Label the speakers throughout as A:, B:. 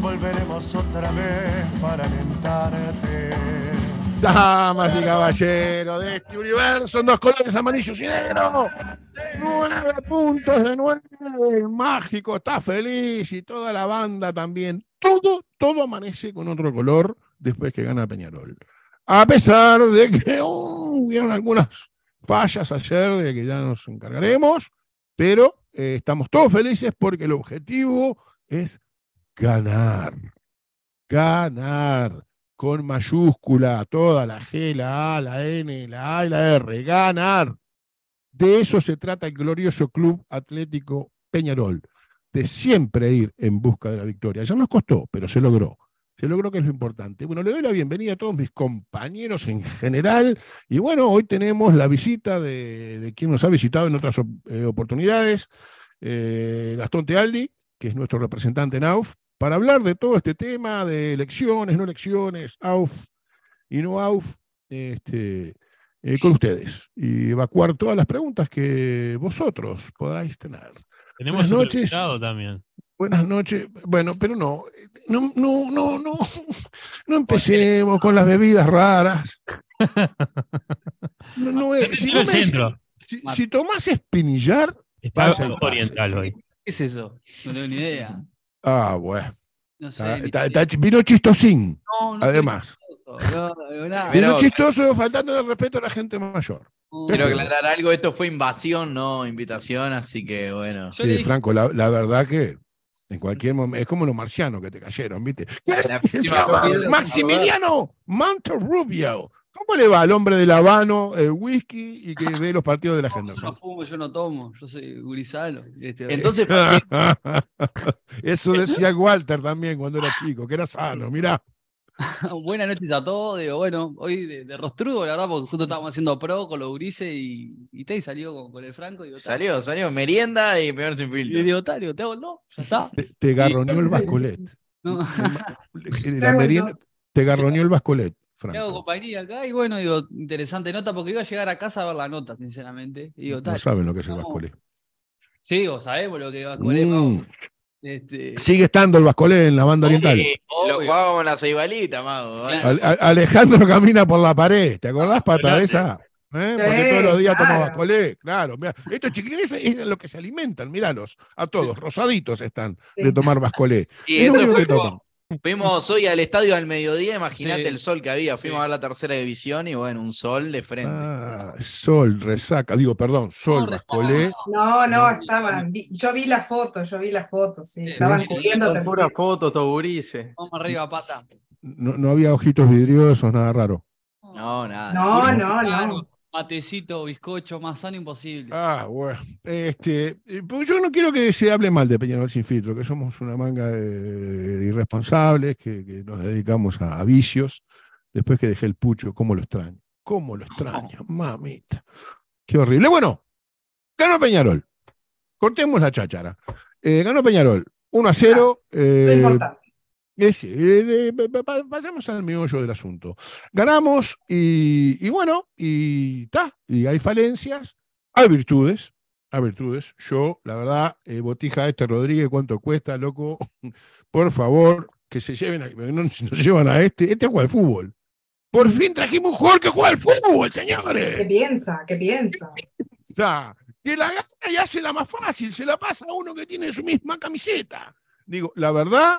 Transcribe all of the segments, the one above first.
A: volveremos otra vez para alentarte. Damas y caballeros de este universo dos colores amarillos y negro. Nueve puntos de nueve. mágico está feliz y toda la banda también. Todo, todo amanece con otro color después que gana Peñarol. A pesar de que uh, hubieron algunas fallas ayer de que ya nos encargaremos, pero eh, estamos todos felices porque el objetivo es ganar. Ganar con mayúscula, toda la G, la A, la N, la A y la R. Ganar. De eso se trata el glorioso Club Atlético Peñarol, de siempre ir en busca de la victoria. Ya nos costó, pero se logró. Se logró que es lo importante. Bueno, le doy la bienvenida a todos mis compañeros en general. Y bueno, hoy tenemos la visita de, quien nos ha visitado en otras eh, oportunidades, eh, Gastón Tealdi, que es nuestro representante en AUF. Para hablar de todo este tema de elecciones, no elecciones, AUF y no AUF, este, eh, con ustedes y evacuar todas las preguntas que vosotros podráis tener. Tenemos buenas noches. También. Buenas noches. Bueno, pero no, no, no, no, no, empecemos con las bebidas raras. No, es, si, tomás espinillar, Está oriental
B: hoy. ¿Qué es eso? No tengo ni idea.
A: Ah, bueno vino chistosín. además.
C: vino chistoso,
A: faltando el respeto a la gente mayor. Oh.
C: Quiero aclarar algo, esto fue invasión, no invitación, así que bueno. Sí, Franco,
A: la, verdad que en cualquier momento, es como los marcianos que te cayeron, ¿viste?
C: Maximiliano Maximiliano Rubio
A: ¿Cómo le va al hombre del Habano, el whisky y que ve los partidos de la agenda? Yo no
B: fumo, yo no tomo, yo soy gurizano. Este, entonces.
A: Eso decía Walter también cuando era chico, que era sano, mirá.
B: Buenas noches a todos. Digo, bueno, hoy de, rostrudo, la verdad, porque justo estábamos haciendo pro con los gurises y, te salió con, el Franco.
C: salió, salió, merienda y peor sin filtro. te hago ya está.
A: Te, garroneó el basculet. te garroneó el basculet.
C: Franco.
B: acá y bueno, digo, interesante nota, porque iba a llegar a casa a ver la nota, sinceramente. no
A: saben lo que es el bascolé
C: Sí, o sabemos lo que es el
A: Vascolé. Mm.
C: Este, Sigue
A: estando el bascolé en la banda oriental.
C: Lo jugábamos en la ceibalita, mago.
A: Alejandro camina por la pared, ¿te acordás, ah, pata esa? ¿Eh? Porque todos los días toma bascolé claro. Estos chiquines
C: es lo que se alimentan, míralos, a todos, rosaditos están
A: de tomar bascolé Y eso que toman.
C: Fuimos hoy al estadio al mediodía, imagínate el sol que había. Fuimos a la tercera
D: división y bueno, un sol de frente. Ah,
A: sol, resaca, digo, perdón, sol, no,
D: No, no, estaban. Yo vi la foto, yo vi la foto, sí. estaban cubriendo pura
E: foto, toburice.
D: Vamos arriba, pata.
A: No, no, había ojitos vidriosos, nada raro.
E: No, nada.
B: No, no, no. Matecito, bizcocho, más sano imposible. Ah, bueno.
A: Este, eh, pues yo no quiero que se hable mal de Peñarol sin filtro, que somos una manga de, irresponsables, que, nos dedicamos a, vicios. Después que dejé el pucho, ¿cómo lo extraño? ¿Cómo lo extraño? Mamita. Qué horrible. Bueno, ganó Peñarol. Cortemos la cháchara. Eh, ganó Peñarol. 1 a 0. Es, al meollo del asunto. Ganamos y, bueno, y está. Y hay falencias, hay virtudes, hay virtudes. Yo, la verdad, botija eh, botija este Rodríguez, ¿cuánto cuesta, loco? Por favor, que se lleven, a, no, nos llevan a este. Este juega al fútbol.
D: Por fin trajimos un jugador que juega al fútbol, señores. ¿Qué piensa? ¿Qué piensa? O sea, Que la gana
A: y hace la más fácil, se la pasa a uno que tiene su misma camiseta. Digo, la verdad,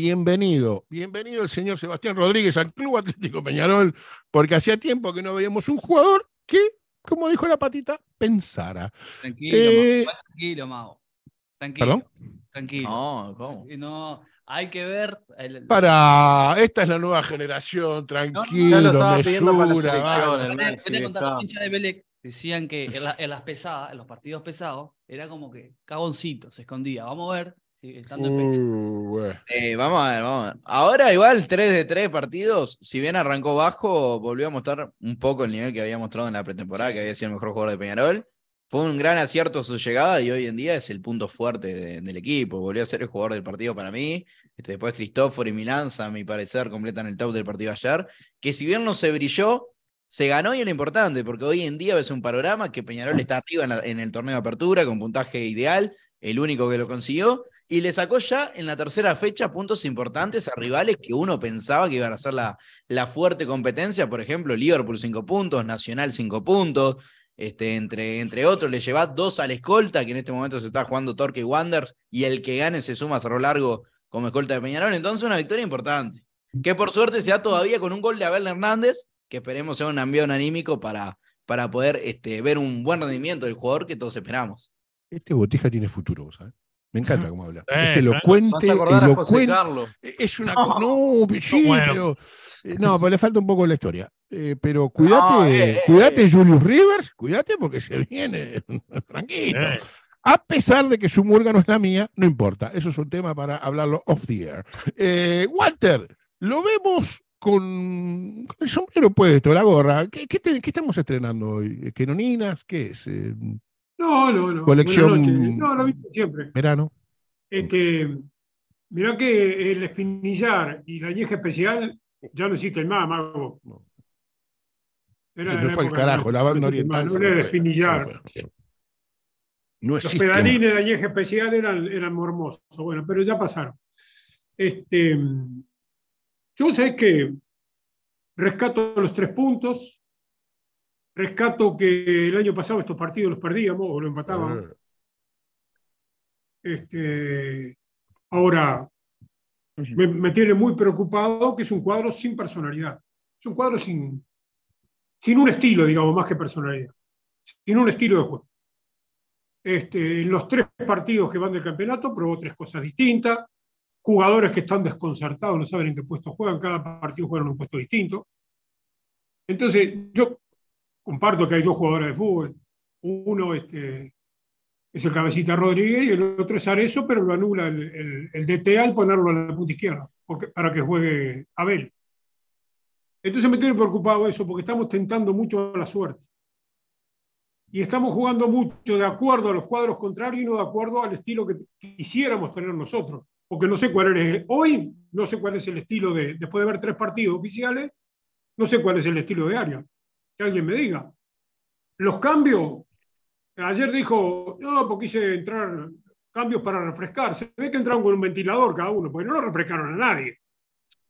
A: bienvenido, bienvenido el señor Sebastián Rodríguez al Club Atlético Peñarol, porque hacía tiempo que no veíamos un jugador que, como dijo la patita, pensara.
B: Tranquilo, eh, tranquilo, Mago. Tranquilo. ¿Perdón? Tranquilo. No, ¿cómo? Eh, no, hay que ver. Para,
A: esta es la nueva generación, tranquilo, mesura.
B: decían que en, las pesadas, en los partidos pesados, era como que cagoncito, se escondía. Vamos a ver
C: Uh, eh, vamos a ver, vamos a ver. Ahora igual 3 de 3 partidos, si bien arrancó bajo, volvió a mostrar un poco el nivel que había mostrado en la pretemporada, que había sido el mejor jugador de Peñarol. Fue un gran acierto su llegada y hoy en día es el punto fuerte del equipo. Volvió a ser el jugador del partido para mí. Este, después Cristóforo y Milanza, a mi parecer, completan el top del partido ayer. Que si bien no se brilló, se ganó y era importante, porque hoy en día ves un panorama que Peñarol está arriba en el torneo de apertura con puntaje ideal, el único que lo consiguió y le sacó ya en la tercera fecha puntos importantes a rivales que uno pensaba que iban a ser la, la fuerte competencia, por ejemplo, Liverpool cinco puntos, Nacional cinco puntos, este, entre, entre otros, le lleva dos a la escolta, que en este momento se está jugando Torque y Wanders, y el que gane se suma a Cerro Largo como escolta de Peñarol, entonces una victoria importante, que por suerte se da todavía con un gol de Abel Hernández, que esperemos sea un envío anímico para, para poder este, ver un buen rendimiento del jugador que todos esperamos.
A: Este Botija tiene futuro, ¿sabes? Me encanta cómo habla. es
C: elocuente, elocuente. Es una. No, sí, pero. Eh, no, pero
A: pues le falta un poco la historia. Eh, pero cuídate, cuídate, Julius Rivers, cuídate porque se viene tranquilo. A pesar de que su murga no es la mía, no importa. Eso es un tema para hablarlo off the air. Eh, Walter, lo vemos con, el sombrero puesto, la gorra. ¿Qué, qué estamos estrenando hoy? ¿Quenoninas? ¿Qué es?
F: No, no, no. Colección. No, lo mismo siempre. Verano. Este, mirá que el espinillar y la nieve especial ya no existen más, Mago. No.
A: Era fue el carajo, la banda oriental. No era el espinillar.
G: Los pedalines
F: de la especial eran, eran hermosos, bueno, pero ya pasaron. Este, yo sé que rescato los tres puntos, Rescato que el año pasado estos partidos los perdíamos o lo empatábamos. Ah. Este, ahora, me, tiene muy preocupado que es un cuadro sin personalidad. Es un cuadro sin, sin un estilo, digamos, más que personalidad. Sin un estilo de juego. Este, en los tres partidos que van del campeonato probó tres cosas distintas. Jugadores que están desconcertados, no saben en qué puesto juegan. Cada partido juega en un puesto distinto. Entonces, yo comparto que hay dos jugadores de fútbol. Uno este, es el cabecita Rodríguez y el otro es Arezo, pero lo anula el, el, DT al ponerlo a la punta izquierda para que juegue Abel. Entonces me tiene preocupado eso, porque estamos tentando mucho la suerte. Y estamos jugando mucho de acuerdo a los cuadros contrarios y no de acuerdo al estilo que quisiéramos tener nosotros. Porque no sé cuál es, hoy no sé cuál es el estilo de, después de ver tres partidos oficiales, no sé cuál es el estilo de Arias que alguien me diga. Los cambios, ayer dijo, no, porque hice entrar cambios para refrescar. Se ve que entraron con un ventilador cada uno, porque no lo refrescaron a nadie.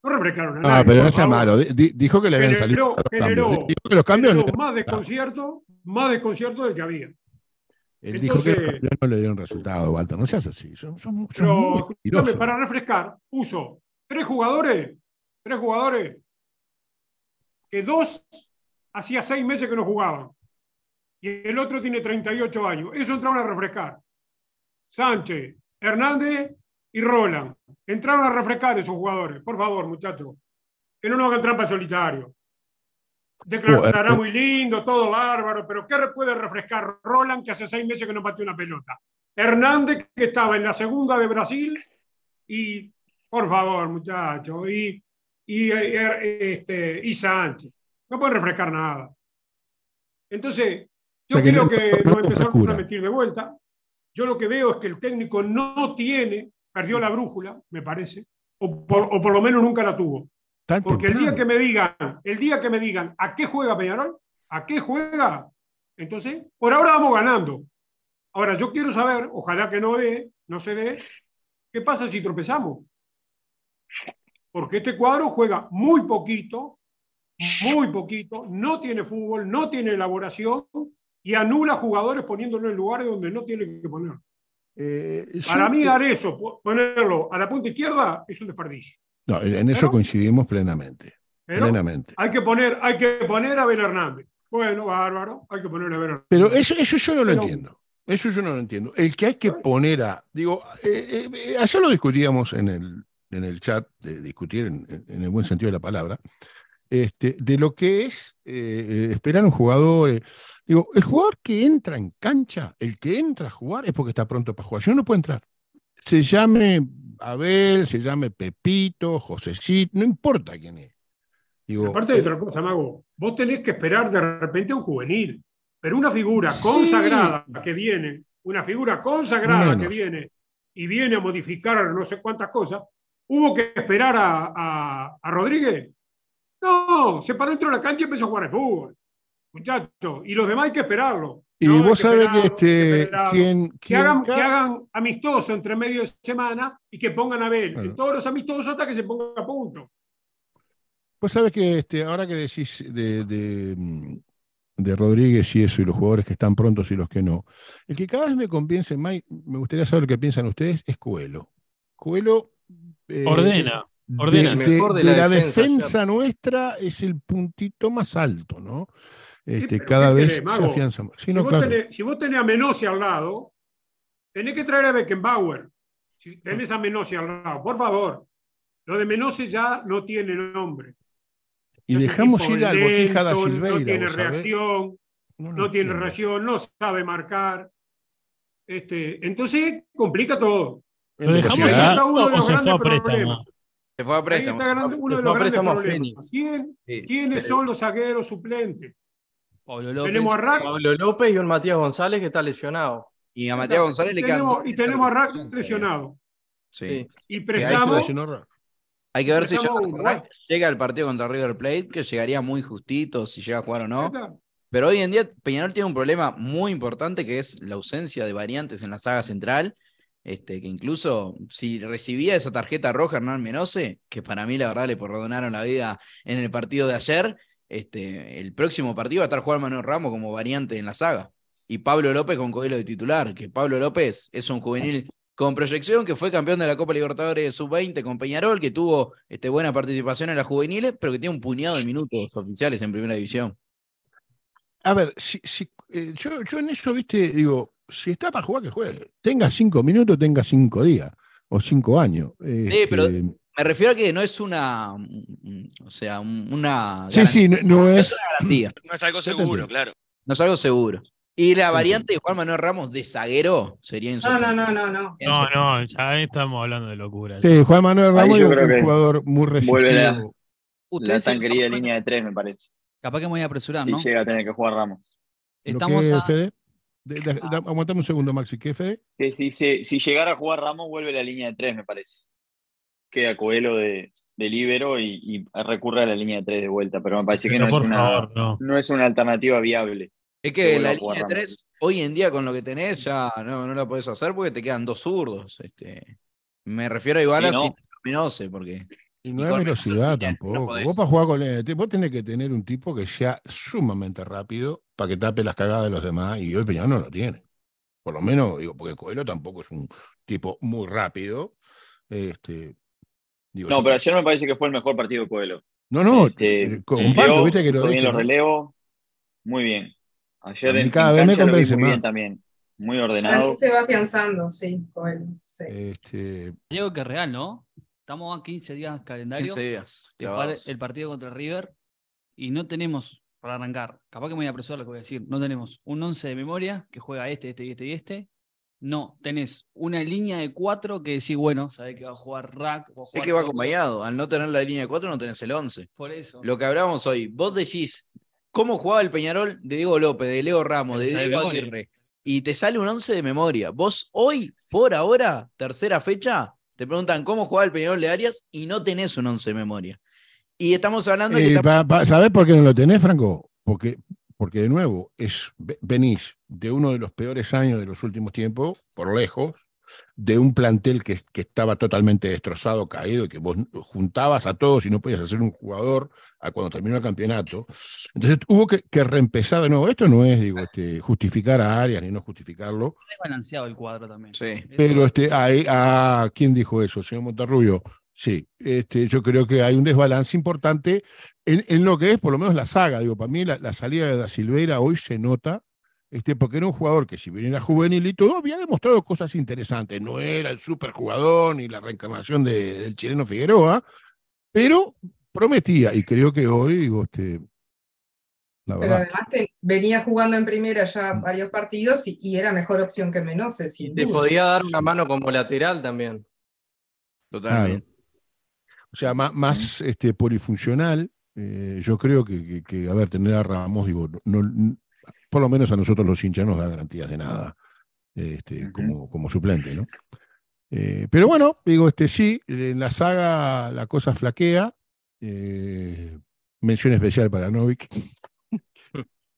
F: No refrescaron a ah, nadie. Ah, pero no sea
A: malo. dijo que le habían salido. Pero los cambios generó más
F: desconcierto, más desconcierto del que había. Él dijo que
A: no le dieron resultado, Walter. No seas así. Son, son,
F: para refrescar, puso tres jugadores, tres jugadores, que dos hacía seis meses que no jugaban. Y el otro tiene 38 años. Eso entraron a refrescar. Sánchez, Hernández y Roland. Entraron a refrescar esos jugadores. Por favor, muchachos. Que no nos hagan trampa solitario. Declarará muy lindo, todo bárbaro, pero ¿qué puede refrescar Roland que hace seis meses que no pateó una pelota? Hernández que estaba en la segunda de Brasil y, por favor, muchachos, y, y, eh, eh, este, y Sánchez. No puede refrescar nada. Entonces,
G: yo creo que, no,
F: nos empezaron a meter de vuelta. Yo lo que veo es que el técnico no tiene, perdió la brújula, me parece, o por, o por lo menos nunca la tuvo. Porque el día que me digan, el día que me digan a qué juega Peñarol, a qué juega, entonces, por ahora vamos ganando. Ahora, yo quiero saber, ojalá que no dé, no se dé, qué pasa si tropezamos. Porque este cuadro juega muy poquito, muy poquito, no tiene fútbol, no tiene elaboración y anula jugadores poniéndolo en lugares donde no tiene que ponerlo.
H: Eh, Para mí, dar eso,
F: ponerlo a la punta izquierda, es un desperdicio.
A: No, en eso coincidimos plenamente. plenamente.
F: Hay que, poner, hay que poner a Ben Hernández. Bueno, bárbaro, hay que poner a Ben Hernández.
A: Pero eso, eso yo no lo entiendo. Eso yo no lo entiendo. El que hay que poner a. Digo, eh, eh, ayer lo discutíamos en el, en el chat, de discutir en, el buen sentido de la palabra. Este, de lo que es eh, eh, esperar un jugador. Eh, digo, el jugador que entra en cancha, el que entra a jugar es porque está pronto para jugar. Yo no puedo entrar. Se llame Abel, se llame Pepito, Josecito, no importa quién es. Digo,
F: Aparte de otra cosa, Mago, vos tenés que esperar de repente un juvenil, pero una figura consagrada que viene, una figura consagrada que viene y viene a modificar no sé cuántas cosas, hubo que esperar a, a Rodríguez no, se para dentro de la cancha y empieza a jugar al fútbol. Muchachos, y los demás hay que esperarlo. Y
A: vos sabés que, este, que, hagan,
F: amistoso entre medio de semana y que pongan a ver todos los amistosos hasta que se ponga a punto.
A: Vos sabés que este, ahora que decís de, de, Rodríguez y eso, y los jugadores que están prontos y los que no, el que cada vez me convence me gustaría saber lo que piensan ustedes, es Cuelo. Cuelo eh, ordena de, la, defensa, nuestra es el puntito más alto, ¿no? Este, cada vez más. si, vos
F: tenés, a Menose al lado, tenés que traer a Beckenbauer. Si tenés a Menose al lado, por favor. Lo de Menose ya no tiene nombre.
A: Y dejamos ir al Botija da Silveira. No tiene
F: reacción, no, tiene reacción, no sabe marcar. Este, entonces complica todo. dejamos ir a se fue a préstamo.
E: Se fue a préstamo.
F: ¿Quiénes son los saqueros suplentes?
E: Pablo López, Pablo López y un Matías González que está lesionado. Y a Matías González le tenemos, Y tenemos a Rack lesionado. Sí. Y prestamos. hay que ver si llega,
C: llega el partido contra River Plate, que llegaría muy justito si llega a jugar o no. Pero hoy en día Peñarol tiene un problema muy importante que es la ausencia de variantes en la saga central este, que incluso si recibía esa tarjeta roja Hernán Menose, que para mí la verdad le perdonaron la vida en el partido de ayer, este, el próximo partido va a estar jugando Manuel Ramos como variante en la saga. Y Pablo López con codelo de titular, que Pablo López es un juvenil con proyección, que fue campeón de la Copa Libertadores Sub-20 con Peñarol, que tuvo este, buena participación en las juveniles, pero que tiene un puñado de minutos oficiales en primera división. A ver, si, si eh, yo, yo en eso, viste, digo, si está para jugar, que juegue.
A: Tenga cinco minutos, tenga cinco días o cinco años. sí, este, pero me
C: refiero a que no es una. Mm, o sea, una. Sí, sí, no, es. No es algo seguro, claro. No es algo seguro. Y la variante de Juan Manuel Ramos de zaguero sería
D: No, no, no, no.
I: No, no, ya estamos hablando de locura.
A: Sí, Juan Manuel Ramos es un jugador muy resistente
I: la, tan querida línea
B: de
J: tres, me parece. Capaz que me voy a apresurar, sí, llega a tener que jugar Ramos.
A: Estamos a, de, un segundo, Maxi. ¿Qué, fe
J: Que si, si, llegara a jugar Ramos, vuelve la línea de tres, me parece. Queda Coelho de, de libero y, recurre a la línea de tres de vuelta, pero me parece que no, es una, no. es una alternativa viable. Es que, la línea de tres,
C: hoy en día con lo que tenés, ya no, no la podés hacer porque te quedan dos zurdos. Este. Me refiero a Iván si no? porque
A: no hay velocidad tampoco. vos para jugar con el, vos tenés que tener un tipo que sea sumamente rápido para que tape las cagadas de los demás y hoy Peñarol no lo tiene. Por lo menos, digo, porque Coelho tampoco es un tipo muy rápido. Este, no, pero ayer me parece que fue el mejor partido de Coelho.
K: No, no, este, eh, comparto, viste que lo los
J: relevos, muy bien. Ayer en cada vez me muy también muy ordenado. Ahí se va
D: afianzando, sí, Coelho. Sí.
J: Este...
D: que es
B: real, ¿no? Estamos a 15 días calendario. 15 días. El, partido contra River. Y no tenemos, para arrancar, capaz que me voy a apresurar lo que voy a decir. No tenemos un 11 de memoria que juega este, este este y este. No, tenés una línea de 4 que decís, bueno, sabés que va a jugar rack. es que va acompañado.
C: Al no tener la línea de cuatro, no tenés el 11.
B: Por eso. Lo que
C: hablamos hoy. Vos decís, ¿cómo jugaba el Peñarol de Diego López, de Leo Ramos, de Diego Y te sale un 11 de memoria. Vos hoy, por ahora, tercera fecha, te preguntan cómo jugaba el Peñarol de Arias y no tenés un once memoria. Y estamos hablando. de que eh,
A: ¿Sabés por qué no lo tenés, Franco? Porque, porque de nuevo, es, venís de uno de los peores años de los últimos tiempos, por lejos, de un plantel que, estaba totalmente destrozado, caído, y que vos juntabas a todos y no podías hacer un jugador a cuando terminó el campeonato. Entonces hubo que, que reempezar de nuevo. Esto no es, digo, este, justificar a Arias ni no justificarlo.
B: Desbalanceado el cuadro también. Pero
A: este, ah, ¿quién dijo eso? Señor Montarrubio. Sí, este, yo creo que hay un desbalance importante en, lo que es por lo menos la saga. Digo, para mí la, la salida de Da Silveira hoy se nota este, porque era un jugador que si bien era juvenil y todo, había demostrado cosas interesantes. No era el superjugador ni la reencarnación de, del chileno Figueroa, pero prometía y creo que hoy, digo,
E: este, Pero además
D: venía jugando en primera ya varios partidos y, era mejor opción que Menose. Le podía dar una
E: mano como lateral también. Totalmente.
A: O sea, más, más este, polifuncional. Eh, yo creo que, que, a ver, tener a Ramos, digo, no por lo menos a nosotros los hinchas no nos da garantías de nada este, como, como suplente, ¿no? Eh, pero bueno, digo, este sí, en la saga la cosa flaquea. Eh, mención especial para Novik.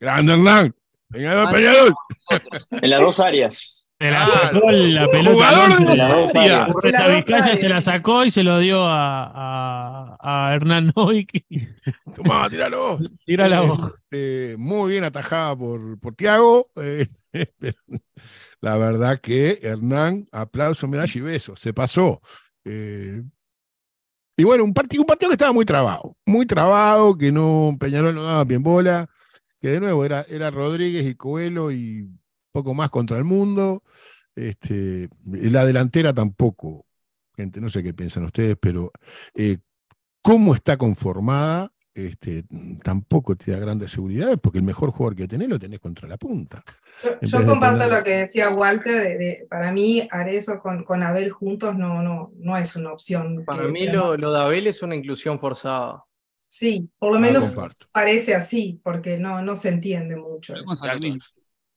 A: Grande Hernán,
I: En
J: las dos áreas. Se la sacó la pelota. la se
I: la sacó y se lo dio a, a, Hernán Novik.
A: Tomá, tíralo. Tírala vos. Eh, eh, muy bien atajada por, por Tiago. Eh, la verdad que Hernán, aplauso, medalla y beso. Se pasó. y bueno, un partido, partido que estaba muy trabado. Muy trabado, que no Peñarol no daba bien bola. Que de nuevo era, era Rodríguez y Coelho y poco más contra el mundo. Este, la delantera tampoco, gente, no sé qué piensan ustedes, pero eh, cómo está conformada este, tampoco te da grandes seguridades, porque el mejor jugador que tenés lo tenés contra la punta.
D: Yo, comparto lo que decía Walter, de, para mí Arezo con, con Abel juntos no, no, no es una opción. Para mí lo,
E: lo, de Abel es una inclusión forzada. Sí,
D: por lo menos ah, parece así, porque no, no se entiende mucho.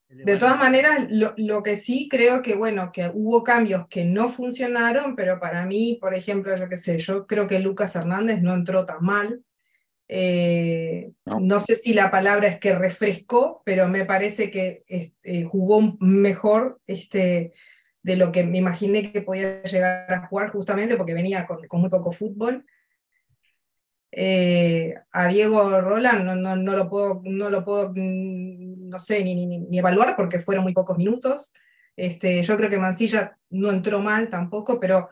D: De todas maneras, lo, que sí creo que, bueno, que hubo cambios que no funcionaron, pero para mí, por ejemplo, yo qué sé, yo creo que Lucas Hernández no entró tan mal. no. Eh, sé si la palabra es que refrescó, pero me parece que este, jugó mejor este, de lo que me imaginé que podía llegar a jugar justamente porque venía con, muy poco fútbol. Eh, a Diego Roland no, no, lo puedo, no lo puedo no sé, ni, ni, evaluar porque fueron muy pocos minutos. Este, yo creo que Mancilla no entró mal tampoco, pero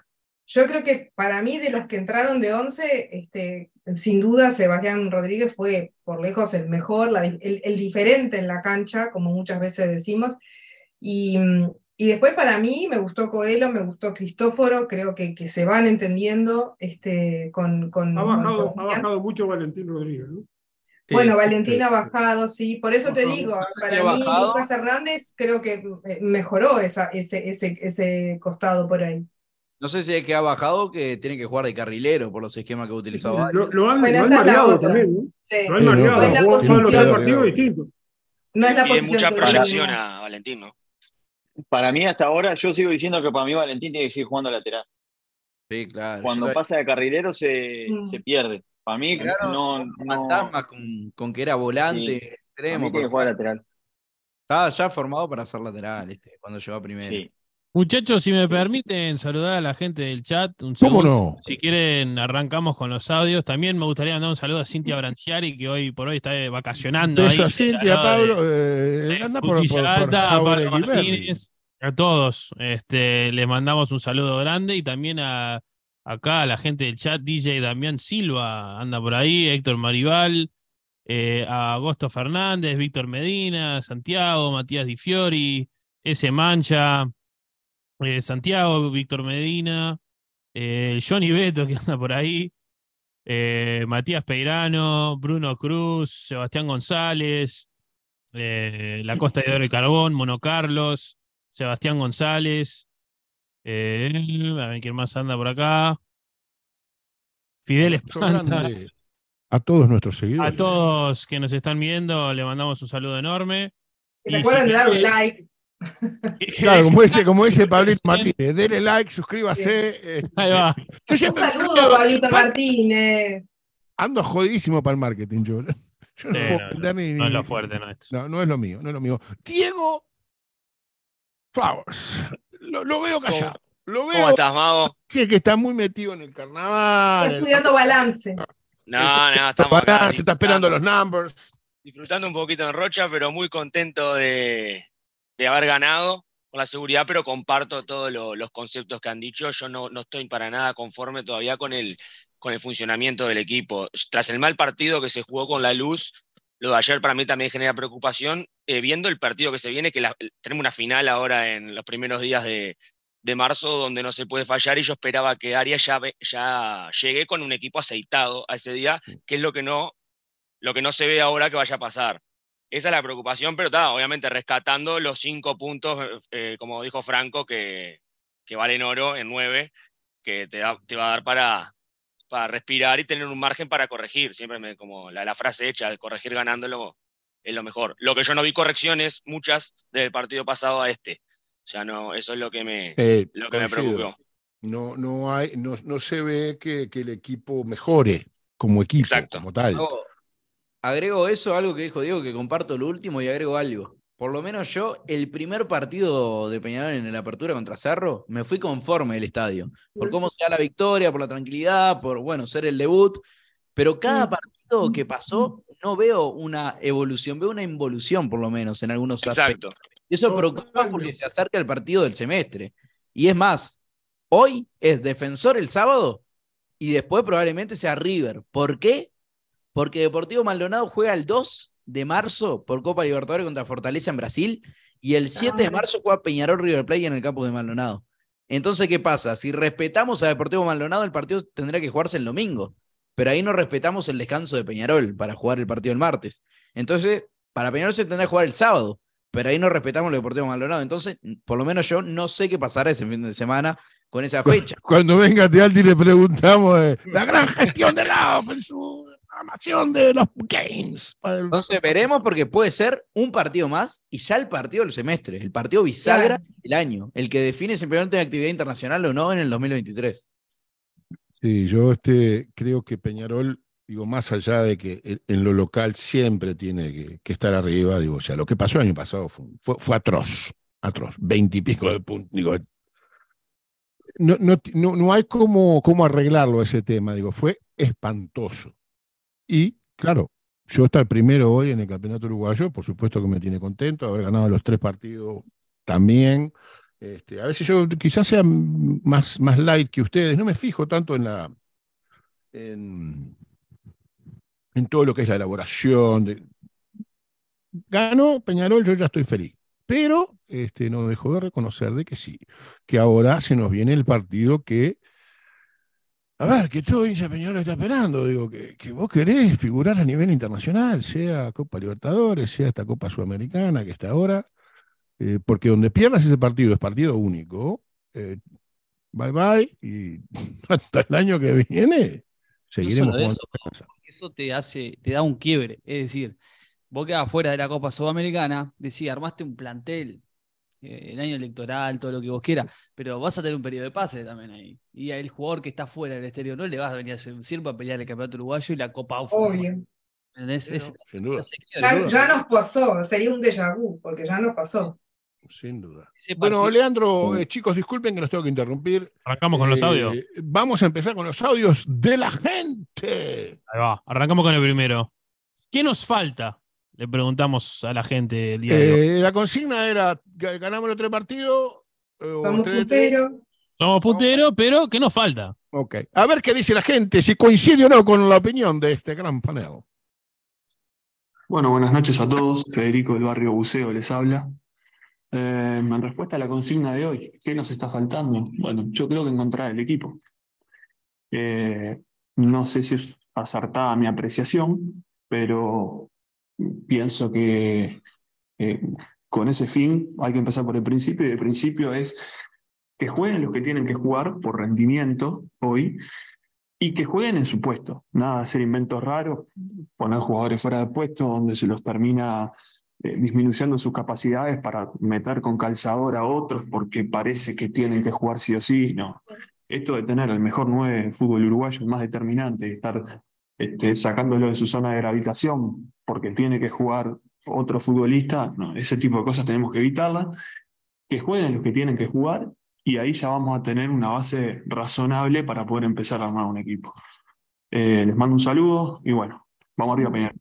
D: yo creo que para mí de los que entraron de 11, este, sin duda Sebastián Rodríguez fue por lejos el mejor, el, diferente en la cancha, como muchas veces decimos. Y, después para mí me gustó Coelho, me gustó Cristóforo, creo que, que se van entendiendo este, con, con... Ha ha bajado
F: mucho Valentín
D: Rodríguez, ¿no? Bueno, este, Valentín ha este. bajado, sí, por eso te digo, para mí Lucas Hernández creo que eh, mejoró esa, ese, ese, costado por ahí.
C: No sé si es que ha bajado que tiene que jugar de carrilero por los esquemas que ha utilizado. Lo, lo han, bueno, también, ¿no? Lo
D: han No, es la posición. No es la posición. mucha proyección a
J: Valentín, ¿no? Para mí, hasta ahora, yo sigo diciendo que para mí Valentín tiene que seguir jugando lateral.
C: Sí, claro. Cuando pasa
J: de carrilero se, mm. se pierde. Para mí, claro, no,
C: fantasma Con, que era volante, extremo. porque que lateral. Estaba ya formado para ser lateral este, cuando llegó primero.
I: Muchachos, si me permiten saludar a la gente del chat, un ¿Cómo no? Si quieren, arrancamos con los audios. También me gustaría mandar un saludo a Cintia Branciari, que hoy por hoy está vacacionando. Eso, a Cintia, Pablo,
A: eh, anda por, por,
I: a todos. Este, les mandamos un saludo grande y también a Acá la gente del chat, DJ Damián Silva, anda por ahí, Héctor Maribal, eh, Agosto Fernández, Víctor Medina, Santiago, Matías Di Fiori, S. Mancha, eh, Santiago, Víctor Medina, eh, Johnny Beto que anda por ahí, Matías Peirano, Bruno Cruz, Sebastián González, La Costa de Oro y Carbón, Mono Carlos, Sebastián González, eh, a ver quién más anda por acá. Fidel Espanta.
A: A todos nuestros seguidores. A
I: todos que nos están viendo, le mandamos un saludo enorme. ¿Se acuerdan de dar un like? Claro, como dice como
A: Pablito Martínez. Denle like, suscríbase. Este, Ahí va. un saludo, Pablito Martínez. Ando jodidísimo para el marketing, yo. no, es lo fuerte, no es. No, no es lo mío, no es lo mío. Diego Flowers lo, veo callado. Lo veo. ¿Cómo Sí, es que está muy metido en el carnaval. estudiando balance.
L: No, no, estamos
A: está esperando los numbers.
L: Disfrutando un poquito en Rocha, pero muy contento de, haber ganado con la seguridad, pero comparto todos los conceptos que han dicho. Yo no, estoy para nada conforme todavía con el, con el funcionamiento del equipo. Tras el mal partido que se jugó con la luz, lo de ayer para mí también genera preocupación, eh, viendo el partido que se viene, que la, tenemos una final ahora en los primeros días de, marzo donde no se puede fallar y yo esperaba que Arias ya, ya llegue con un equipo aceitado a ese día, que es lo que no, lo que no se ve ahora que vaya a pasar. Esa es la preocupación, pero está, obviamente rescatando los cinco puntos, eh, eh, como dijo Franco, que, que valen oro en nueve, que te, te va a dar para, para respirar y tener un margen para corregir. Siempre me, como la, frase hecha corregir ganándolo es lo mejor. Lo que yo no vi correcciones, muchas, del partido pasado a este. O sea, no, eso es lo que me, eh, lo que me preocupó.
A: No,
C: no, hay, no, no se ve que, el equipo mejore
A: como equipo, como tal.
C: agrego eso, algo que dijo Diego, que comparto lo último y agrego algo. Por lo menos yo, el primer partido de Peñarol en la apertura contra Cerro, me fui conforme del estadio. Por cómo se da la victoria, por la tranquilidad, por, bueno, ser el debut. Pero cada partido que pasó, no veo una evolución, veo una involución por lo menos en algunos aspectos. Y eso preocupa porque se acerca el partido del semestre. Y es más, hoy es defensor el sábado y después probablemente sea River. ¿Por qué? Porque Deportivo Maldonado juega el 2 de marzo por Copa Libertadores contra Fortaleza en Brasil y el 7 de ah. marzo juega Peñarol River Plate en el campo de Maldonado. Entonces, ¿qué pasa? Si respetamos a Deportivo Maldonado, el partido tendría que jugarse el domingo, pero ahí no respetamos el descanso de Peñarol para jugar el partido el martes. Entonces, para Peñarol se tendría que jugar el sábado, pero ahí no respetamos lo Deportivo Maldonado. Entonces, por lo menos yo no sé qué pasará ese fin de semana con esa fecha.
A: Cuando venga Tealdi le preguntamos eh,
C: la gran gestión de la programación de los games. Entonces veremos porque puede ser un partido más y ya el partido del semestre, el partido bisagra del año, el que define simplemente la actividad internacional o no en el 2023.
A: Sí, yo este, creo que Peñarol, digo, más allá de que en lo local siempre tiene que, estar arriba, digo, o sea, lo que pasó el año pasado fue, fue, atroz, atroz, veintipico de puntos, digo, no, no, hay cómo, cómo arreglarlo ese tema, digo, fue espantoso. Y claro, yo estar primero hoy en el campeonato uruguayo, por supuesto que me tiene contento, haber ganado los tres partidos también. Este, a veces yo quizás sea más, más light que ustedes, no me fijo tanto en la en, todo lo que es la elaboración. gano Peñarol, yo ya estoy feliz. Pero este, no dejo de reconocer de que sí, que ahora se nos viene el partido que a ver, que todo hincha Peñarol está esperando. Digo, que, vos querés figurar a nivel internacional, sea Copa Libertadores, sea esta Copa Sudamericana que está ahora. Eh, porque donde pierdas ese partido es partido único. Eh, bye bye. Y hasta el año que viene seguiremos no eso,
B: eso, te hace, te da un quiebre. Es decir, vos quedás fuera de la Copa Sudamericana, decís, armaste un plantel eh, el año electoral, todo lo que vos quieras, pero vas a tener un periodo de pase también ahí. Y al jugador que está fuera del exterior no le vas a venir a un sirvo para pelear el campeonato uruguayo y la Copa Obvio.
D: sin
A: duda.
B: Ya,
D: nos pasó, sería un déjà vu, porque ya nos pasó.
I: Sin duda.
A: Bueno, Leandro, eh, chicos, disculpen que los tengo que interrumpir. Arrancamos con los eh, audios. Vamos a empezar con los audios de la
I: gente. Ahí va, arrancamos con el primero. ¿Qué nos falta? le preguntamos a la gente el día de hoy.
A: Eh, la consigna era: ganamos el tres partidos. Eh, Somos punteros,
I: Somos puntero, pero
A: ¿qué nos falta? Ok. A ver qué dice la gente, si coincide o no con la opinión de este gran panel.
M: Bueno, buenas noches a todos. Federico del Barrio Buceo les habla. Eh, en respuesta a la consigna de hoy, ¿qué nos está faltando? Bueno, yo creo que encontrar el equipo. no sé si es acertada mi apreciación, pero pienso que eh, con ese fin hay que empezar por el principio, y el principio es que jueguen los que tienen que jugar por rendimiento hoy y que jueguen en su puesto. Nada, hacer inventos raros, poner jugadores fuera de puesto donde se los termina eh, disminuyendo sus capacidades para meter con calzador a otros porque parece que tienen que jugar sí o sí. No. Esto de tener el mejor 9 de fútbol uruguayo es más determinante, estar este, sacándolo de su zona de gravitación porque tiene que jugar otro futbolista, ese tipo de cosas tenemos que evitarlas, que jueguen los que tienen que jugar y ahí ya vamos a tener una base razonable para poder empezar a armar un equipo. Eh, les mando un saludo y bueno, vamos arriba, Peñal.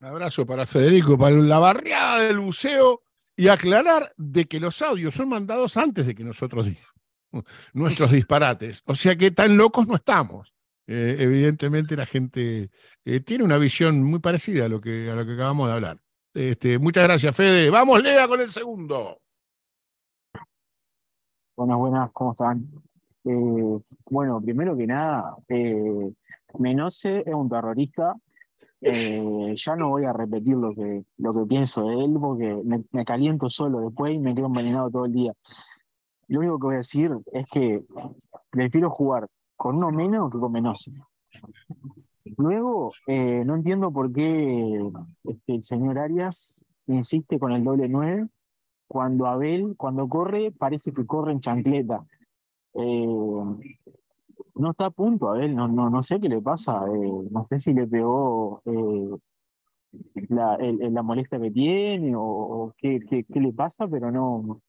A: Un abrazo para Federico, para la barriada del buceo y aclarar de que los audios son mandados antes de que nosotros digamos nuestros disparates. O sea que tan locos no estamos. Eh, evidentemente la gente eh, tiene una visión muy parecida a lo que, a lo que acabamos de hablar. Este, muchas gracias, Fede. Vamos, Lea, con el segundo. Buenas, buenas, ¿cómo están? Eh,
K: bueno, primero que nada, Menose es un terrorista. ya no voy a repetir lo que, lo que pienso de él porque me, me, caliento solo después y me quedo envenenado todo el día. Lo único que voy a decir es que prefiero jugar con uno menos que con menos. Luego, eh, no entiendo por qué este, el señor Arias insiste con el doble nueve. cuando Abel, cuando corre, parece que corre en chancleta. Eh, no está a punto Abel, no, no, no sé qué le pasa, eh, no sé si le pegó la, la, molestia que tiene o, qué, qué le pasa, pero no.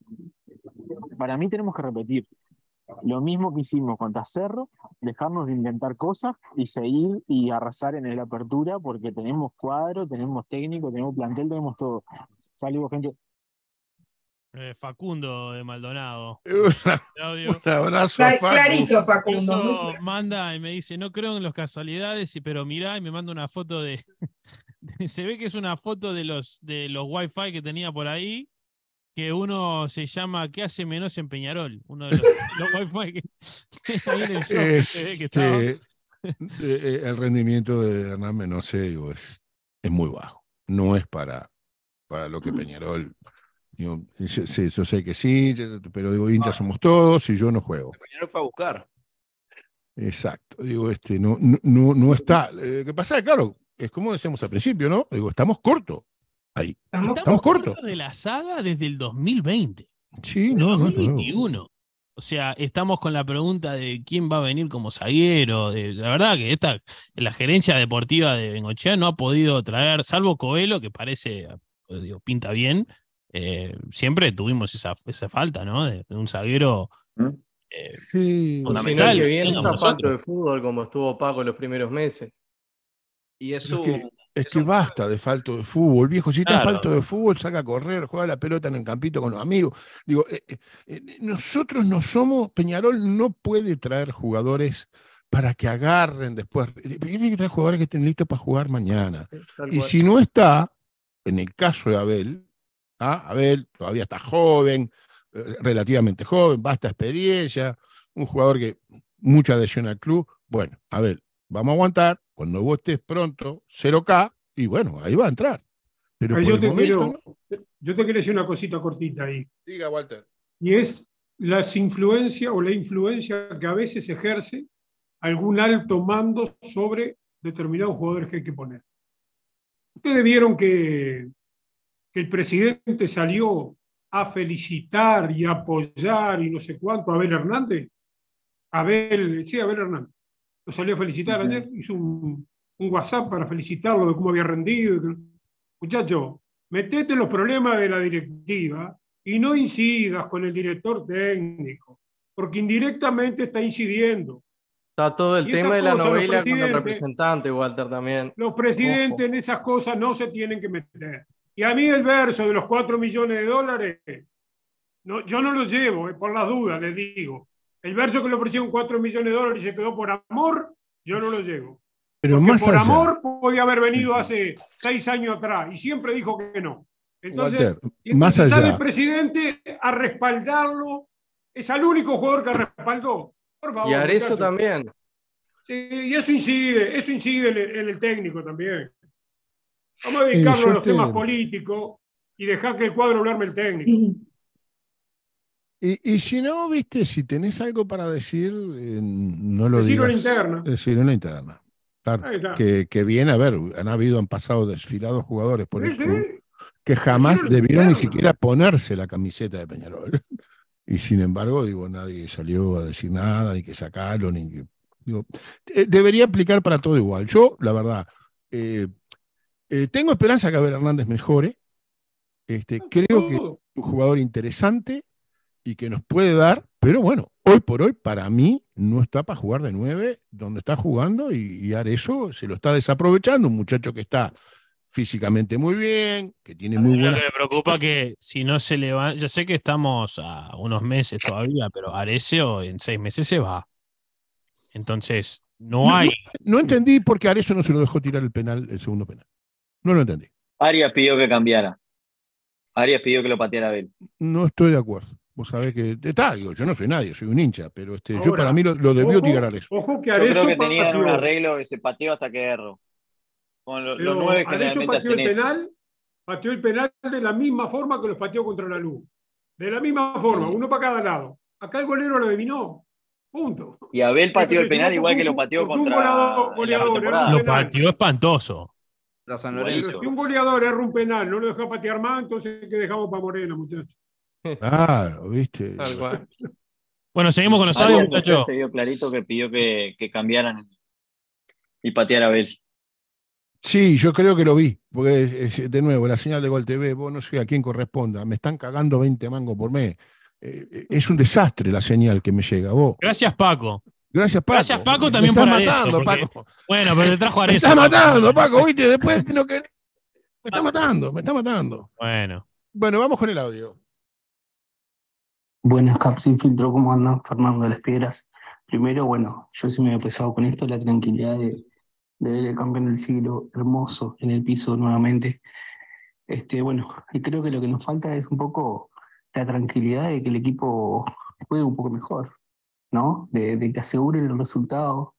K: Para mí tenemos que repetir, lo mismo que hicimos con Cerro, dejarnos de inventar cosas y seguir y arrasar en la apertura porque tenemos cuadro, tenemos técnico, tenemos plantel, tenemos todo. Saludos gente.
I: Eh, Facundo de Maldonado. Clarito, Facundo. manda y me dice: No creo en las casualidades, pero mirá, y me manda una foto de. se ve que es una foto de los, de los wifi que tenía por ahí que uno se llama ¿Qué hace menos en Peñarol? Uno de los, que,
A: el rendimiento de Hernán Menos digo, es, es muy bajo. No es para, para lo que Peñarol. yo, yo, sé que sí, pero digo, hinchas ah. somos todos y yo no juego.
C: Peñarol fue a buscar.
A: Exacto, digo, este, no, no, no, está. que pasa, claro, es como decíamos al principio, ¿no? Digo, estamos cortos Ahí. Estamos, Estamos cortos.
I: de la saga desde el 2020. Sí, no, 2021. o sea, estamos con la pregunta de quién va a venir como zaguero. la verdad que esta, la gerencia deportiva de Bengochea no ha podido traer, salvo Coelho, que parece, pues, digo, pinta bien. Eh, siempre tuvimos esa, esa falta, ¿no? De, un zaguero ¿Mm?
G: eh,
I: fundamental.
E: Que viene de fútbol como estuvo Paco los primeros meses. Y eso...
A: Es que basta de falto de fútbol, viejo. Si está falto de fútbol, saca a correr, juega la pelota en el campito con los amigos. Digo, eh, eh, eh, nosotros no somos, Peñarol no puede traer jugadores para que agarren después. Tiene que traer jugadores que estén listos para jugar mañana. Y si no está, en el caso de Abel, ¿ah? Abel todavía está joven, relativamente joven, basta experiencia, un jugador que mucha adhesión al club. Bueno, Abel, vamos a aguantar, cuando vos estés pronto, 0K, y bueno, ahí va a entrar. Pero, yo, te quiero, yo te quiero decir una cosita
F: cortita ahí. Diga, Walter. Y es la influencia o la influencia que a veces ejerce algún alto mando sobre determinados jugadores que hay que poner. Ustedes vieron que, el presidente salió a felicitar y apoyar y no sé cuánto a Abel Hernández. Abel, sí, Abel Hernández lo salió a felicitar ayer, hizo un, WhatsApp para felicitarlo de cómo había rendido. Muchacho, metete en los problemas de la directiva y no incidas con el director técnico, porque indirectamente está incidiendo.
E: Está todo el tema de la novela con el representante, Walter, también. Los presidentes
F: en esas cosas no se tienen que meter. Y a mí el verso de los 4 millones de dólares, no, yo no lo llevo, eh, por las dudas, les digo. El verso que le ofrecieron 4 millones de dólares y se quedó por amor, yo no lo llevo.
A: Pero más por amor
F: podía haber venido hace seis años atrás y siempre dijo que no. Entonces, más sale el presidente a respaldarlo. Es al único jugador que respaldó. Por favor. Y eso también. Sí, y eso incide, eso incide en el, técnico también. Vamos a dedicarlo a los temas políticos y dejar que el cuadro hablarme el técnico.
A: Y, y, si no, viste, si tenés algo para decir, eh, no lo digo digas. en interna. Decirlo en interna. Claro, que, que a ver, han habido, han pasado desfilados jugadores por eso que jamás debieron ni siquiera ponerse la camiseta de Peñarol. Y sin embargo, digo, nadie salió a decir nada, ni que sacaron, ni digo, eh, debería aplicar para todo igual. Yo, la verdad, eh, tengo esperanza que Abel Hernández mejore. Este, ah, creo que es un jugador interesante y que nos puede dar, pero bueno, hoy por hoy para mí no está para jugar de nueve donde está jugando y, y se lo está desaprovechando, un muchacho que está físicamente
I: muy bien, que tiene muy buena. me preocupa que si no se le va, yo sé que estamos a unos meses todavía, pero Arezo en seis meses se va. Entonces, no,
A: hay. No, entendí por qué Arezo no se lo dejó tirar el penal, el segundo penal. No lo entendí.
J: Arias pidió que cambiara. Arias pidió que lo pateara él
A: No estoy de acuerdo. Vos que. Está, yo no soy nadie, soy un hincha, pero este, yo para mí lo, debió tirar a eso.
J: Ojo que Arezzo yo creo que tenían un arreglo que se hasta que erró. Con los, nueve generalmente pateó el penal,
F: pateó el penal de la misma forma que los pateó contra la luz. De la misma forma, uno para cada lado. Acá el golero lo adivinó. Punto.
I: Y Abel pateó el penal igual que lo pateó
J: contra. la
F: luz.
I: lo pateó espantoso.
D: Si
F: un goleador erra un penal, no lo deja patear más, entonces que dejamos para Morena muchachos.
D: Claro, viste. Bueno, seguimos con los audios. muchachos. Se vio clarito
J: que pidió que, que cambiaran y patear a Bell.
A: Sí, yo creo que lo vi, porque de nuevo, la señal de Gol TV, vos no sé a quién corresponda, me están cagando 20 mangos por mes. Eh, eh, es un desastre la señal que me llega, vos.
I: Gracias, Paco. Gracias, Paco. Gracias, Paco, también por matando, Paco. Bueno, pero te trajo a Me está matando, Paco, viste,
A: después Me está matando, me está matando. Bueno. Bueno, vamos con el audio.
N: Buenas, sin Filtro, ¿cómo andan? Fernando de las Piedras. Primero, bueno, yo sí me he pesado con esto, la tranquilidad de, ver el campeón del siglo hermoso en el piso nuevamente. Este, bueno, y creo que lo que nos falta es un poco la tranquilidad de que el equipo juegue un poco mejor, ¿no? De, que aseguren los resultados.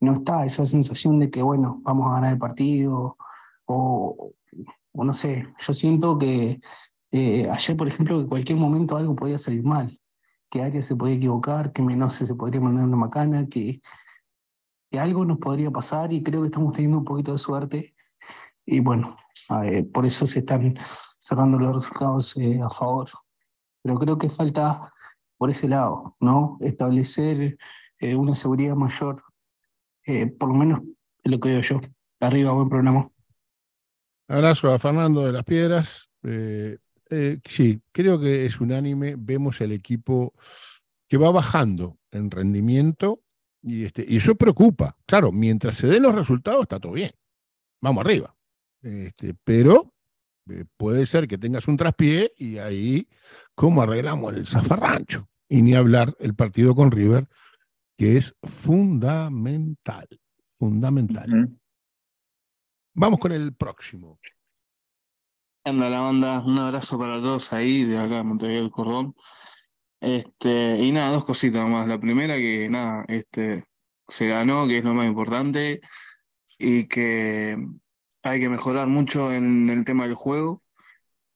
N: No está esa sensación de que, bueno, vamos a ganar el partido o no sé, yo siento que eh, ayer, por ejemplo, que en cualquier momento algo podía salir mal, que área se podía equivocar, que Menose se podría mandar una macana, que, algo nos podría pasar y creo que estamos teniendo un poquito de suerte. Y bueno, por eso se están cerrando los resultados eh, a favor. Pero creo que falta por ese lado, ¿no? Establecer eh, una seguridad mayor, por lo menos lo que digo yo. Arriba, buen programa.
A: Abrazo a Fernando de las Piedras. Eh, sí, creo que es unánime. Vemos el equipo que va bajando en rendimiento y, este, y eso preocupa. Claro, mientras se den los resultados está todo bien. Vamos arriba. Este, pero eh, puede ser que tengas un traspié y ahí, ¿cómo arreglamos el zafarrancho? Y ni hablar el partido con River, que es fundamental. Fundamental. Vamos con el próximo.
O: Anda la banda, un abrazo para todos ahí de acá, Montevideo del Cordón. Este, y nada, dos cositas más. La primera que nada, este, se ganó, que es lo más importante, y que hay que mejorar mucho en el tema del juego.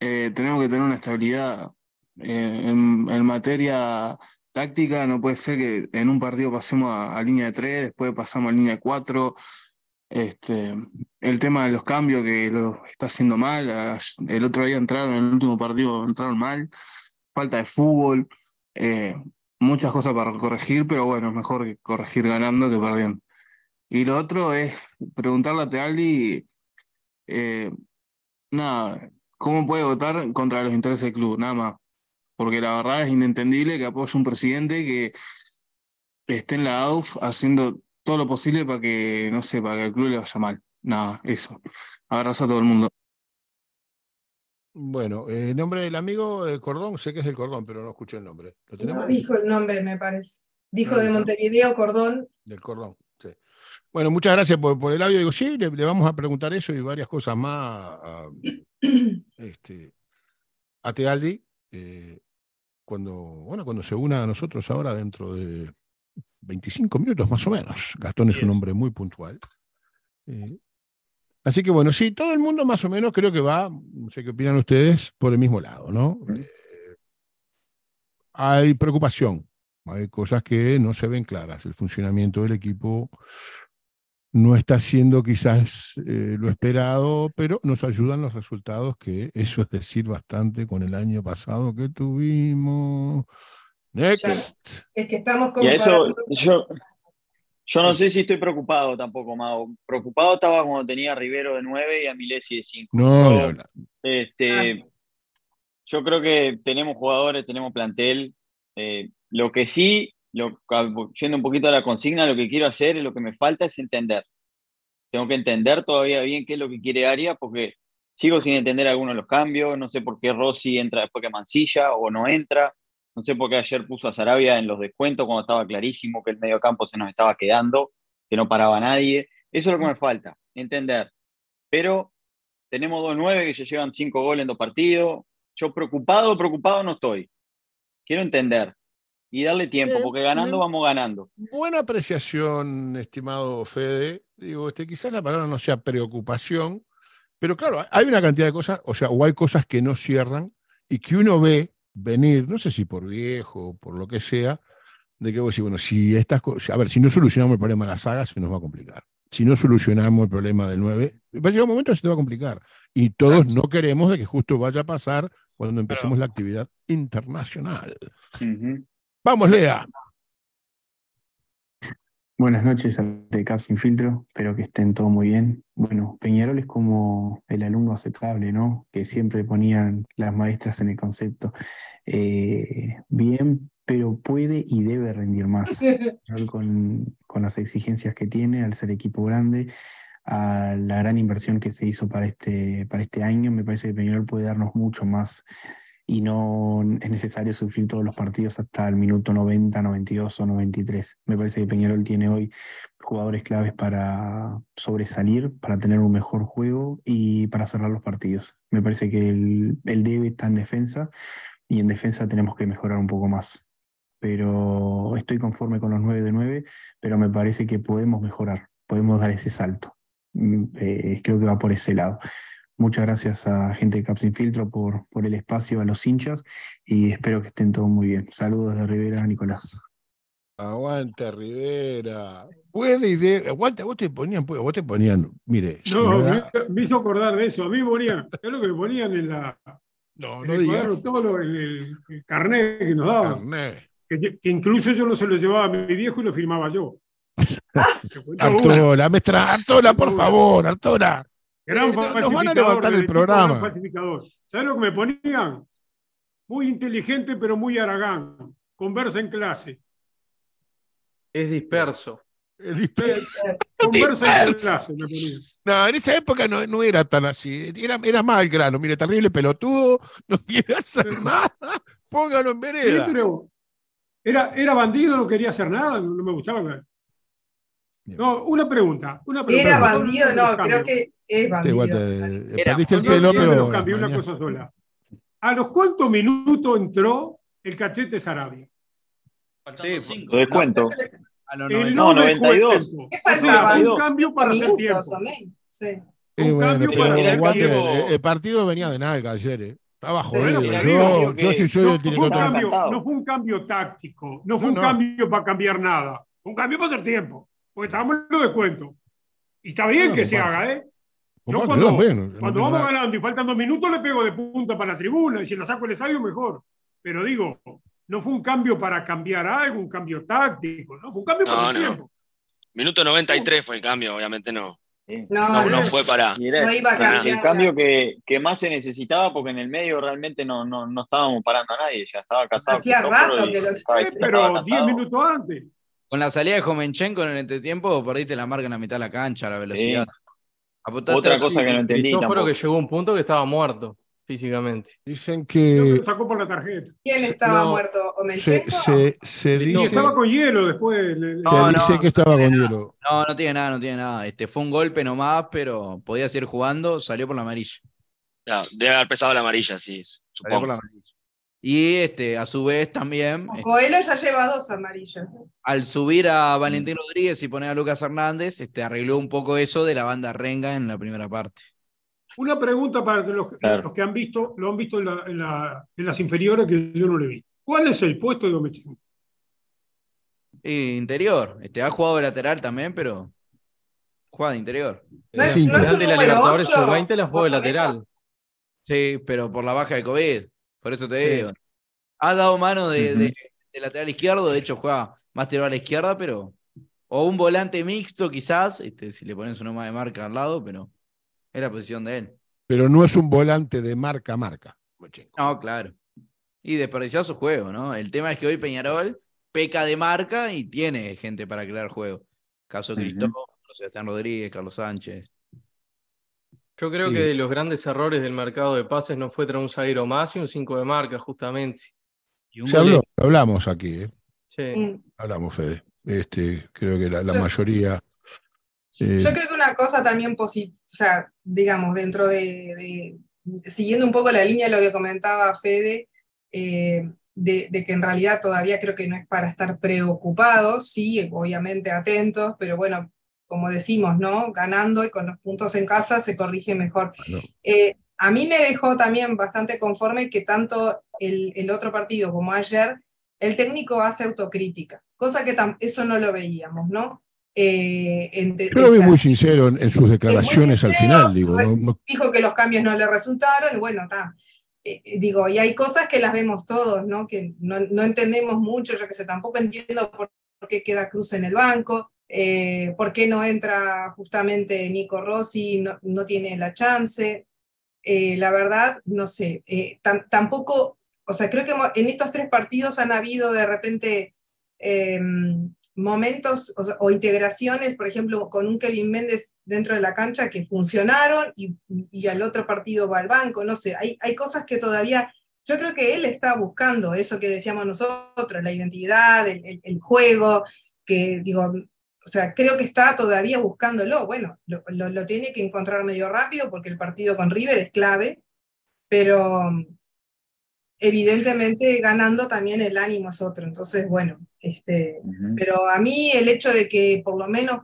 O: Eh, tenemos que tener una estabilidad eh, en, materia táctica. No puede ser que en un partido pasemos a, línea de 3, después pasamos a línea 4, este, el tema de los cambios que lo está haciendo mal, ah, el otro día entraron, en el último partido entraron mal, falta de fútbol, eh, muchas cosas para corregir, pero bueno, es mejor corregir ganando que perdiendo. Y lo otro es preguntarle a Tealdi, eh, nada, ¿cómo puede votar contra los intereses del club? Nada más. Porque la verdad es inentendible que apoye un presidente que esté en la AUF haciendo todo lo posible para que, no sé, para que el club le vaya mal. Nada, eso. Abrazo a todo el mundo.
A: Bueno, eh, el nombre del amigo el eh, Cordón, sé que es el Cordón, pero no escuché el nombre. ¿Lo No dijo
D: el nombre, me parece. Dijo de Montevideo Cordón.
A: Del Cordón, sí. Bueno, muchas gracias por, por el audio. Digo, sí, le, vamos a preguntar eso y varias cosas más a, este, Tealdi eh, cuando, bueno, cuando se una a nosotros ahora dentro de 25 minutos más o menos. Gastón es un hombre muy puntual. Eh, así que bueno, sí, todo el mundo más o menos creo que va, no sé qué opinan ustedes, por el mismo lado, ¿no? Eh, hay preocupación, hay cosas que no se ven claras. El funcionamiento del equipo no está siendo quizás eh, lo esperado, pero nos ayudan los resultados, que eso es decir bastante con el año pasado que tuvimos
D: estamos
J: yo, no sé si estoy preocupado tampoco, Mago. Preocupado estaba cuando tenía Rivero de 9 y a Milesi de 5. No, Este, ah. Yo creo que tenemos jugadores, tenemos plantel. Eh, lo que sí, lo, yendo un poquito a la consigna, lo que quiero hacer y lo que me falta es entender. Tengo que entender todavía bien qué es lo que quiere Aria porque sigo sin entender algunos de los cambios. No sé por qué Rossi entra después que Mancilla o no entra. No sé por qué ayer puso a Sarabia en los descuentos cuando estaba clarísimo que el medio campo se nos estaba quedando, que no paraba nadie. Eso es lo que me falta, entender. Pero tenemos 2-9 que se llevan 5 goles en dos partidos. Yo preocupado, preocupado no estoy. Quiero entender y darle tiempo, eh, porque ganando mm, vamos ganando.
A: Buena apreciación, estimado Fede. Digo, este, quizás la palabra no sea preocupación, pero claro, hay una cantidad de cosas, o sea, o hay cosas que no cierran y que uno ve venir, no sé si por viejo, o por lo que sea, de que vos decís, bueno, si estas cosas, a ver, si no solucionamos el problema de la saga, se nos va a complicar. Si no solucionamos el problema del 9, va a llegar un momento se te va a complicar. Y todos no queremos de que justo vaya a pasar cuando empecemos la actividad
N: internacional. Vamos, Lea. Buenas noches de CAP Sin Filtro, espero que estén todos muy bien. Bueno, Peñarol es como el alumno aceptable, ¿no? Que siempre ponían las maestras en el concepto. Eh, bien, pero puede y debe rendir más con, las exigencias que tiene al ser equipo grande, a la gran inversión que se hizo para este, para este año. Me parece que Peñarol puede darnos mucho más y no es necesario sufrir todos los partidos hasta el minuto 90, 92 o 93. Me parece que Peñarol tiene hoy jugadores claves para sobresalir, para tener un mejor juego y para cerrar los partidos. Me parece que el, debe está en defensa y en defensa tenemos que mejorar un poco más. Pero estoy conforme con los 9 de 9, pero me parece que podemos mejorar, podemos dar ese salto. Mm, eh, creo que va por ese lado. Muchas gracias a gente de Cap Filtro por, el espacio, a los hinchas y espero que estén todos muy bien. Saludos de Rivera, Nicolás.
A: Aguanta Rivera. Puede de. Aguanta, vos te ponían, pues, vos te ponían, mire. No, me, hizo acordar de eso. A mí ponían, es lo que me ponían en la. No, no el digas. el,
F: carnet que nos daban. Que, incluso yo no se lo llevaba a mi viejo y lo firmaba yo.
A: Artola, maestra, Artola, por favor, Artola.
F: Gran eh, falsificador el programa. ¿Sabes lo que me ponían? Muy inteligente, pero muy aragán. Conversa en clase.
E: Es disperso. Conversa en clase,
A: No, en esa época no, no era tan así. Era, era más grano. Mire, terrible pelotudo, no quiere hacer nada. Póngalo en vereda. era, era
F: bandido, no quería hacer nada, no me gustaba. No, una pregunta. Una pregunta. ¿Era bandido? No, creo que es bandido.
A: Igual perdiste el pelo, pero. Cambié
F: una cosa sola. ¿A los cuántos minutos entró el cachete Sarabia?
G: Sí, lo descuento.
C: A los el no, 92. ¿Qué
G: faltaba? Un cambio para hacer tiempo. Sí.
C: Un
A: bueno, para Walter, el, el, partido venía de nada ayer. Eh. Estaba jodido. yo, sí soy no, Fue no
F: fue un cambio táctico, no fue un cambio para cambiar nada. Fue un cambio para hacer tiempo porque estábamos en los descuentos. Y está bien ah, que se haga, ¿eh?
A: Yo cuando, vamos
F: ganando y faltan dos minutos le pego de punta para la tribuna y si la saco el estadio mejor. Pero digo, no fue un cambio para cambiar algo, un cambio táctico, ¿no? Fue un cambio su tiempo.
L: Minuto 93 fue el cambio, obviamente no.
F: No, no, fue para.
L: iba el
J: cambio que, más se necesitaba porque en el medio realmente no, no, estábamos parando a nadie, ya estaba casado.
C: Hacía rato que lo estaba, Pero 10
F: minutos antes.
C: Con la salida de Jomenchenko en el entretiempo perdiste la marca en la mitad de la cancha, la velocidad. Otra cosa que no entendí. fue que
E: llegó un punto que estaba muerto físicamente.
C: Dicen que. sacó por la
D: tarjeta. ¿Quién estaba muerto?
C: ¿Omenchenko?
A: Se, Estaba
D: con
C: hielo después. No, no, No, no tiene nada, no tiene nada. Este, fue un golpe nomás, pero podía seguir jugando, salió por la amarilla.
L: debe haber pesado la amarilla, sí.
C: Supongo. la amarilla. Y este, a su vez también. Este,
D: Coelho ya lleva dos amarillos.
C: Al subir a mm. Valentín Rodríguez y poner a Lucas Hernández, este, arregló un poco eso de la banda Renga en la primera parte.
F: Una pregunta para los, los que han visto, lo han visto en, las inferiores que yo no le vi. ¿Cuál es el puesto de doméstico?
C: interior. Este, ha jugado de lateral también, pero juega de interior. No de lateral. Sí, pero por la baja de COVID. Por eso te digo. Ha dado mano de, lateral izquierdo, de hecho juega más tiro a la izquierda, pero. O un volante mixto, quizás, este, si le pones uno más de marca al lado, pero es la posición de él.
A: Pero no es un volante de marca a marca,
C: No, claro. Y desperdiciado su juego, ¿no? El tema es que hoy Peñarol peca de marca y tiene gente para crear juego. Caso Cristóbal, Sebastián Rodríguez, Carlos Sánchez.
E: Yo creo que de los grandes errores del mercado de pases no fue traer un zaguero más y un cinco de marca, justamente. Y
A: hablamos aquí, ¿eh? Hablamos, Fede. Este, creo que la, mayoría. Yo eh,
D: creo que una cosa también positiva, o sea, digamos, dentro de, Siguiendo un poco la línea de lo que comentaba Fede, eh, de, que en realidad todavía creo que no es para estar preocupados, sí, obviamente atentos, pero bueno, como decimos, ¿no? Ganando y con los puntos en casa se corrige mejor. Eh, a mí me dejó también bastante conforme que tanto el, otro partido como ayer, el técnico hace autocrítica, cosa que eso no lo veíamos, ¿no? Eh, muy
A: sincero en, sus declaraciones al final, digo. Pues,
D: dijo que los cambios no le resultaron, bueno, está. Eh, eh, digo, y hay cosas que las vemos todos, ¿no? Que no, no entendemos mucho, yo que sé, tampoco entiendo por qué queda Cruz en el banco, eh, por qué no entra justamente Nico Rossi, no, tiene la chance. Eh, la verdad, no sé, eh, tampoco, o sea, creo que en estos tres partidos han habido de repente em, momentos o, integraciones, por ejemplo, con un Kevin Méndez dentro de la cancha que funcionaron y, al otro partido va al banco, no sé, hay, hay cosas que todavía, yo creo que él está buscando eso que decíamos nosotros, la identidad, el juego, que digo, o sea, creo que está todavía buscándolo. Bueno, lo, tiene que encontrar medio rápido porque el partido con River es clave, pero mm, evidentemente ganando también el ánimo es otro. Entonces, bueno, este, pero a mí el hecho de que por lo menos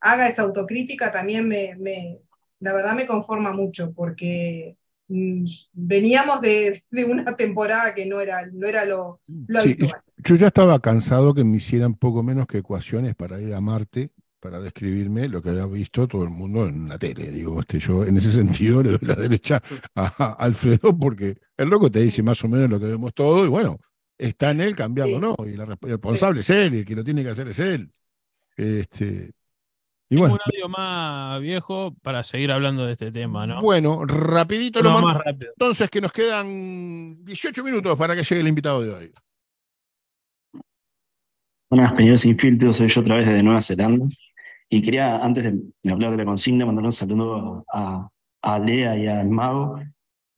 D: haga esa autocrítica también me, me la verdad me conforma mucho porque Mm, veníamos de, una temporada que no era, no era lo, habitual.
A: Yo ya estaba cansado que me hicieran poco menos que ecuaciones para ir a Marte para describirme lo que había visto todo el mundo en la tele. Digo, este, yo en ese sentido le doy la derecha a, Alfredo porque el loco te dice más o menos lo que vemos todo y bueno, está en él cambiarlo, ¿no? Y el responsable es él, y el que lo tiene que hacer es él. Este, bueno. un
I: audio más viejo para seguir hablando de este tema, ¿no? Bueno,
A: rapidito no, más
I: rápido. Entonces que nos quedan 18 minutos para que
A: llegue el invitado de hoy.
N: Buenas, peñeros sin soy yo otra vez desde Nueva Zelanda. Y quería, antes de hablar de la consigna, mandar un saludo a, Lea y al Mago,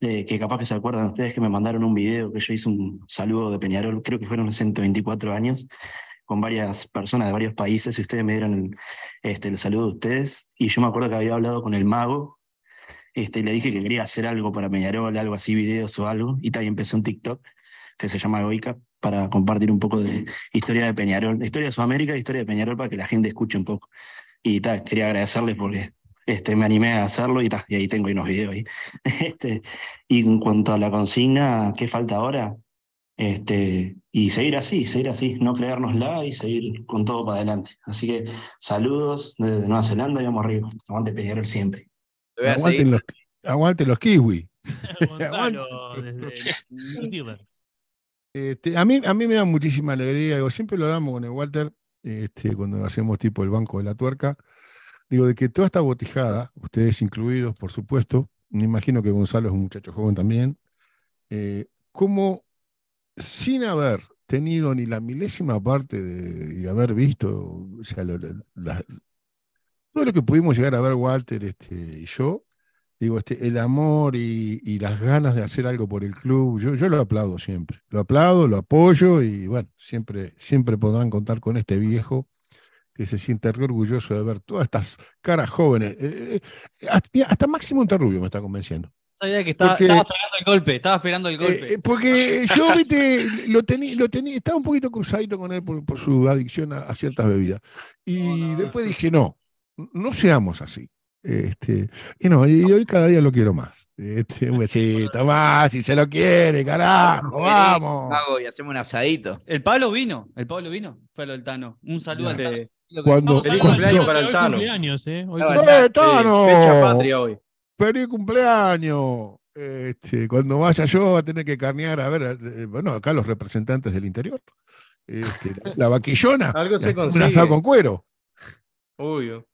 N: eh, que capaz que se acuerdan ustedes que me mandaron un video que yo hice un saludo de Peñarol, creo que fueron 124 años, con varias personas de varios países y ustedes me dieron el, este, el saludo de ustedes. Y yo me acuerdo que había hablado con el mago este, y le dije que quería hacer algo para Peñarol, algo así, videos o algo. Y también empecé un TikTok que se llama Goica para compartir un poco de historia de Peñarol, historia de Sudamérica y historia de Peñarol para que la gente escuche un poco. Y tal, quería agradecerles porque este, me animé a hacerlo y, tal y ahí tengo unos videos ahí. Este, y en cuanto a la consigna, ¿qué falta ahora? Este, y seguir así, seguir así, no creérnosla y seguir con todo para adelante. Así que saludos desde Nueva Zelanda y vamos arriba. Aguante Peñarol siempre.
A: Aguanten los, kiwi. Este, a, mí, a mí me da muchísima alegría, digo, siempre lo hablamos con el Walter, este, cuando hacemos tipo el banco de la tuerca, digo, de que toda esta botijada, ustedes incluidos, por supuesto, me imagino que Gonzalo es un muchacho joven también, eh, ¿cómo sin haber tenido ni la milésima parte de, haber visto o sea, todo lo que pudimos llegar a ver Walter este, y yo, digo, este, el amor y, las ganas de hacer algo por el club, yo, yo lo aplaudo siempre, lo aplaudo, lo apoyo y bueno, siempre, siempre podrán contar con este viejo que se siente orgulloso de ver todas estas caras jóvenes. Eh, eh, hasta, hasta Máximo Interrubio me está convenciendo sabía que estaba, esperando
B: el golpe, estaba esperando el golpe. Eh, eh,
A: porque yo, viste, lo tenía, estaba un poquito cruzadito con él por, su adicción a, ciertas bebidas. Y después dije, no, no seamos así. Este, y no, y, hoy cada día lo quiero más. Este, un besito más, si se lo quiere, carajo, vamos.
B: y hacemos un asadito. El Pablo vino, el Pablo vino, fue lo del Tano. Un saludo al este, Tano. Cuando, feliz cumpleaños para el Tano. Hoy eh, cumpleaños, ¿eh? Hoy cumpleaños. Tano! Fecha patria
E: hoy
A: feliz cumpleaños. Este, cuando vaya yo va a tener que carnear, a ver, eh, bueno, acá los representantes del interior. Este, la, vaquillona. Algo se consigue. Un asado con cuero.
C: Obvio.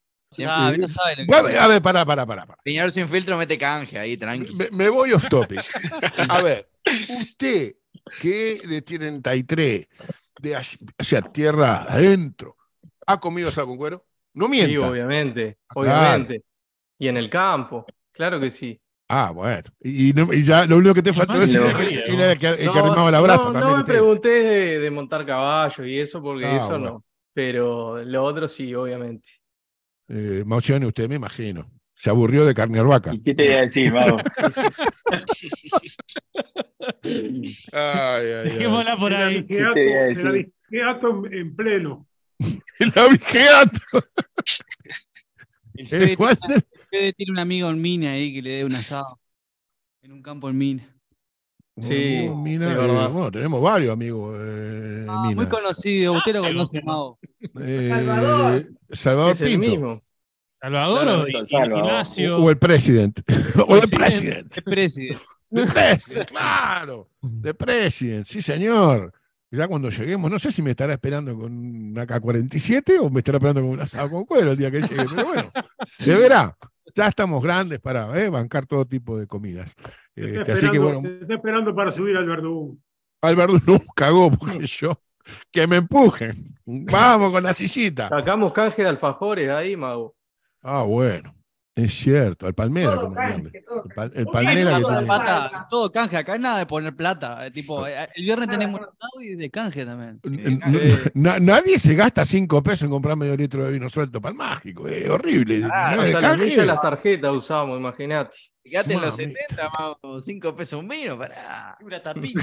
C: a ver, pará, pará, pará. Piñar sin filtro mete canje ahí, tranqui. Me, voy off topic. a ver, usted
A: que de 33, de hacia tierra adentro, ¿ha comido
E: asado con cuero? No mienta. Sí, obviamente, ah, obviamente. Y en el campo. Claro que sí.
A: Ah, bueno. Y, ya lo único que te faltó es el, que, arrimaba la brasa. No, me
E: pregunté de, montar caballo y eso, porque ah, eso no. Pero lo otro sí, obviamente.
A: Eh, Mausione, usted me imagino. Se aburrió de carne vaca. ¿Y qué te iba a decir,
J: vamos?
E: Dejémosla
I: por
G: ahí. El
F: abigeato en pleno.
G: el abigeato.
B: El, ¿El eh, Fede tiene un amigo en mina ahí que le dé un asado. En un campo en mina. Sí, bueno,
A: eh, tenemos varios amigos. Eh, ah, mina. Muy
E: conocido, usted lo ah, conoce,
A: Salvador. Eh, Salvador Pinto.
E: Salvador o Ignacio. O
A: el presidente. O el presidente. El presidente. president, claro. De president, sí, señor. Ya cuando lleguemos, no sé si me estará esperando con una K-47 o me estará esperando con un asado con cuero el día que llegue, pero bueno, se verá ya estamos grandes para eh, bancar todo tipo de comidas. Este, así está
F: esperando para subir al Verdún.
A: Al Verdún cagó, porque yo. Que me empujen. Vamos con la sillita. Sacamos
E: canje de alfajores ahí, mago.
A: Ah, bueno. Es cierto, el Palmera. Todo El, Palmera. Todo,
E: todo canje, acá nada de poner plata. Eh, tipo, eh, el viernes tenemos un asado y de canje también.
A: nadie se gasta Cinco pesos en comprar medio litro de vino suelto para el mágico. Es horrible. Ah, no, de las
E: tarjetas usamos, imagínate.
C: Fíjate en los 70, vamos, 5 pesos un vino, Una tapita.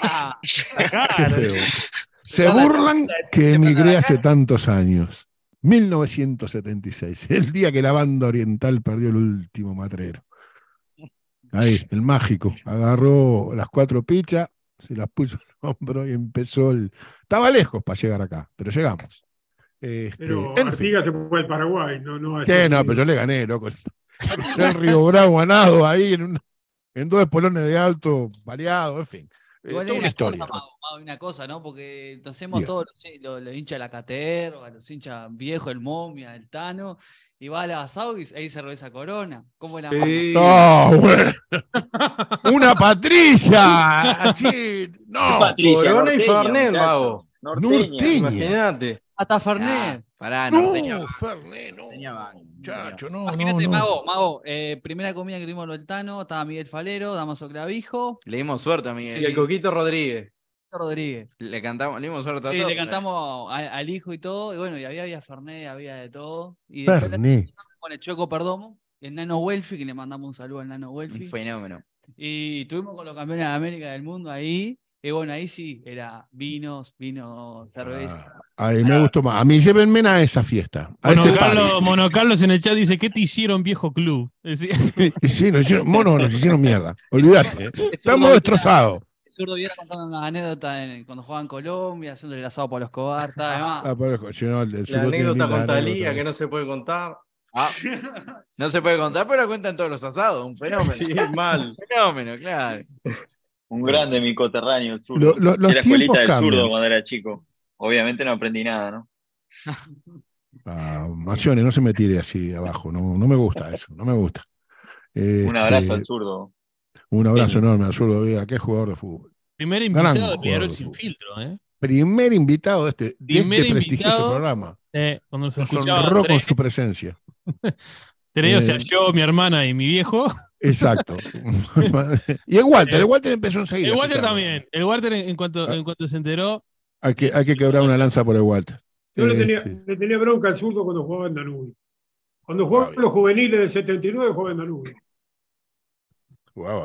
C: Ah.
A: Se burlan que emigré hace tantos años. 1976, el día que la banda oriental perdió el último matrero. Ahí, el mágico. Agarró las cuatro pichas, se las puso en el hombro y empezó el. Estaba lejos para llegar acá, pero llegamos. Este, pero
F: se fue al Paraguay, no, no. Sí, no, pero yo le
A: gané, loco. el Río Bravo ganado ahí en, en dos espolones de alto, baleado, en fin.
F: Eh, Igual una, historia.
A: Cosa,
B: Mau, Mau, una cosa, ¿no? Porque entonces hemos todos los, hinchas de la KTR, los hinchas viejos, el Momia, el Tano, y va a la y ahí cerveza Corona. ¿Cómo la sí.
O: ¡Una Patricia! Así, no.
C: Corona y Fernet, Mago. Norteña. norteña. Imagínate. Hasta ah, Ferné. no,
B: no no. no, Imagínate, Mago, Mago, eh, primera comida que tuvimos en Tano, estaba Miguel Falero, Damaso Clavijo.
C: Le dimos suerte a Miguel. Sí, el Coquito Rodríguez. Rodríguez. Le cantamos, le dimos suerte a todos. le cantamos
B: al hijo y todo, y bueno, y había, había Ferné había de todo. Y Con el Choco Perdomo, el Nano Welfi, que le mandamos un saludo al Nano Welfi. fenómeno. Y estuvimos con los campeones de América del mundo ahí. Y bueno, ahí sí, era vinos, vino, cerveza. A
A: ah, ahí me gustó más. A mí llévenme a esa fiesta.
I: Mono, Carlos, en el chat dice, ¿qué te hicieron, viejo club? sí,
A: nos hicieron, nos hicieron mierda. Olvídate. ¿eh? Estamos destrozados.
B: El Zurdo viene contando una anécdota Cuando cuando en Colombia, haciéndole el asado para los cobartas, la
A: anécdota con
E: que no se puede contar. Ah, no se puede contar, pero la cuentan todos los asados, un fenómeno. Sí, mal. Un fenómeno, claro. Un grande micoterráneo el zurdo.
G: Lo,
J: la escuelita del zurdo cuando era chico. Obviamente no aprendí nada, ¿no?
A: Ah, no se me tire así abajo. No, no me gusta eso, no me gusta. un este, abrazo al zurdo. Un abrazo enorme al zurdo. Mira, qué jugador de fútbol.
J: Primer invitado de
I: ¿eh?
A: Primer invitado de este, este prestigioso programa.
I: se honró con su presencia. o sea, eh, yo, mi hermana y mi viejo. Exacto.
A: y el Walter, eh, el Walter
I: empezó enseguida. El Walter también. El Walter, en cuanto, ah. en cuanto se enteró.
A: Hay que, hay que quebrar una lanza por el Walter. Yo le eh, tenía,
I: le tenía bronca
F: al zurdo cuando jugaba en Danubio. Cuando ah, jugaba en los juveniles del 79, jugaba en Danubio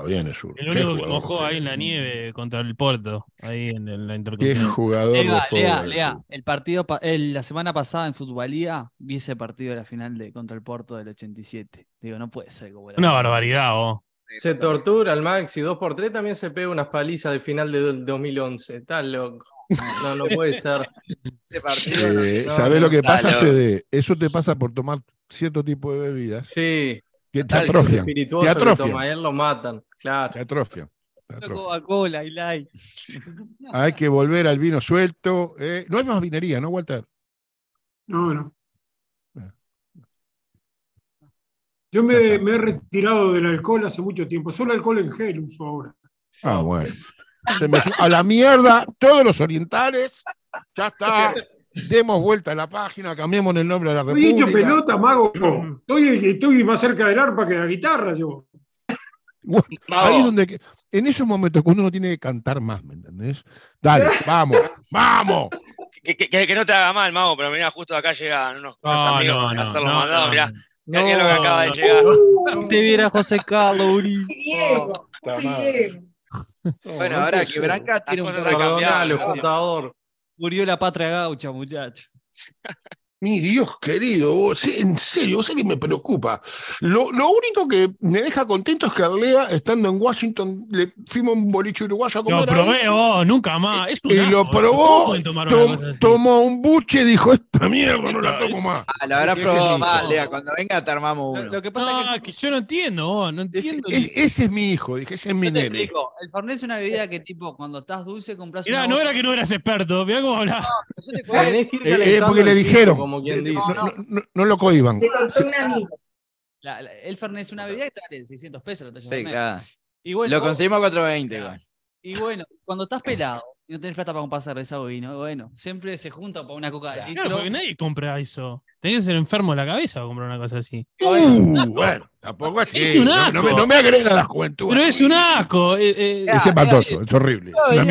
I: bien el único que mojó ahí en la nieve contra el Porto, ahí en, la Qué jugador de
B: El partido, la semana pasada en futbolía
E: vi ese partido de la final de, contra el Porto del 87. Digo, no puede ser. Una barbaridad, vos. Se tortura al y 2x3, también se pega unas palizas de final de 2011. tal loco. No, no puede ser. Ese eh, lo que pasa, Fede? Eso te pasa
A: por tomar cierto tipo de bebidas. Sí que
E: atrofia, lo matan, claro. Te Coca-Cola
A: Hay que volver al vino suelto. Eh. no hay más vinería, ¿no, Walter? No, no. Ah. Yo me, he retirado del
F: alcohol hace mucho tiempo. Solo alcohol en gel uso ahora.
A: Ah, bueno. a la mierda, todos los
F: orientales. Ya está. demos vuelta a la página, cambiemos el
A: nombre de la república. Estoy pelota,
F: mago. Estoy, más cerca del arpa que de la guitarra, yo.
A: ahí donde, en esos momentos que uno no tiene que cantar más, ¿me entendés? Dale, vamos, vamos.
L: Que, no te haga mal, mago, pero mira justo acá llegan unos, no, amigos
B: no, hacerlo mandado, mirá.
L: No, lo que acaba de llegar.
B: Uh, te viera José
G: Carlos, Diego, Bueno, ahora que Branca tiene un perdón
B: el contador Murió la patria gaucha, muchacho.
A: Mi Dios querido, en serio, sé que me preocupa. Lo, lo, único que me deja contento es que Arlea, estando en Washington, le firmó un boliche uruguayo a comer. Lo probé vos, oh, nunca más. y, eh, eh, lo probó, tomó un buche, y dijo, esta
C: mierda no la tomo más. Ah, lo habrá probado más Lea, cuando venga te armamos uno. Lo, que pasa es que, ah, yo no entiendo, vos, no
I: entiendo. ese es mi hijo, dije, ese es mi nene. el
B: Fornés es una bebida que tipo, cuando estás dulce compras mira no era
I: que no eras experto, mirá cómo hablás. No, es eh, porque le dijeron quien dice.
A: No, lo cohiban.
B: Él contó una bebida que vale 600 pesos.
C: lo conseguimos a 420.
B: Y bueno, cuando estás pelado, no tenés plata para de esa hoy, ¿no? Bueno, siempre se junta para una coca de Claro, porque
I: nadie compra eso. Tenés que ser enfermo de la cabeza para comprar una cosa así. Uh, bueno, tampoco así. No, me, no a la juventud. Pero es un asco. Eh, eh. es ah, espantoso, eh,
C: es horrible. La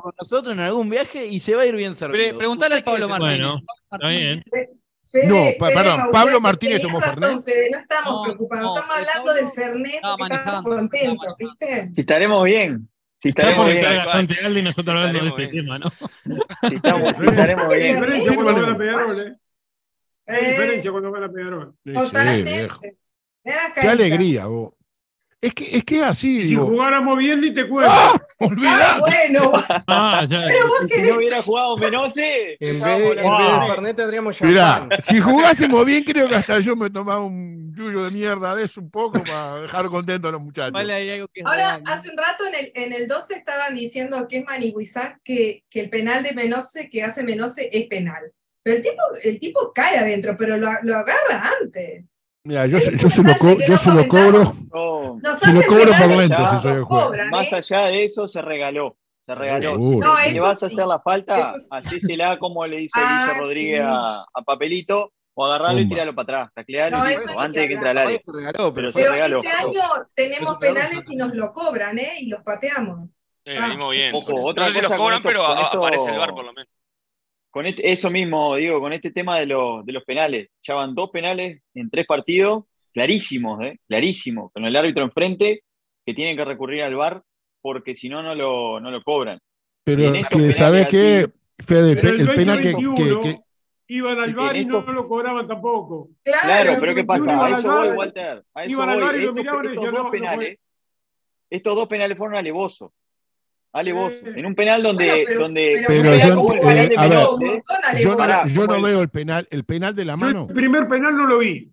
C: con nosotros en algún viaje y se va a ir bien servido. Pregúntale preguntale al Pablo Martínez. está bien.
D: no, perdón, Pablo Martínez tomó razón, Fede, no estamos preocupados, estamos hablando del Fernet porque estamos contentos, ¿viste?
J: Si estaremos bien. Si estaremos bien. Aldi, hablando de
A: este tema, ¿no? Si estaremos bien. Diferencia cuando
G: a ¿eh?
F: eh cuando Totalmente. Qué alegría, vos. Es que es que así. Si jugáramos bien, ni te ¡Ah!
E: cuento. ¡Ah! bueno! Ah, ya, si no hubiera jugado Menose, en vez, de, tendríamos Mirá, si
A: jugásemos bien, creo que hasta yo me tomaba un yuyo de mierda de eso un poco para dejar contentos a los muchachos.
D: Ahora, hace un rato en el, en el 12 estaban diciendo que es manihuizán que, que el penal de Menose que hace Menose es penal. Pero el tipo, el tipo cae adentro, pero lo, lo agarra antes.
A: Mira, yo, yo, se lo, yo se lo cobro.
J: Se lo cobro por momento si soy Más ¿eh? allá de eso, se regaló. Se ah, regaló. si le vas a hacer la falta, así se la como le dice Luis ah, Rodríguez a, Papelito, o agarrarlo y tirarlo para atrás, taclearlo claro antes de que entre al área. Se regaló, pero, este año
D: tenemos penales y nos lo cobran, ¿eh? Y los pateamos.
L: Sí, ah. muy bien. otra no los cobran, pero aparece el bar por lo menos
J: con este, eso mismo, digo, con este tema de, de los penales. Ya van dos penales en tres partidos, clarísimos, ¿eh? clarísimos, con el árbitro enfrente, que tienen que recurrir al VAR porque si no, lo, no lo cobran.
A: Pero ¿sabes qué? Fede, el, penal que,
J: Iban al bar y no, lo cobraban tampoco. Claro, pero ¿qué pasa? A eso voy, Walter. A eso iban al y dos penales, Estos dos penales fueron alevosos. Ale vos, en un penal donde. donde
A: yo, eh, a ver, ¿eh? yo, no, veo el penal, el penal de la mano. el primer penal no lo vi.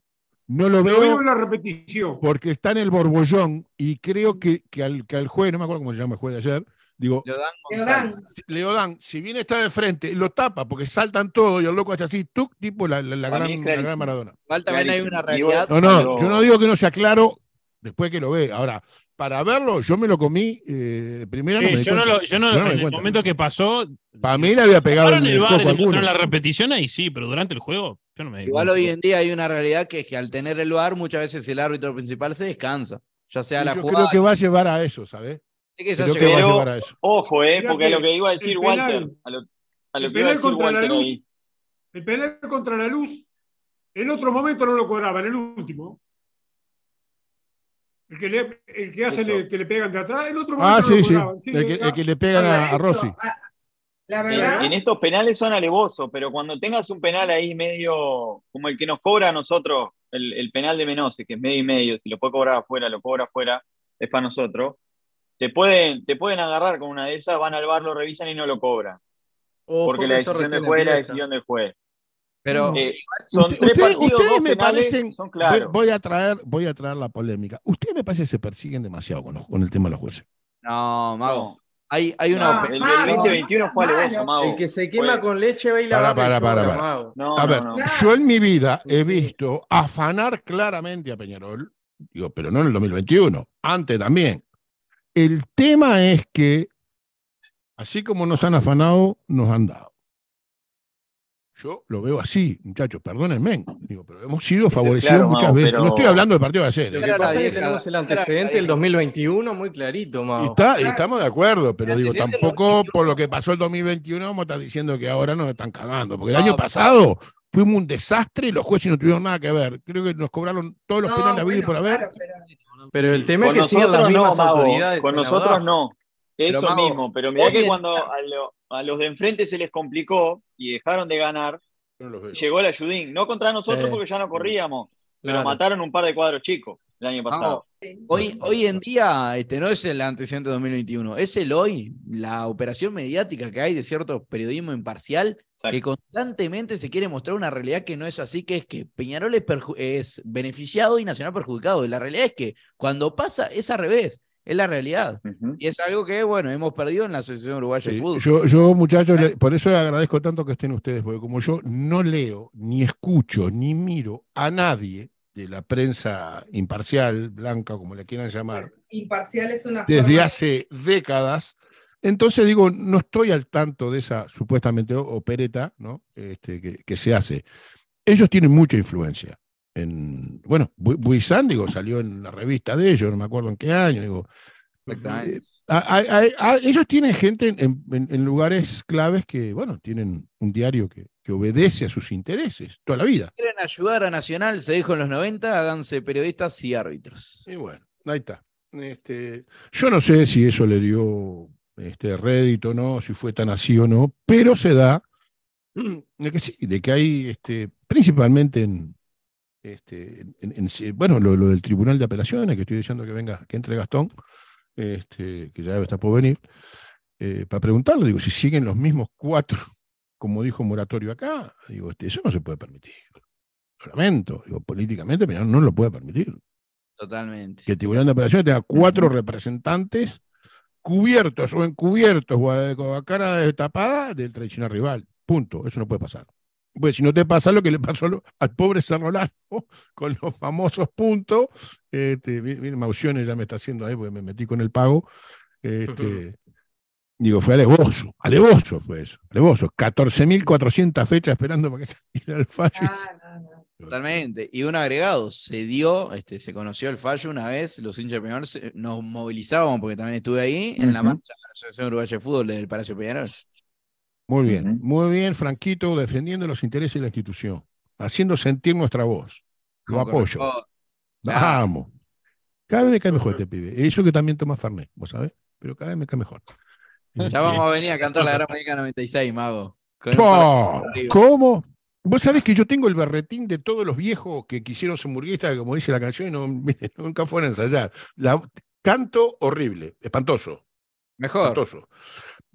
A: No lo veo, la repetición. Porque está en el borbollón y creo que, al, juez, no me acuerdo cómo se llama el juez de ayer, digo, Leodán, si bien está de frente, lo tapa porque saltan todo y el loco hace así, tú, tipo la, la, gran, Maradona. Falta hay una realidad. No, no, yo no digo que no sea claro después que lo ve. Ahora, para verlo, yo me lo comí eh, primero. yo, no en el
I: momento que pasó. Para mí
C: le había pegado en el, la
I: repetición ahí sí, pero durante el juego yo no me Igual
C: hoy en día hay una realidad que es que al tener el bar muchas veces el árbitro principal se descansa, ya sea la yo Yo creo que
A: va a llevar a eso, ¿sabes?
C: Es creo va a llevar a eso. Ojo, eh, porque lo que iba a decir
F: Walter.
J: el penal contra la luz.
F: El contra la luz. En otro momento no lo cobraba En el último. El que, le,
J: el que hace le, que le pegan de atrás, el otro.
F: Ah, sí, sí. ¿eh?
A: el, que, le pegan a, Rossi.
J: Ah, eh, en, estos penales son alevosos, pero cuando tengas un penal ahí medio como el que nos cobra a nosotros, el, penal de Menose, que es medio y medio, si lo puede cobrar afuera, lo cobra afuera, es para nosotros. Te pueden, te pueden agarrar con una de esas, van al bar, lo revisan y no lo cobran.
G: porque la decisión del juez es la decisión del juez. Pero
A: ustedes, me parecen, Voy, a traer, voy a traer la polémica. Ustedes me parece que se persiguen demasiado con, el tema de los jueces.
C: No, Mago. Hay, una. el, 2021
J: fue Mago. El que se
A: quema con leche baila. Para, para, para. a ver, yo en mi vida he visto afanar claramente a Peñarol, digo, pero no en el 2021, antes también. El tema es que, así como nos han afanado, nos han dado. Yo lo veo así, muchachos, perdónenme. Digo, pero hemos sido favorecidos muchas veces. No estoy hablando del partido de ayer. Lo ¿eh? tenemos el antecedente
E: del 2021 muy clarito, está,
A: estamos de acuerdo, pero digo, tampoco por lo que pasó el 2021 vamos a estar diciendo que ahora nos están cagando. Porque el año pasado fuimos un desastre y los jueces no tuvieron nada que ver. Creo que nos cobraron todos los no, penales por haber. pero... el tema es que las mismas autoridades. Con nosotros no.
J: Eso mismo, pero mirá que cuando a, los de enfrente se les complicó y dejaron de ganar, llegó el ayudín. No contra nosotros porque ya no corríamos, pero mataron un par de cuadros chicos el año pasado.
C: hoy, en día, este no es el antecedente 2021, es el hoy, la operación mediática que hay de cierto periodismo imparcial que constantemente se quiere mostrar una realidad que no es así, que es que Peñarol es, beneficiado y Nacional perjudicado. la realidad es que cuando pasa es al revés. Es la realidad. Y es algo que, bueno, hemos perdido en la Asociación Uruguaya de Fútbol. Yo,
A: yo muchachos, por eso agradezco tanto que estén ustedes, porque como yo no leo, ni escucho, ni miro a nadie de la prensa imparcial, blanca, como le quieran llamar.
D: Imparcial es una. Desde
A: hace décadas. Entonces digo, no estoy al tanto de esa supuestamente opereta ¿no? Este, que, que se hace. Ellos tienen mucha influencia bueno, Buizán, digo, salió en la revista de ellos, no me acuerdo en qué año, digo. Eh, ellos tienen gente en, lugares claves que, bueno, tienen un diario que, que, obedece a sus intereses toda la vida. Si
H: quieren
C: ayudar a Nacional, se dijo en los 90, háganse periodistas y árbitros. Y bueno, ahí está. Este,
A: yo no sé si eso le dio este rédito o no, si fue tan así o no, pero se da de que sí, de que hay, este, principalmente en, este, bueno, lo, del Tribunal de Apelaciones, que estoy diciendo que venga, que entre Gastón, este, que ya está por venir, eh, para preguntarle, digo, si siguen los mismos cuatro, como dijo Moratorio acá, digo, este, eso no se puede permitir. Lo lamento, digo, políticamente pero no lo puede permitir.
C: Totalmente.
A: Que el Tribunal de Apelaciones tenga cuatro representantes cubiertos o encubiertos o eh, a, cara tapada del tradicional rival. Punto. Eso no puede pasar. Pues si no te pasa lo que le pasó al pobre Cerro Largo con los famosos puntos, este, ya me está haciendo ahí porque me metí con el pago. Este, digo, fue alevoso, alevoso fue eso, alevoso. 14.400 fechas esperando para que saliera el fallo. Ah,
C: Totalmente. Y un agregado, se dio, este, se conoció el fallo una vez, los hinchas de nos movilizábamos, porque también estuve ahí, en la marcha de la Asociación Uruguaya de Fútbol del Palacio Peñarol.
A: Muy bien, muy bien, Franquito, defendiendo los intereses de la institución, haciendo sentir nuestra voz. Lo apoyo. Vamos. Ah. Cada vez me cae mejor este pibe. Eso que también toma Farnet, vos sabés, pero cada vez me cae mejor.
C: Ya este, vamos a venir a cantar la Gran América 96, mago. ¿Cómo?
A: Vos sabés que yo tengo el berretín de todos los viejos que quisieron ser murguistas, como dice la canción, y nunca fueron a ensayar. La, canto horrible, espantoso. Mejor. Espantoso.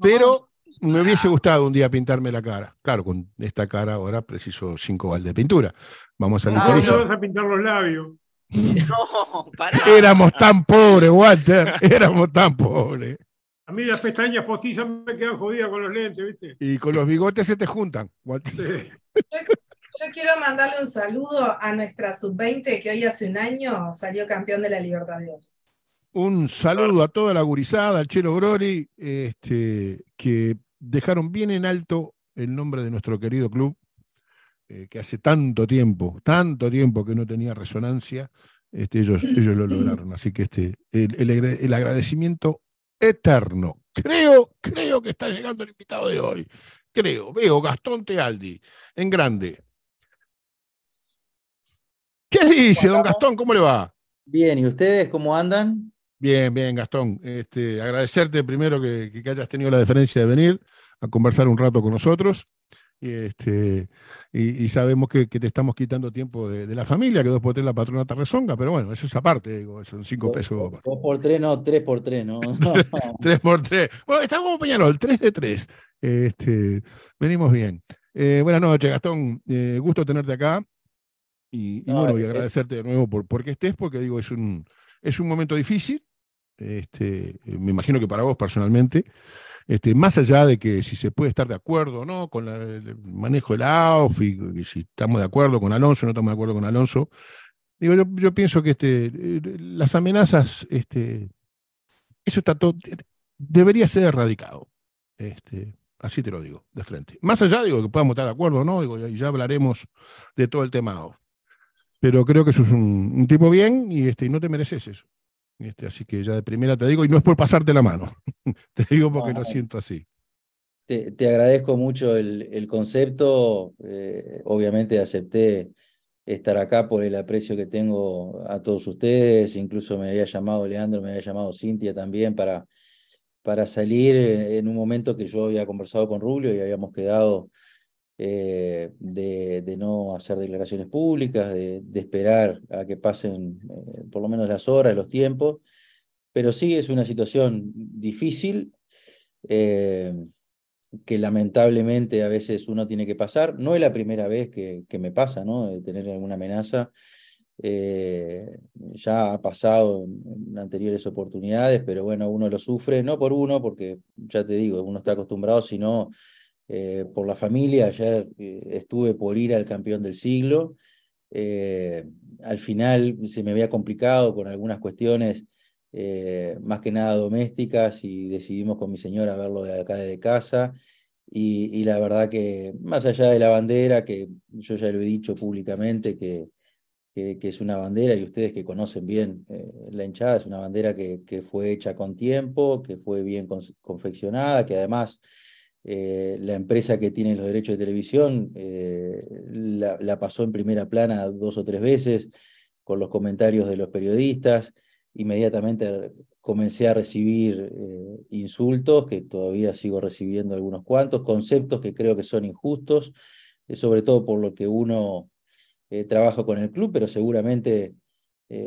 A: Pero me hubiese gustado un día pintarme la cara. Claro, con esta cara ahora preciso cinco baldes de pintura. Vamos a ah,
F: pintar los labios.
A: No, Éramos tan pobres, Walter. Éramos tan pobres.
F: A mí las pestañas postizas me quedan jodidas con los lentes, ¿viste?
A: Y con los bigotes se te juntan, Walter.
D: Yo, quiero mandarle un saludo a nuestra sub-20 que hoy hace un año salió campeón de la libertad Libertadores.
A: Un saludo a toda la gurizada, al Chelo Grori, este, que dejaron bien en alto el nombre de nuestro querido club, eh, que hace tanto tiempo, tanto tiempo que no tenía resonancia, este, ellos, mm. ellos lo lograron. Así que este, el, el, agradecimiento eterno. Creo, creo que está llegando el invitado de hoy. Creo, veo Gastón Tealdi, en grande. ¿Qué dice, don Gastón? ¿Cómo le va? Bien, ¿y ustedes cómo andan? Bien, bien, Gastón. Este, agradecerte primero que, que, hayas tenido la deferencia de venir a conversar un rato con nosotros. Y, este, y, sabemos que, te estamos quitando tiempo de, la familia, que dos por tres la patrona rezonga, pero bueno, eso es aparte, digo, son cinco pesos.
H: Dos, por tres, no, tres por tres, no.
A: tres por tres. Bueno, estamos como Peñarol, tres de tres. Este, venimos bien. Eh, buenas noches, Gastón. Eh, gusto tenerte acá. Y, bueno, y agradecerte de nuevo por, que estés, porque digo, es un, es un momento difícil este, eh, me imagino que para vos personalmente, este, más allá de que si se puede estar de acuerdo o no con el manejo del la AUF y, si estamos de acuerdo con Alonso no estamos de acuerdo con Alonso, digo, yo, pienso que este, eh, las amenazas, este, eso está todo, eh, debería ser erradicado. así te lo digo, de frente. Más allá, digo, que podamos estar de acuerdo no, digo, y ya hablaremos de todo el tema AUF. Pero creo que es un, un tipo bien y no te mereces eso. Este, así que ya de primera te digo, y no es por pasarte la mano, te digo porque lo siento así.
H: Te, agradezco mucho el, concepto, eh, obviamente acepté estar acá por el aprecio que tengo a todos ustedes, incluso me había llamado Leandro, me había llamado Cintia también para, para salir eh, en un momento que yo había conversado con Rubio y habíamos quedado eh, de, no hacer declaraciones públicas, de, esperar a que pasen eh, por lo menos las horas, los tiempos, pero sí es una situación difícil eh, que lamentablemente a veces uno tiene que pasar. No es la primera vez que, que me pasa, ¿no? De tener alguna amenaza. ya ha pasado en anteriores oportunidades, pero bueno, uno lo sufre, no por uno, porque ya te digo, uno está acostumbrado, sino eh, por la familia. Ayer eh, estuve por ir al campeón del siglo. Eh, al final se me había complicado con algunas cuestiones, más que nada domésticas, y decidimos con mi señora verlo de acá desde casa. Y, la verdad que más allá de la bandera, que yo ya lo he dicho públicamente, que, que, es una bandera, y ustedes que conocen bien la hinchada, es una bandera que, que, fue hecha con tiempo, que fue bien confeccionada, que además eh, la empresa que tiene los derechos de televisión eh, la, pasó en primera plana dos o tres veces con los comentarios de los periodistas. Inmediatamente comencé a recibir eh, insultos, que todavía sigo recibiendo algunos cuantos, conceptos que creo que son injustos, sobre todo por lo que uno trabaja con el club, pero seguramente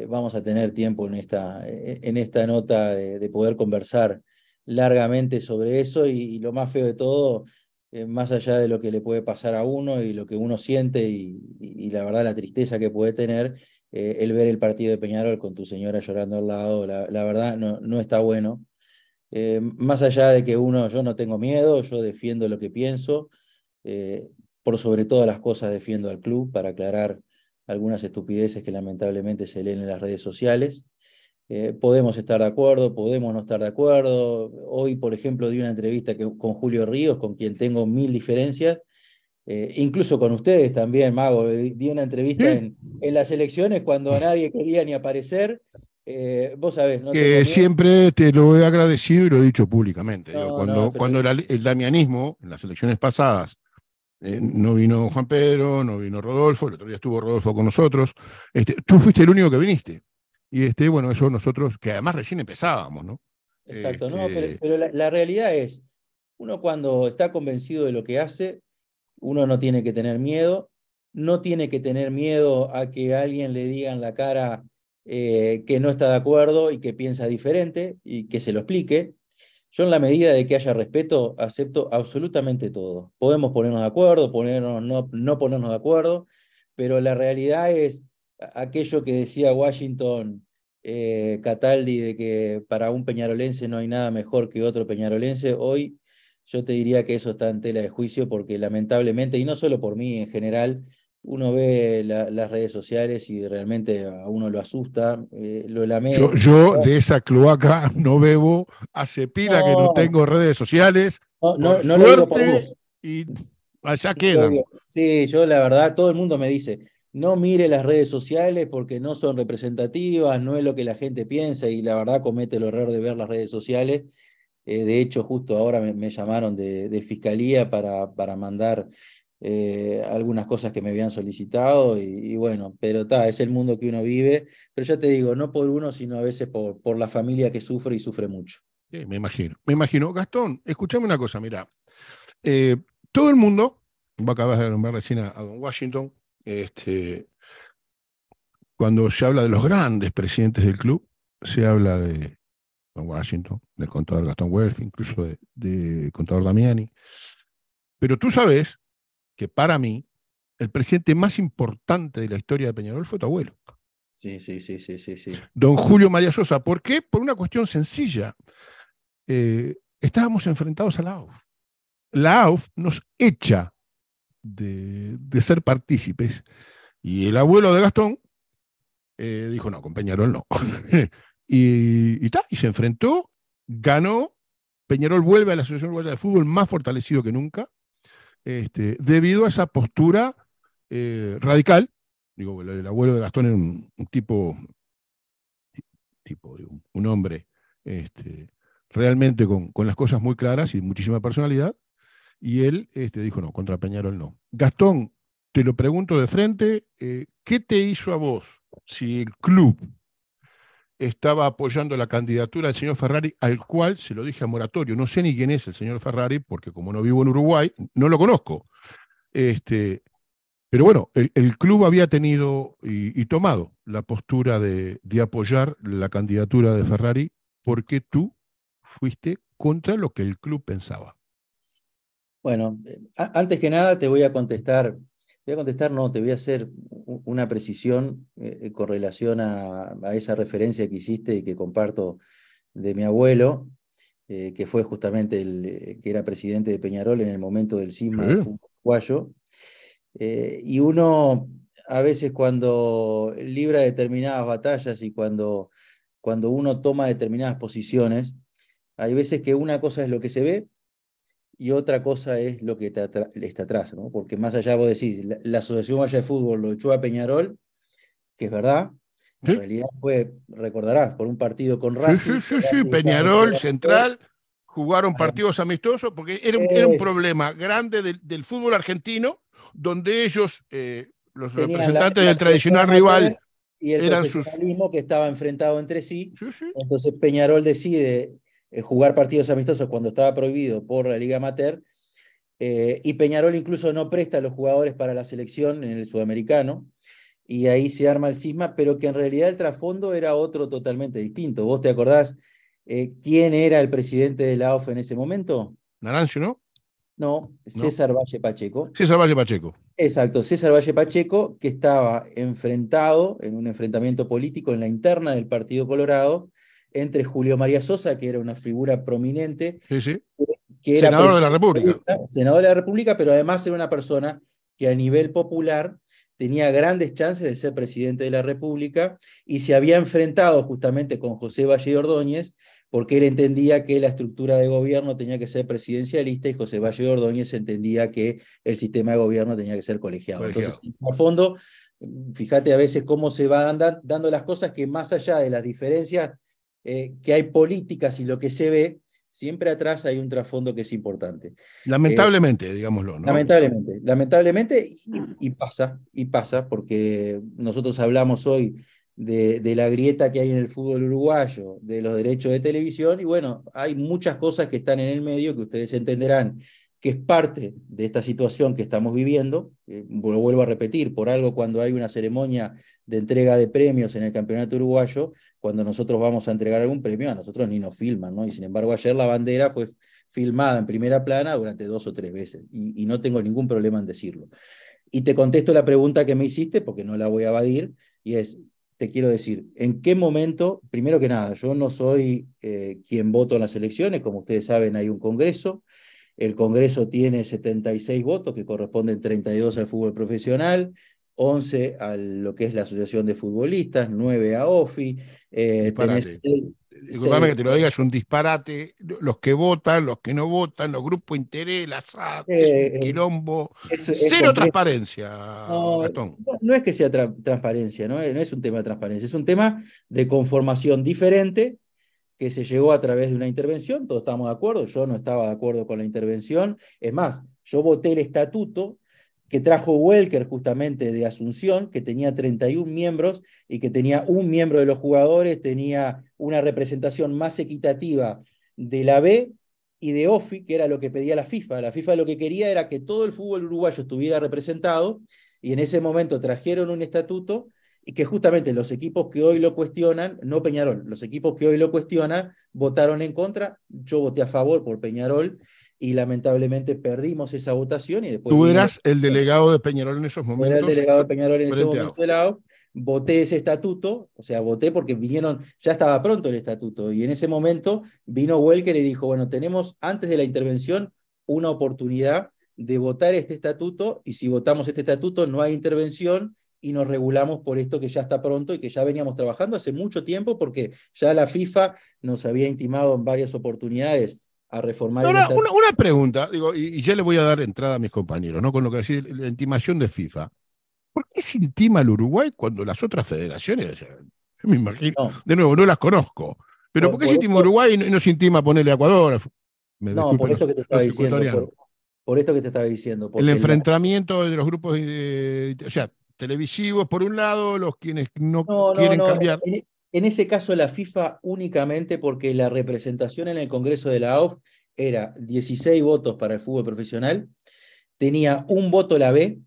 H: vamos a tener tiempo en esta, en esta nota de poder conversar largamente sobre eso y, lo más feo de todo, eh, más allá de lo que le puede pasar a uno y lo que uno siente y, la verdad la tristeza que puede tener, eh, el ver el partido de Peñarol con tu señora llorando al lado, la, verdad no, no, está bueno. Eh, más allá de que uno, yo no tengo miedo, yo defiendo lo que pienso, por sobre todas las cosas defiendo al club para aclarar algunas estupideces que lamentablemente se leen en las redes sociales. Eh, podemos estar de acuerdo, podemos no estar de acuerdo. Hoy, por ejemplo, di una entrevista con Julio Ríos, con quien tengo mil diferencias, eh, incluso con ustedes también, Mago. Eh, di una entrevista mm. en, las elecciones cuando nadie quería ni aparecer. vos sabés, ¿no? siempre
A: te lo he agradecido y lo he dicho públicamente. cuando cuando el, damianismo, en las elecciones pasadas, no vino Juan Pedro, no vino Rodolfo, el otro día estuvo Rodolfo con nosotros, este, tú fuiste el único que viniste. Y este, bueno, eso nosotros, que además recién
H: empezábamos, ¿no? Exacto, no, este, pero, la, realidad es, uno cuando está convencido de lo que hace, uno no tiene que tener miedo, no tiene que tener miedo a que alguien le diga en la cara eh, que no está de acuerdo y que piensa diferente y que se lo explique. Yo en la medida de que haya respeto, acepto absolutamente todo. Podemos ponernos de acuerdo, ponernos, no, no ponernos de acuerdo, pero la realidad es aquello que decía Washington eh, Cataldi de que para un peñarolense no hay nada mejor que otro peñarolense, hoy yo te diría que eso está en tela de juicio porque lamentablemente, y no solo por mí en general, uno ve las redes sociales y realmente a uno lo asusta, eh, lo lamento. Yo, de
A: esa cloaca no bebo,
H: hace pila que no tengo redes sociales. No, suerte, y allá queda. Sí, yo la verdad, todo el mundo me dice, no mire las redes sociales porque no son representativas, no es lo que la gente piensa y la verdad comete el error de ver las redes sociales. Eh, de hecho, justo ahora me, llamaron de, fiscalía para, para mandar eh, algunas cosas que me habían solicitado y, bueno, pero está, es el mundo que uno vive, pero ya te digo, no por uno, sino a veces por, por la familia que sufre y sufre mucho.
A: me imagino,
H: me imagino. Gastón, escúchame una cosa, mira,
A: eh, todo el mundo, vos acabas de nombrar recién a Don Washington, este, cuando se habla de los grandes presidentes del club, se habla de Don Washington, del contador Gastón Welf, incluso del de contador Damiani. Pero tú sabes que para mí, el presidente más importante de la historia de Peñarol fue tu abuelo.
H: Sí, sí, sí, sí, sí.
A: Don Julio María Sosa. ¿Por qué? Por una cuestión sencilla. Eh, estábamos enfrentados a la AUF. La AUF nos echa de, ser partícipes. Y el abuelo de Gastón eh, dijo, no, con Peñarol no. y, y, y se enfrentó, ganó, Peñarol vuelve a la Asociación Uruguaya de Fútbol más fortalecido que nunca, este, debido a esa postura eh, radical. Digo, el, abuelo de Gastón es un, tipo, tipo un, un hombre este, realmente con, las cosas muy claras y muchísima personalidad. Y él este, dijo, no, contra Peñarol no. Gastón, te lo pregunto de frente, eh, ¿qué te hizo a vos si el club estaba apoyando la candidatura del señor Ferrari, al cual se lo dije a Moratorio, no sé ni quién es el señor Ferrari, porque como no vivo en Uruguay, no lo conozco. Este, pero bueno, el, club había tenido y, tomado la postura de, apoyar la candidatura de Ferrari
H: porque tú fuiste contra lo que el club pensaba. Bueno, eh, antes que nada te voy a contestar, te voy a contestar, no, te voy a hacer una precisión eh, eh, con relación a, esa referencia que hiciste y que comparto de mi abuelo, que fue justamente el que era presidente de Peñarol en el momento del sismo de y uno a veces cuando libra determinadas batallas y cuando, cuando uno toma determinadas posiciones, hay veces que una cosa es lo que se ve y otra cosa es lo que está, está atrás, ¿no? Porque más allá vos decís, la, Asociación Valle de Fútbol lo echó a Peñarol, que es verdad, en realidad fue, recordarás, por un partido con Racing. Sí, sí, sí, Peñarol, Central,
A: jugaron partidos amistosos porque era un, era un problema grande del, fútbol argentino, donde ellos, eh, los representantes del
H: tradicional rival, y el eran que estaba enfrentado entre sí entonces Peñarol decide eh, jugar partidos amistosos cuando estaba prohibido por la Liga Amateur. Eh, y Peñarol incluso no presta a los jugadores para la selección en el sudamericano. Y ahí se arma el cisma, pero que en realidad el trasfondo era otro totalmente distinto. ¿Vos te acordás eh, quién era el presidente de la OFE en ese momento?
A: Naranjo, ¿no?
H: No, César Valle Pacheco.
A: César Valle Pacheco.
H: Exacto, César Valle Pacheco, que estaba enfrentado en un enfrentamiento político en la interna del Partido Colorado entre Julio María Sosa, que era una figura prominente,
A: que era senador de la República.
H: Senador de la República, pero además era una persona que a nivel popular tenía grandes chances de ser presidente de la República y se había enfrentado justamente con José Valle Ordóñez porque él entendía que la estructura de gobierno tenía que ser presidencialista y José Valle Ordóñez entendía que el sistema de gobierno tenía que ser colegiado. Entonces, a fondo, fíjate a veces cómo se van dando las cosas que más allá de las diferencias eh, que hay políticas y lo que se ve, siempre atrás hay un trasfondo que es importante. Lamentablemente, digámoslo. Lamentablemente, lamentablemente, y, pasa, y pasa, porque nosotros hablamos hoy de, la grieta que hay en el fútbol uruguayo, de los derechos de televisión, y bueno, hay muchas cosas que están en el medio que ustedes entenderán que es parte de esta situación que estamos viviendo, lo eh, vuelvo a repetir, por algo cuando hay una ceremonia de entrega de premios en el campeonato uruguayo, cuando nosotros vamos a entregar algún premio, a nosotros ni nos filman, ¿no? Y sin embargo, ayer la bandera fue filmada en primera plana durante dos o tres veces, y, no tengo ningún problema en decirlo. Y te contesto la pregunta que me hiciste, porque no la voy a evadir, y es, te quiero decir, ¿en qué momento, primero que nada, yo no soy eh, quien voto en las elecciones, como ustedes saben, hay un Congreso, el Congreso tiene 76 votos, que corresponden 32 al fútbol profesional, 11 a lo que es la Asociación de Futbolistas, 9 a OFI. Eh, que te lo diga,
A: es un disparate. Los que votan, los que no votan, los grupos de interés, la SAT,
H: eh, quilombo. Cero transparencia, no, no, es que sea transparencia, ¿no? Eh, no es un tema de transparencia, es un tema de conformación diferente que se llegó a través de una intervención, todos estamos de acuerdo, yo no estaba de acuerdo con la intervención, es más, yo voté el estatuto que trajo Welker justamente de Asunción, que tenía 31 miembros y que tenía un miembro de los jugadores, tenía una representación más equitativa de la B y de OFI, que era lo que pedía la FIFA. La FIFA lo que quería era que todo el fútbol uruguayo estuviera representado y en ese momento trajeron un estatuto y que justamente los equipos que hoy lo cuestionan, no Peñarol, los equipos que hoy lo cuestionan votaron en contra, yo voté a favor por Peñarol y lamentablemente perdimos esa votación y después... Tú eras
A: el delegado de Peñarol en esos momentos. Era el delegado de Peñarol en ese
H: momento voté ese estatuto, o sea, voté porque vinieron, ya estaba pronto el estatuto, y en ese momento vino Welker y dijo, bueno, tenemos antes de la intervención una oportunidad de votar este estatuto, y si votamos este estatuto no hay intervención, y nos regulamos por esto que ya está pronto y que ya veníamos trabajando hace mucho tiempo porque ya la FIFA nos había intimado en varias oportunidades a reformar. Ahora, una, una, pregunta, digo, y, ya le
A: voy a dar entrada a mis compañeros, ¿no? Con lo que decía la intimación de FIFA. ¿Por qué se intima el Uruguay cuando las otras federaciones, me imagino, de nuevo, no las conozco, pero ¿por, qué se intima Uruguay y no, se intima ponerle a Ecuador? no, por esto que te estaba diciendo. Por,
H: esto que te estaba diciendo. El
A: enfrentamiento de los grupos, o sea, televisivos, por un lado, los quienes no, quieren cambiar.
H: En ese caso, la FIFA únicamente porque la representación en el Congreso de la off era 16 votos para el fútbol profesional, tenía un voto la B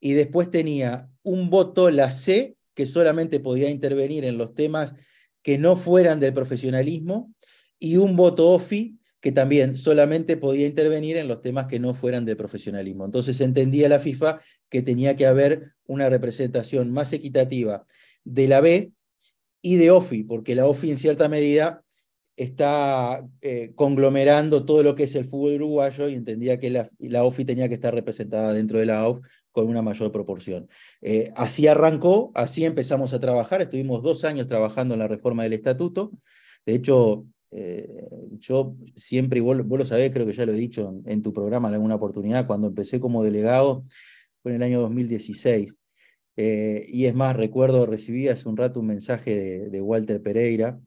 H: y después tenía un voto la C, que solamente podía intervenir en los temas que no fueran del profesionalismo, y un voto OFI, que también solamente podía intervenir en los temas que no fueran del profesionalismo. Entonces entendía la FIFA que tenía que haber una representación más equitativa de la B y de OFI, porque la OFI en cierta medida está eh, conglomerando todo lo que es el fútbol uruguayo y entendía que la, OFI tenía que estar representada dentro de la OFI con una mayor proporción. Eh, así arrancó, así empezamos a trabajar, estuvimos dos años trabajando en la reforma del estatuto. De hecho, eh, yo siempre, y vos, lo sabés, creo que ya lo he dicho en, en tu programa en alguna oportunidad, cuando empecé como delegado fue en el año 2016. Eh, y es más, recuerdo, recibí hace un rato un mensaje de, Walter Pereira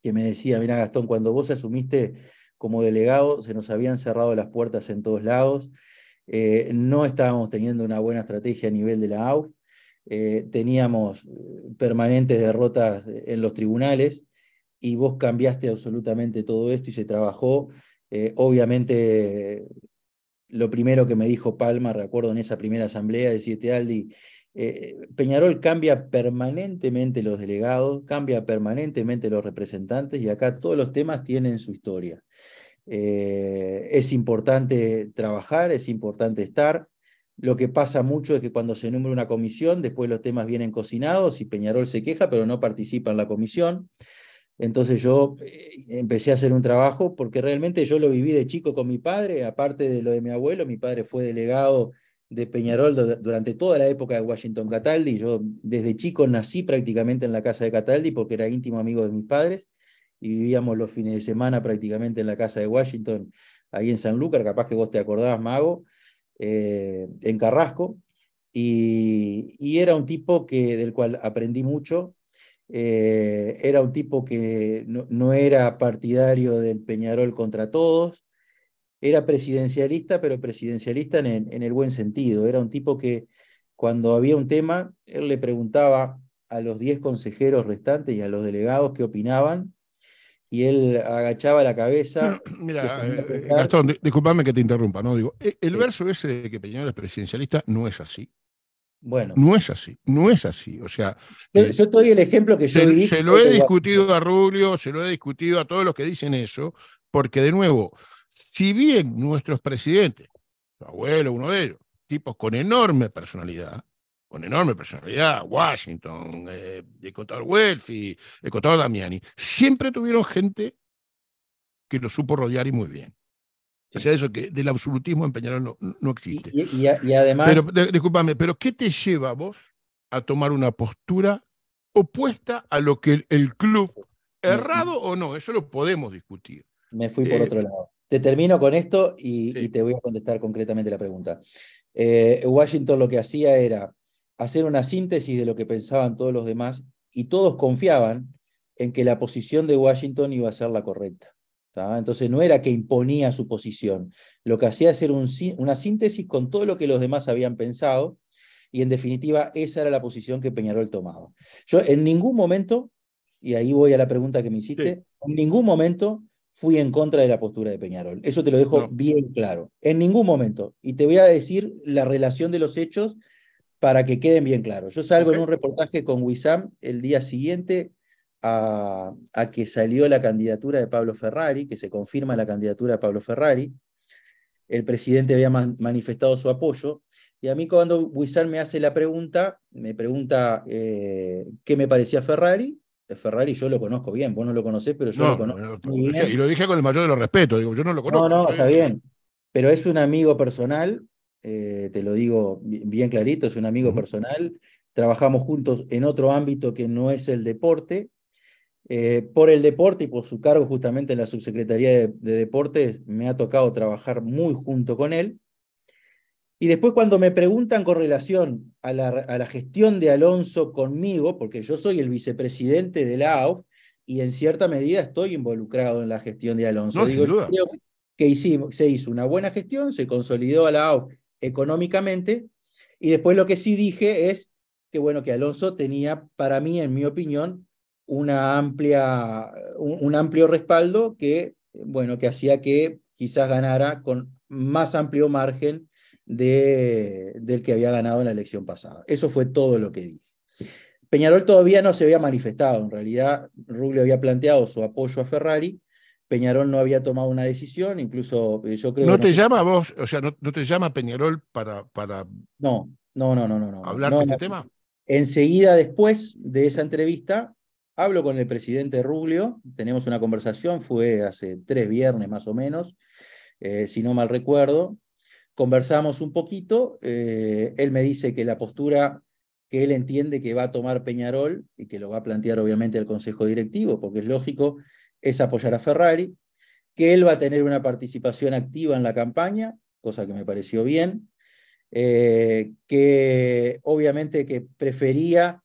H: que me decía, mira Gastón, cuando vos asumiste como delegado, se nos habían cerrado las puertas en todos lados, eh, no estábamos teniendo una buena estrategia a nivel de la AUF, eh, teníamos permanentes derrotas en los tribunales y vos cambiaste absolutamente todo esto y se trabajó. obviamente, lo primero que me dijo Palma, recuerdo en esa primera asamblea, siete Aldi, eh, Peñarol cambia permanentemente los delegados, cambia permanentemente los representantes y acá todos los temas tienen su historia. Eh, es importante trabajar, es importante estar. Lo que pasa mucho es que cuando se nombra una comisión, después los temas vienen cocinados y Peñarol se queja, pero no participa en la comisión. Entonces yo eh, empecé a hacer un trabajo porque realmente yo lo viví de chico con mi padre, aparte de lo de mi abuelo, mi padre fue delegado de Peñarol durante toda la época de Washington Cataldi. Yo desde chico nací prácticamente en la casa de Cataldi porque era íntimo amigo de mis padres y vivíamos los fines de semana prácticamente en la casa de Washington, ahí en San Lucas capaz que vos te acordás, Mago, eh, en Carrasco. Y, era un tipo que, del cual aprendí mucho. Eh, era un tipo que no, no era partidario del Peñarol contra todos, era presidencialista, pero presidencialista en el, en el buen sentido. Era un tipo que cuando había un tema, él le preguntaba a los 10 consejeros restantes y a los delegados qué opinaban, y él agachaba la cabeza. Mira, eh, Gastón,
A: discúlpame que te interrumpa, ¿no? Digo, e, el verso ese de que Peñarol es presidencialista no es así. Bueno. No es así, no es así. O sea. Yo, doy eh, el ejemplo que yo se, se lo he discutido a Rubio, se lo he discutido a todos los que dicen eso, porque de nuevo, si bien nuestros presidentes, su abuelo, uno de ellos, tipos con enorme personalidad, con enorme personalidad, Washington, eh, el contador Welfi, el contador Damiani, siempre tuvieron gente que lo supo rodear y muy bien. O sea, eso que del absolutismo en Peñarol no, existe. Y,
H: además... Pero,
A: discúlpame, pero ¿qué te lleva a vos a tomar una postura opuesta a lo que el, club,
H: errado o
A: no, eso lo podemos discutir.
H: Me fui por eh, otro lado. Te termino con esto y, te voy a contestar concretamente la pregunta. Eh, Washington lo que hacía era hacer una síntesis de lo que pensaban todos los demás y todos confiaban en que la posición de Washington iba a ser la correcta. Entonces no era que imponía su posición, lo que hacía era hacer una síntesis con todo lo que los demás habían pensado y en definitiva esa era la posición que Peñarol tomaba. Yo en ningún momento, y ahí voy a la pregunta que me hiciste, en ningún momento fui en contra de la postura de Peñarol. Eso te lo dejo bien claro. En ningún momento. Y te voy a decir la relación de los hechos para que queden bien claros. Yo salgo en un reportaje con Wissam el día siguiente a, que salió la candidatura de Pablo Ferrari, que se confirma la candidatura de Pablo Ferrari. El presidente había manifestado su apoyo. Y a mí cuando Wissam me hace la pregunta, me pregunta eh, qué me parecía Ferrari, Ferrari yo lo conozco bien, vos no lo conocés, pero yo lo conozco. Y lo dije con el mayor de los respetos, digo, yo no lo conozco. No, no, está bien. Pero es un amigo personal, eh, te lo digo bien clarito, es un amigo personal. Trabajamos juntos en otro ámbito que no es el deporte. Eh, por el deporte y por su cargo justamente en la Subsecretaría de Deportes, me ha tocado trabajar muy junto con él. Y después cuando me preguntan con relación a la, a la, gestión de Alonso conmigo, porque yo soy el vicepresidente de la AUF y en cierta medida estoy involucrado en la gestión de Alonso. Digo, yo creo que se hizo una buena gestión, se consolidó a la AUF económicamente y después lo que sí dije es que bueno, que Alonso tenía para mí, en mi opinión, una amplia, un, amplio respaldo que, bueno, que hacía que quizás ganara con más amplio margen de, del que había ganado en la elección pasada. Eso fue todo lo que dije. Peñarol todavía no se había manifestado, en realidad Rubio había planteado su apoyo a Ferrari, Peñarol no había tomado una decisión, incluso eh, yo creo... ¿No te
A: llama vos, o sea, no, te llama Peñarol para... para
H: no, no, no, no, no. ¿Hablar de este tema? Enseguida después de esa entrevista, hablo con el presidente Rubio, tenemos una conversación, fue hace tres viernes más o menos, eh, si no mal recuerdo, Conversamos un poquito, eh, él me dice que la postura que él entiende que va a tomar Peñarol y que lo va a plantear obviamente el Consejo Directivo, porque es lógico, es apoyar a Ferrari, que él va a tener una participación activa en la campaña, cosa que me pareció bien, eh, que obviamente que prefería,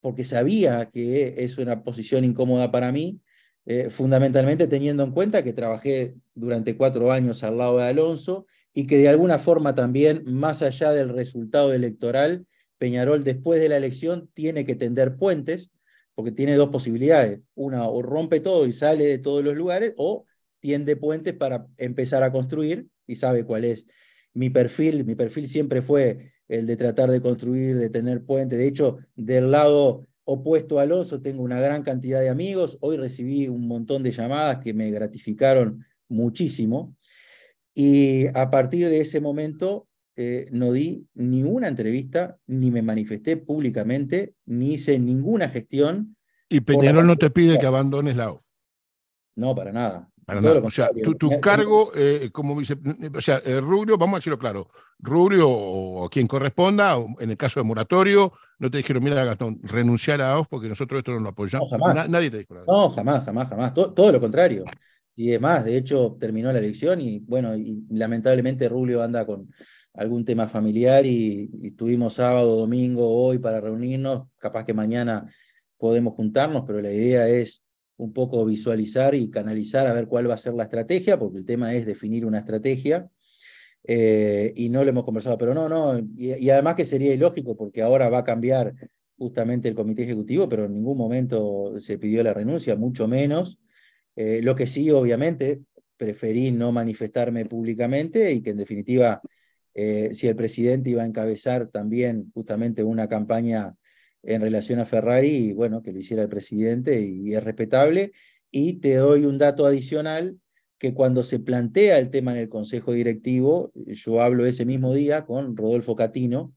H: porque sabía que es una posición incómoda para mí, eh, fundamentalmente teniendo en cuenta que trabajé durante cuatro años al lado de Alonso y que de alguna forma también, más allá del resultado electoral, Peñarol después de la elección tiene que tender puentes, porque tiene dos posibilidades. Una, o rompe todo y sale de todos los lugares, o tiende puentes para empezar a construir y sabe cuál es mi perfil. Mi perfil siempre fue el de tratar de construir, de tener puentes. De hecho, del lado opuesto a Alonso tengo una gran cantidad de amigos. Hoy recibí un montón de llamadas que me gratificaron muchísimo y a partir de ese momento eh, no di ni una entrevista, ni me manifesté públicamente, ni hice ninguna gestión.
A: Y Peñarol no te pide que abandones la OF. No, para nada. Para nada. O sea, tu, cargo eh, como dice o sea, eh, Rubio, vamos a decirlo claro, Rubio o, quien corresponda, en el caso de Moratorio, no te dijeron, mira Gastón, renunciar a OF porque nosotros esto no lo apoyamos. No, jamás. nadie te
H: dijo No, jamás, jamás, jamás. todo lo contrario y demás. De hecho, terminó la elección y bueno, y lamentablemente Rubio anda con algún tema familiar y, estuvimos sábado, domingo, hoy para reunirnos, capaz que mañana podemos juntarnos, pero la idea es un poco visualizar y canalizar a ver cuál va a ser la estrategia, porque el tema es definir una estrategia. Eh, y no lo hemos conversado, pero no, no, y además que sería ilógico, porque ahora va a cambiar justamente el comité ejecutivo, pero en ningún momento se pidió la renuncia, mucho menos eh, lo que sí, obviamente, preferí no manifestarme públicamente y que en definitiva, eh, si el presidente iba a encabezar también justamente una campaña en relación a Ferrari, bueno, que lo hiciera el presidente y, es respetable. Y te doy un dato adicional que cuando se plantea el tema en el Consejo Directivo, yo hablo ese mismo día con Rodolfo Catino,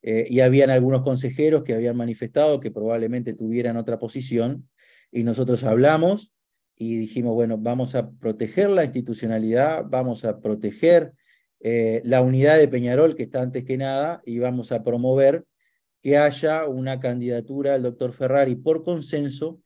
H: eh, y habían algunos consejeros que habían manifestado que probablemente tuvieran otra posición, y nosotros hablamos, y dijimos, bueno, vamos a proteger la institucionalidad, vamos a proteger eh, la unidad de Peñarol, que está antes que nada, y vamos a promover que haya una candidatura al doctor Ferrari por consenso,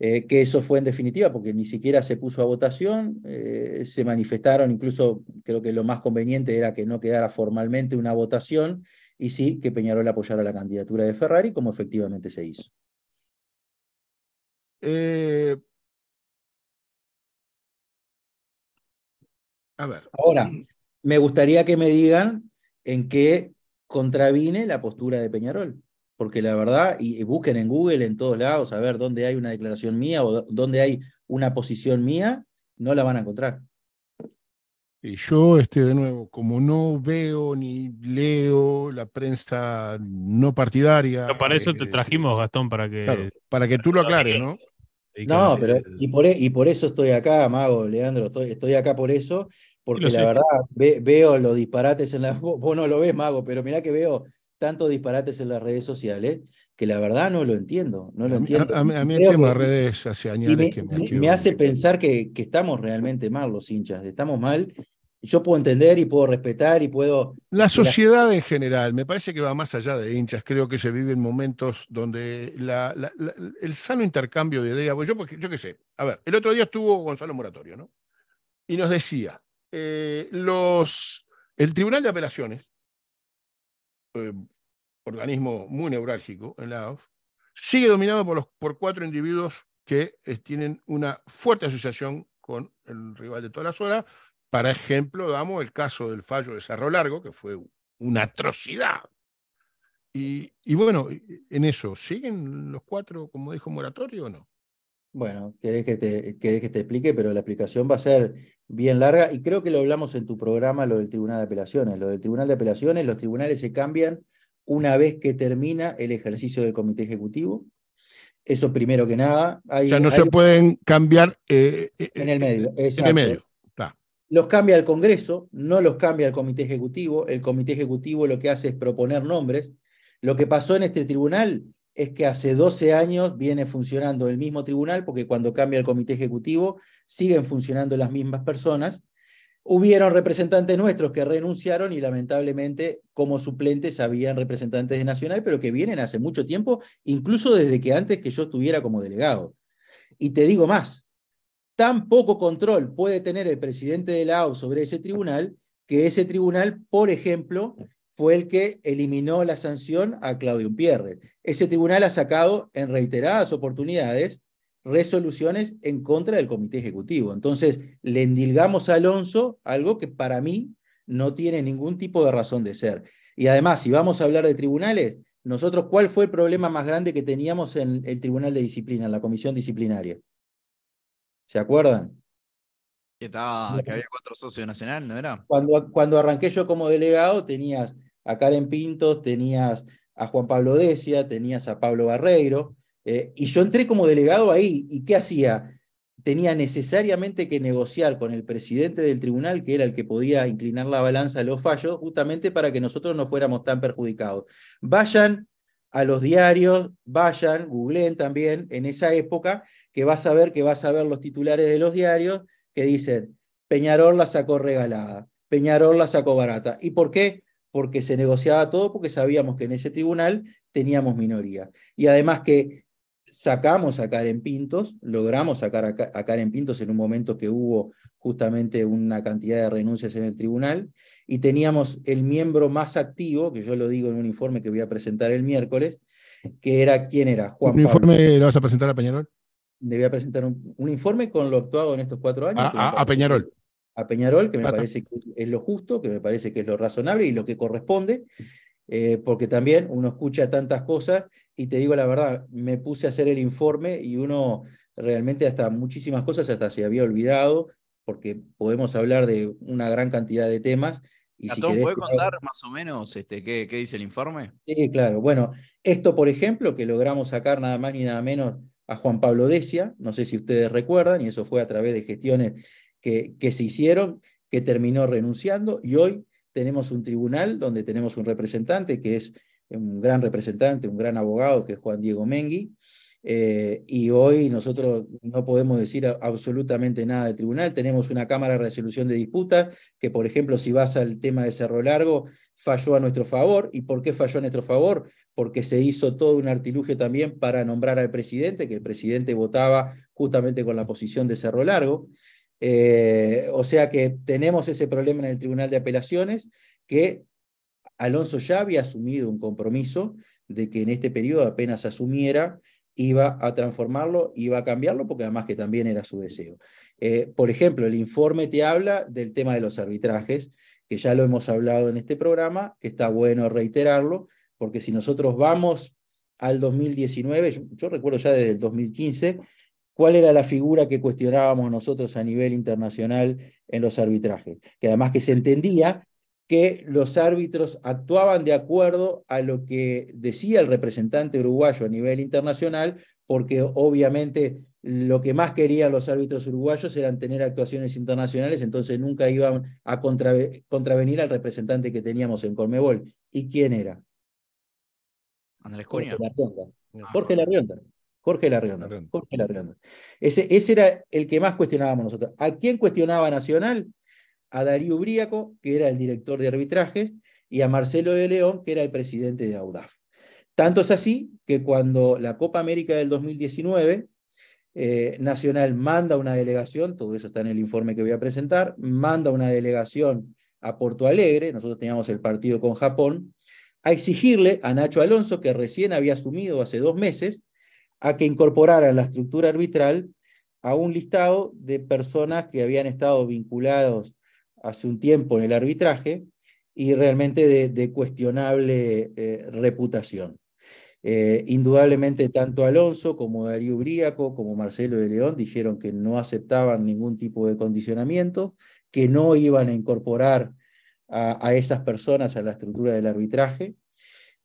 H: eh, que eso fue en definitiva, porque ni siquiera se puso a votación, eh, se manifestaron, incluso creo que lo más conveniente era que no quedara formalmente una votación, y sí que Peñarol apoyara la candidatura de Ferrari, como efectivamente se hizo.
G: Eh,
H: ver. Ahora, me gustaría que me digan en qué contravine la postura de Peñarol. Porque la verdad, y, busquen en Google, en todos lados, a ver dónde hay una declaración mía o dónde hay una posición mía, no la van a encontrar.
A: Y yo, este, de nuevo, como no veo ni leo la prensa no partidaria.
H: para eso eh,
I: te trajimos, Gastón, para que. para que tú lo aclares, ¿no?
H: No, pero y por, e, y por eso estoy acá, Mago, Leandro, estoy acá por eso. Porque la verdad, veo los disparates en las... Vos no lo ves, Mago, pero mirá que veo tantos disparates en las redes sociales que la verdad no lo entiendo. No lo a, entiendo. mí el tema de redes hace años me, que me, me, hace pensar que, estamos realmente mal los hinchas, estamos mal. Yo puedo entender y puedo respetar y puedo... La
A: sociedad en general, me parece que va más allá de hinchas, creo que se viven momentos donde la, el sano intercambio de ideas, yo, yo qué sé, a ver, el otro día estuvo Gonzalo Moratorio, ¿no? Y nos decía, eh, el Tribunal de Apelaciones, eh, organismo muy neurálgico en la sigue dominado por, cuatro individuos que eh, tienen una fuerte asociación con el rival de todas las horas. Para ejemplo, damos el caso del fallo de Cerro Largo, que fue una atrocidad. Y, y bueno, en eso,
H: ¿siguen los
A: cuatro, como dijo Moratorio o no?
H: Bueno, querés que, te, querés que te explique, pero la explicación va a ser bien larga y creo que lo hablamos en tu programa, lo del Tribunal de Apelaciones. Lo del Tribunal de Apelaciones, los tribunales se cambian una vez que termina el ejercicio del Comité Ejecutivo. Eso primero que nada. o sea, no se pueden cambiar eh, eh, en el medio. Eh, en el medio. Los cambia el Congreso, no los cambia el Comité Ejecutivo. El Comité Ejecutivo lo que hace es proponer nombres. Lo que pasó en este tribunal es que hace 12 años viene funcionando el mismo tribunal, porque cuando cambia el comité ejecutivo siguen funcionando las mismas personas. Hubieron representantes nuestros que renunciaron y lamentablemente como suplentes habían representantes de Nacional, pero que vienen hace mucho tiempo, incluso desde que antes que yo estuviera como delegado. Y te digo más, tan poco control puede tener el presidente de la AU sobre ese tribunal que ese tribunal, por ejemplo, fue el que eliminó la sanción a Claudio Pierre. Ese tribunal ha sacado en reiteradas oportunidades resoluciones en contra del comité ejecutivo. Entonces, le endilgamos a Alonso algo que para mí no tiene ningún tipo de razón de ser. Y además, si vamos a hablar de tribunales, nosotros, ¿cuál fue el problema más grande que teníamos en el Tribunal de Disciplina, en la Comisión Disciplinaria? ¿Se acuerdan? Que, había cuatro socios nacionales, ¿no era? Cuando, cuando arranqué yo como delegado, tenías a Karen Pinto, tenías a Juan Pablo Decia, tenías a Pablo Barreiro, eh, y yo entré como delegado ahí, ¿y qué hacía? Tenía necesariamente que negociar con el presidente del tribunal, que era el que podía inclinar la balanza de los fallos, justamente para que nosotros no fuéramos tan perjudicados. Vayan a los diarios, vayan, googleen también en esa época, que vas a ver que vas a ver los titulares de los diarios que dicen, Peñarol la sacó regalada, Peñarol la sacó barata. ¿Y por qué? porque se negociaba todo, porque sabíamos que en ese tribunal teníamos minoría. Y además que sacamos a Karen Pintos, logramos sacar a, Karen Pintos en un momento que hubo justamente una cantidad de renuncias en el tribunal, y teníamos el miembro más activo, que yo lo digo en un informe que voy a presentar el miércoles, que era, ¿quién era? Juan ¿Un informe
A: lo vas a presentar a Peñarol?
H: Debía presentar un, informe con lo actuado en estos cuatro años. a Peñarol a Peñarol, que me parece que es lo justo, que me parece que es lo razonable y lo que corresponde, eh, porque también uno escucha tantas cosas y te digo la verdad, me puse a hacer el informe y uno realmente hasta muchísimas cosas hasta se había olvidado, porque podemos hablar de una gran cantidad de temas. Y si ¿puede contar
C: más o menos este, qué, qué dice el informe?
H: Sí, claro. Bueno, esto, por ejemplo, que logramos sacar nada más ni nada menos a Juan Pablo Decia, no sé si ustedes recuerdan, y eso fue a través de gestiones que, se hicieron, que terminó renunciando y hoy tenemos un tribunal donde tenemos un representante que es un gran representante, un gran abogado, que es Juan Diego Mengui. Eh, y hoy nosotros no podemos decir absolutamente nada del tribunal. Tenemos una Cámara de Resolución de Disputa que, por ejemplo, si vas al tema de Cerro Largo, falló a nuestro favor. ¿Y por qué falló a nuestro favor? Porque se hizo todo un artilugio también para nombrar al presidente, que el presidente votaba justamente con la posición de Cerro Largo. Eh, o sea que tenemos ese problema en el Tribunal de Apelaciones que Alonso ya había asumido un compromiso de que en este periodo apenas asumiera iba a transformarlo, iba a cambiarlo, porque además que también era su deseo. Eh, por ejemplo, el informe te habla del tema de los arbitrajes, que ya lo hemos hablado en este programa, que está bueno reiterarlo, porque si nosotros vamos al 2019, yo recuerdo ya desde el 2015, cuál era la figura que cuestionábamos nosotros a nivel internacional en los arbitrajes, que además que se entendía que los árbitros actuaban de acuerdo a lo que decía el representante uruguayo a nivel internacional, porque obviamente lo que más querían los árbitros uruguayos eran tener actuaciones internacionales, entonces nunca iban a contravenir al representante que teníamos en Colmebol. ¿Y quién era? Andrés Cunha. Ah. Jorge Larrionda. Jorge Larganda. Jorge Ese, era el que más cuestionábamos nosotros. ¿A quién cuestionaba Nacional? A Darío Ubriaco, que era el director de arbitrajes, y a Marcelo de León, que era el presidente de AUDAF. Tanto es así que cuando la Copa América del 2019, eh, Nacional manda una delegación, todo eso está en el informe que voy a presentar, manda una delegación a Porto Alegre, nosotros teníamos el partido con Japón, a exigirle a Nacho Alonso, que recién había asumido hace dos meses, a que incorporaran la estructura arbitral a un listado de personas que habían estado vinculados hace un tiempo en el arbitraje y realmente de, cuestionable eh, reputación. Eh, indudablemente tanto Alonso como Darío Bríaco como Marcelo de León dijeron que no aceptaban ningún tipo de condicionamiento, que no iban a incorporar a, esas personas a la estructura del arbitraje.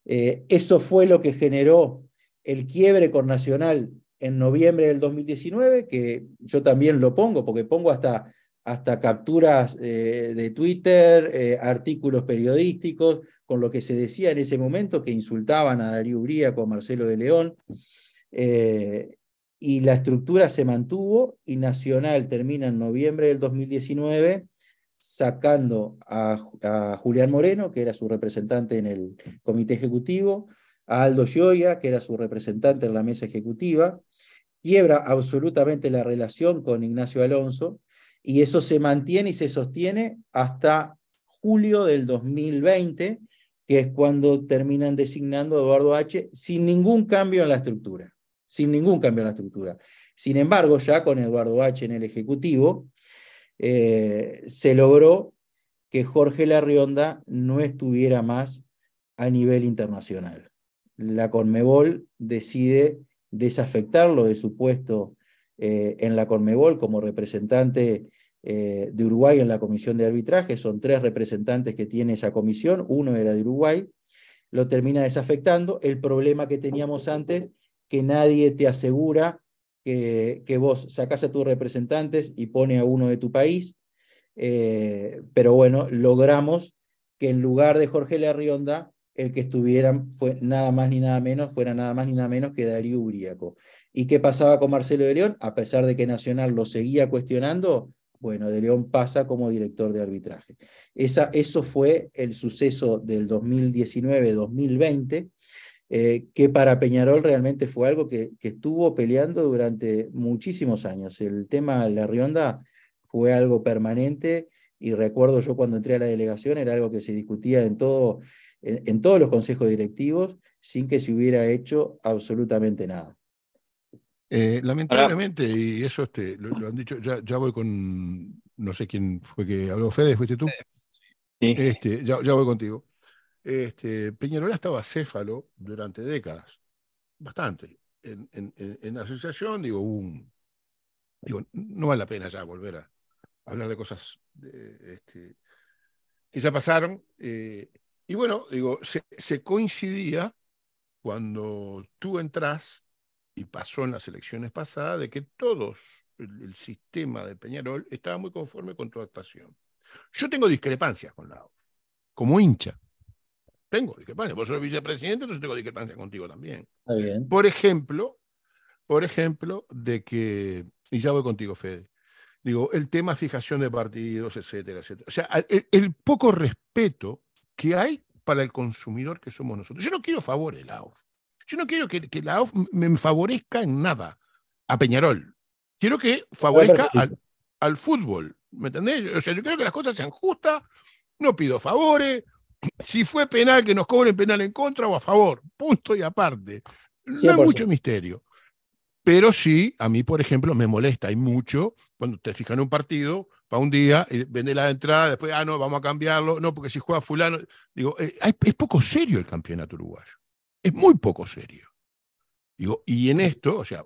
H: Eh, eso fue lo que generó el quiebre con Nacional en noviembre del 2019, que yo también lo pongo, porque pongo hasta, hasta capturas eh, de Twitter, eh, artículos periodísticos, con lo que se decía en ese momento, que insultaban a Darío Uría con Marcelo de León. Eh, y la estructura se mantuvo y Nacional termina en noviembre del 2019 sacando a, a Julián Moreno, que era su representante en el comité ejecutivo, a Aldo Gioia, que era su representante en la mesa ejecutiva, quiebra absolutamente la relación con Ignacio Alonso y eso se mantiene y se sostiene hasta julio del 2020, que es cuando terminan designando a Eduardo H. sin ningún cambio en la estructura, sin ningún cambio en la estructura. Sin embargo, ya con Eduardo H. en el Ejecutivo, eh, se logró que Jorge Larrionda no estuviera más a nivel internacional la Conmebol decide desafectarlo de su puesto eh, en la Conmebol como representante eh, de Uruguay en la comisión de arbitraje. Son tres representantes que tiene esa comisión, uno era de Uruguay, lo termina desafectando. El problema que teníamos antes, que nadie te asegura que, vos sacás a tus representantes y pone a uno de tu país. Eh, pero bueno, logramos que en lugar de Jorge Larrionda el que estuvieran fue nada más ni nada menos, fuera nada más ni nada menos que Darío Ubriaco. ¿Y qué pasaba con Marcelo de León? A pesar de que Nacional lo seguía cuestionando, bueno, de León pasa como director de arbitraje. Esa, eso fue el suceso del 2019-2020, eh, que para Peñarol realmente fue algo que, que estuvo peleando durante muchísimos años. El tema de la rionda fue algo permanente y recuerdo yo cuando entré a la delegación era algo que se discutía en todo en, todos los consejos directivos sin que se hubiera hecho absolutamente nada.
A: Eh, lamentablemente, y eso este, lo, han dicho, ya, voy con, no sé quién fue que habló, Fede, ¿fuiste tú? Sí. Este, ya, voy contigo. Este, Peñarola estaba céfalo durante décadas, bastante. En, en, asociación, digo, no vale la pena ya volver a hablar de cosas este, que ya pasaron. Eh, y bueno, digo, se, coincidía cuando tú entras, y pasó en las elecciones pasadas, de que todos, el, sistema de Peñarol, estaba muy conforme con tu actuación. Yo tengo discrepancias con la como hincha. Tengo discrepancias. Vos sos vicepresidente, entonces tengo discrepancias contigo también. Por ejemplo, por ejemplo, de que, y ya voy contigo, Fede, digo, el tema fijación de partidos, etcétera, etcétera. O sea, el poco respeto que hay para el consumidor que somos nosotros. Yo no quiero favores la OF. Yo no quiero que, la OF me favorezca en nada a Peñarol. Quiero que favorezca al, fútbol. ¿Me entendés? O sea, yo quiero que las cosas sean justas, no pido favores. Si fue penal, que nos cobren penal en contra o a favor. Punto y aparte. No hay mucho misterio. Pero sí, a mí, por ejemplo, me molesta y mucho cuando te fijan un partido un día, vende la entrada, después, ah, no, vamos a cambiarlo, no, porque si juega fulano, digo, eh, es poco serio el campeonato uruguayo, es muy poco serio. Digo, y en esto, o sea,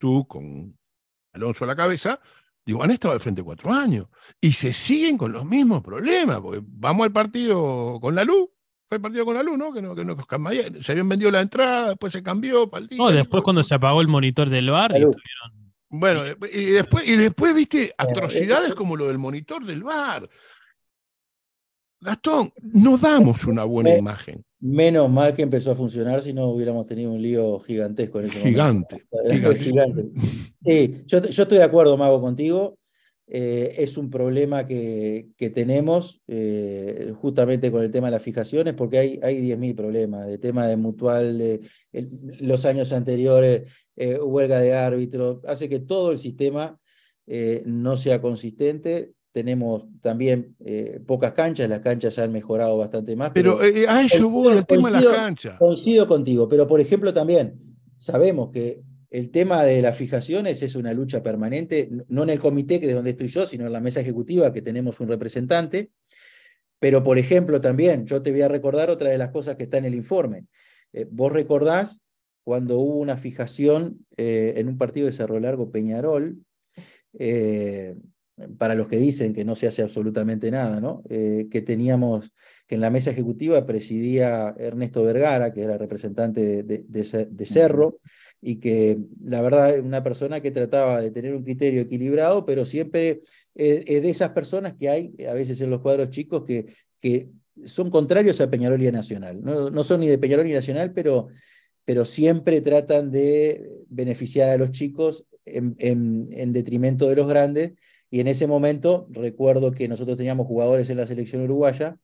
A: tú con Alonso a la cabeza, digo, han estado al frente cuatro años y se siguen con los mismos problemas, porque vamos al partido con la luz, fue el partido con la luz, ¿no? Que no, que no se habían vendido la entrada, después se cambió para
I: día, No, después cuando se apagó el monitor del bar, y estuvieron
A: bueno, eh, y después, y después viste eh, atrocidades como lo del monitor del bar.
H: Gastón, no damos una buena imagen. Menos mal que empezó a funcionar, si no hubiéramos tenido un lío gigantesco en ese gigante, momento. Gigante. Sí, yo, estoy de acuerdo, Mago, contigo. Eh, es un problema que, que tenemos justamente con el tema de las fijaciones, porque hay, hay 10.000 problemas, de tema de mutual, los años anteriores, eh, huelga de árbitro, hace que todo el sistema eh, no sea consistente. Tenemos también eh, pocas canchas, las canchas han mejorado bastante más. Pero, pero el tema de las canchas. Coincido contigo, pero por ejemplo también sabemos que el tema de las fijaciones es una lucha permanente, no en el comité, que es donde estoy yo, sino en la mesa ejecutiva, que tenemos un representante. Pero, por ejemplo, también, yo te voy a recordar otra de las cosas que está en el informe. vos recordás cuando hubo una fijación eh, en un partido de Cerro Largo Peñarol, eh, para los que dicen que no se hace absolutamente nada, ¿no? Eh, que teníamos, que en la mesa ejecutiva presidía Ernesto Vergara, que era representante de, Cerro, y que la verdad es una persona que trataba de tener un criterio equilibrado, pero siempre es de esas personas que hay a veces en los cuadros chicos que, que son contrarios a Peñarol y a Nacional. No, no son ni de Peñarol ni Nacional, pero pero siempre tratan de beneficiar a los chicos en, detrimento de los grandes. Y en ese momento, recuerdo que nosotros teníamos jugadores en la selección uruguaya,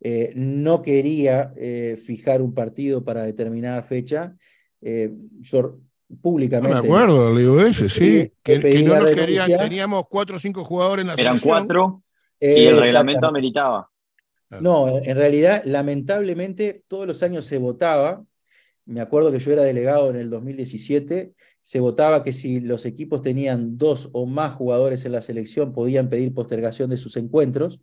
H: eh, no quería eh, fijar un partido para determinada fecha. Eh, yo públicamente. No me acuerdo, le digo sí. Que, no nos querían, teníamos
A: cuatro o cinco jugadores en la Eran selección. Eran cuatro y el reglamento ameritaba.
H: No, en realidad, lamentablemente, todos los años se votaba me acuerdo que yo era delegado en el 2017, se votaba que si los equipos tenían dos o más jugadores en la selección podían pedir postergación de sus encuentros.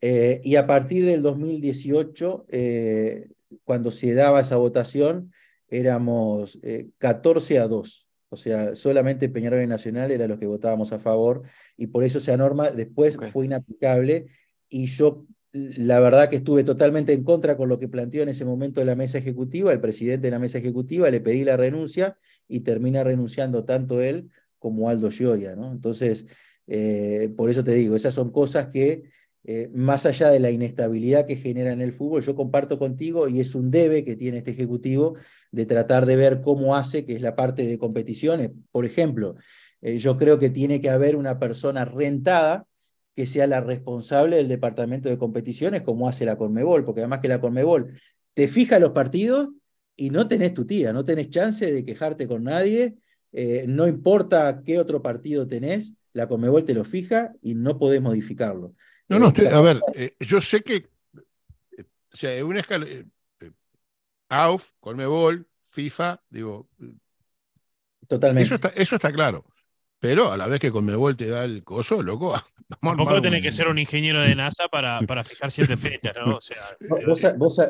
H: Eh, y a partir del 2018, eh, cuando se daba esa votación, éramos 14 eh, a 2. O sea, solamente Peñarol y Nacional eran los que votábamos a favor y por eso esa norma después fue inaplicable y yo la verdad que estuve totalmente en contra con lo que planteó en ese momento de la mesa ejecutiva, el presidente de la mesa ejecutiva, le pedí la renuncia y termina renunciando tanto él como Aldo Gioia, ¿no? Entonces, eh, por eso te digo, esas son cosas que, eh, más allá de la inestabilidad que genera en el fútbol, yo comparto contigo y es un debe que tiene este ejecutivo de tratar de ver cómo hace, que es la parte de competiciones. Por ejemplo, eh, yo creo que tiene que haber una persona rentada, que sea la responsable del departamento de competiciones como hace la Conmebol, porque además que la Conmebol te fija los partidos y no tenés tu tía, no tenés chance de quejarte con nadie, eh, no importa qué otro partido tenés, la Conmebol te lo fija y no podés modificarlo. No, no, este a ver, eh, yo sé que eh,
A: o sea, una escala, AUF, Conmebol, FIFA, digo... Totalmente. eso está claro. Pero a la vez que con Conmebol te da el
H: coso, loco.
I: No tenés que ser un ingeniero de NASA para, para fijar siete fechas, ¿no?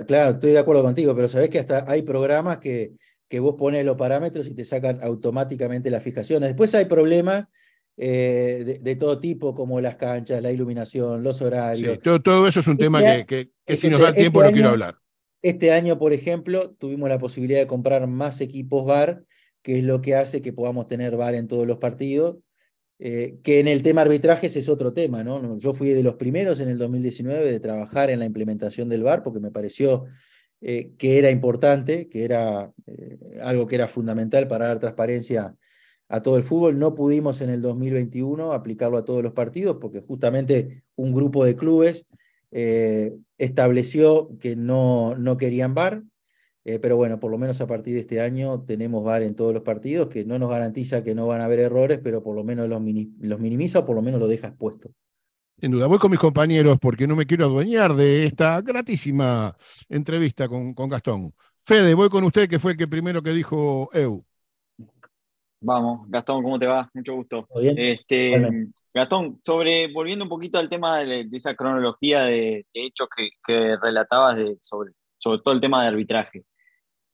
H: claro, estoy de acuerdo contigo, pero sabés que hasta hay programas que, que vos pones los parámetros y te sacan automáticamente las fijaciones. Después hay problemas eh, de, todo tipo, como las canchas, la iluminación, los horarios.
A: todo, eso es un este tema que, si este nos da este tiempo no quiero hablar.
H: Este año, por ejemplo, tuvimos la posibilidad de comprar más equipos VAR que es lo que hace que podamos tener VAR en todos los partidos, eh, que en el tema arbitrajes es otro tema, ¿no? Yo fui de los primeros en el 2019 de trabajar en la implementación del VAR porque me pareció eh, que era importante, que era eh, algo que era fundamental para dar transparencia a todo el fútbol. No pudimos en el 2021 aplicarlo a todos los partidos porque justamente un grupo de clubes estableció que no, no querían VAR eh, pero bueno, por lo menos a partir de este año tenemos VAR en todos los partidos, que no nos garantiza que no van a haber errores, pero por lo menos los, minimiza o por lo menos lo deja expuesto.
A: Sin duda, voy con mis compañeros porque no me quiero adueñar de esta gratísima entrevista con, con Gastón. Fede, voy con usted, que fue el que primero que dijo EU.
J: Vamos, Gastón, ¿cómo te va? Mucho gusto. Este, Gastón, sobre, volviendo un poquito al tema de, esa cronología de, hechos que, que relatabas de, sobre, sobre todo el tema de arbitraje.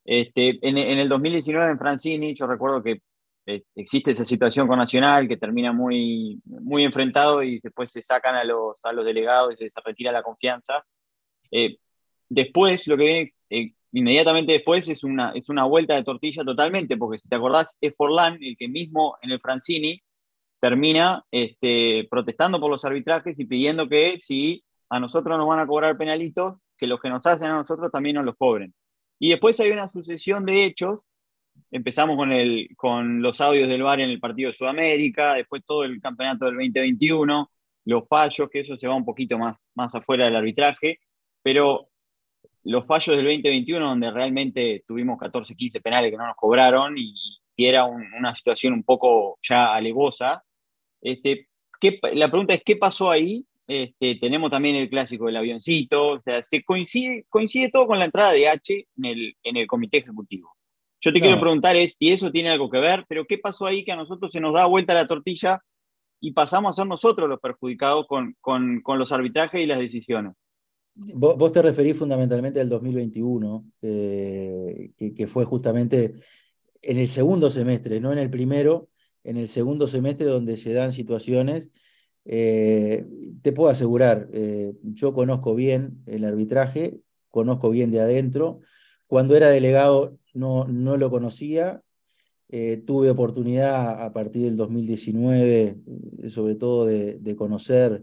J: Este, en, el 2019 en Francini, yo recuerdo que eh, existe esa situación con Nacional que termina muy, muy enfrentado y después se sacan a los, a los delegados y se retira la confianza. Eh, después, lo que viene eh, inmediatamente después es una, es una vuelta de tortilla totalmente, porque si te acordás, es Forlán el que mismo en el Francini termina este, protestando por los arbitrajes y pidiendo que si a nosotros nos van a cobrar penalitos, que los que nos hacen a nosotros también nos los cobren. Y después hay una sucesión de hechos. Empezamos con, los audios del VAR en el partido de Sudamérica, después todo el campeonato del 2021, los fallos, que eso se va un poquito más, afuera del arbitraje, pero los fallos del 2021, donde realmente tuvimos 14, 15 penales que no nos cobraron y, era una situación un poco ya alegosa. Este, la pregunta es, ¿qué pasó ahí? Este, tenemos también el clásico del avioncito, o sea, se coincide, todo con la entrada de H en el, comité ejecutivo. Yo te quiero preguntar es si eso tiene algo que ver, pero ¿qué pasó ahí que a nosotros se nos da vuelta la tortilla y pasamos a ser nosotros los perjudicados con, los arbitrajes y las decisiones?
H: Vos, te referís fundamentalmente al 2021, eh, que fue justamente en el segundo semestre, no en el primero, en el segundo semestre donde se dan situaciones eh, te puedo asegurar, eh, yo conozco bien el arbitraje, conozco bien de adentro. Cuando era delegado no, no lo conocía. Eh, tuve oportunidad a partir del 2019, sobre todo de, conocer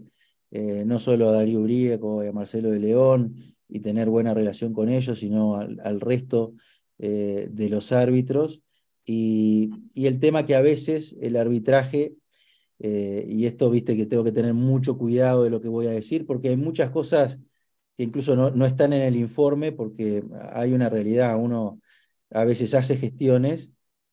H: no solo a Darío Ubriego y a Marcelo de León y tener buena relación con ellos, sino al, resto de los árbitros. Y, y, el tema que a veces el arbitraje eh, y esto, viste, que tengo que tener mucho cuidado de lo que voy a decir, porque hay muchas cosas que incluso no, están en el informe, porque hay una realidad, uno a veces hace gestiones,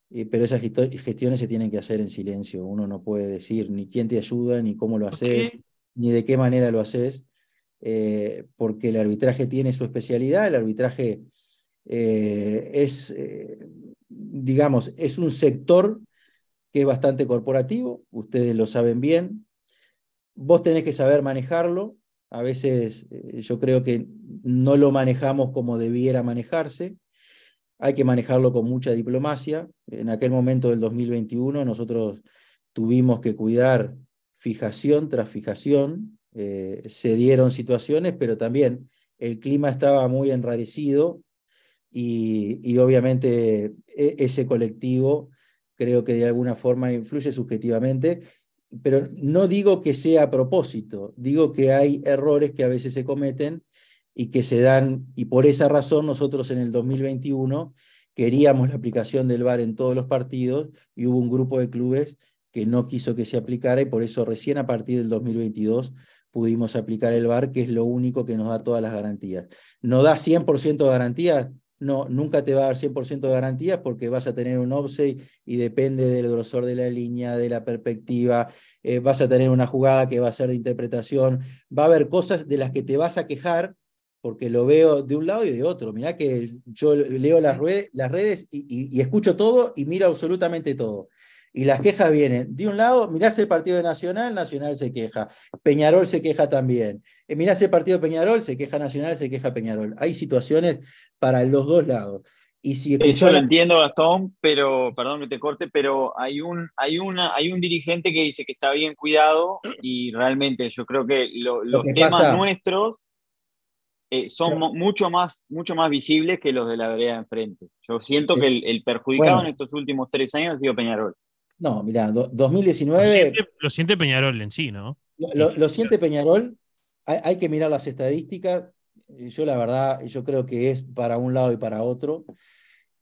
H: eh, pero esas gestiones se tienen que hacer en silencio, uno no puede decir ni quién te ayuda, ni cómo lo haces, ni de qué manera lo haces, eh, porque el arbitraje tiene su especialidad, el arbitraje es, digamos, es un sector que es bastante corporativo, ustedes lo saben bien. Vos tenés que saber manejarlo. A veces eh, yo creo que no lo manejamos como debiera manejarse. Hay que manejarlo con mucha diplomacia. En aquel momento del 2021 nosotros tuvimos que cuidar fijación tras fijación. Eh, se dieron situaciones, pero también el clima estaba muy enrarecido y, y obviamente e, ese colectivo creo que de alguna forma influye subjetivamente, pero no digo que sea a propósito, digo que hay errores que a veces se cometen y que se dan, y por esa razón nosotros en el 2021 queríamos la aplicación del VAR en todos los partidos y hubo un grupo de clubes que no quiso que se aplicara y por eso recién a partir del 2022 pudimos aplicar el VAR, que es lo único que nos da todas las garantías. ¿No da 100% de garantías? no, nunca te va a dar 100% de garantías porque vas a tener un offset y depende del grosor de la línea, de la perspectiva, eh, vas a tener una jugada que va a ser de interpretación, va a haber cosas de las que te vas a quejar porque lo veo de un lado y de otro. Mirá que yo leo las, redes, las redes y, y escucho todo y miro absolutamente todo. Y las quejas vienen, de un lado, mirás el partido de Nacional, Nacional se queja, Peñarol se queja también, eh, mirás el partido de Peñarol, se queja Nacional, se queja Peñarol. Hay situaciones para los dos lados. Y si eh, lo entiendo,
J: Gastón, pero, perdón que te corte, pero hay un, hay, una, hay un dirigente que dice que está bien cuidado y realmente yo creo que los temas nuestros eh, son mucho, más, mucho más visibles que los de la vereda de enfrente. Yo siento que el, perjudicado en estos
H: últimos tres años ha sido Peñarol. No, mira, 2019. Lo siente, Peñarol en sí, ¿no? Lo, siente Peñarol. Hay, que mirar las estadísticas. Yo, la verdad, yo creo que es para un lado y para otro.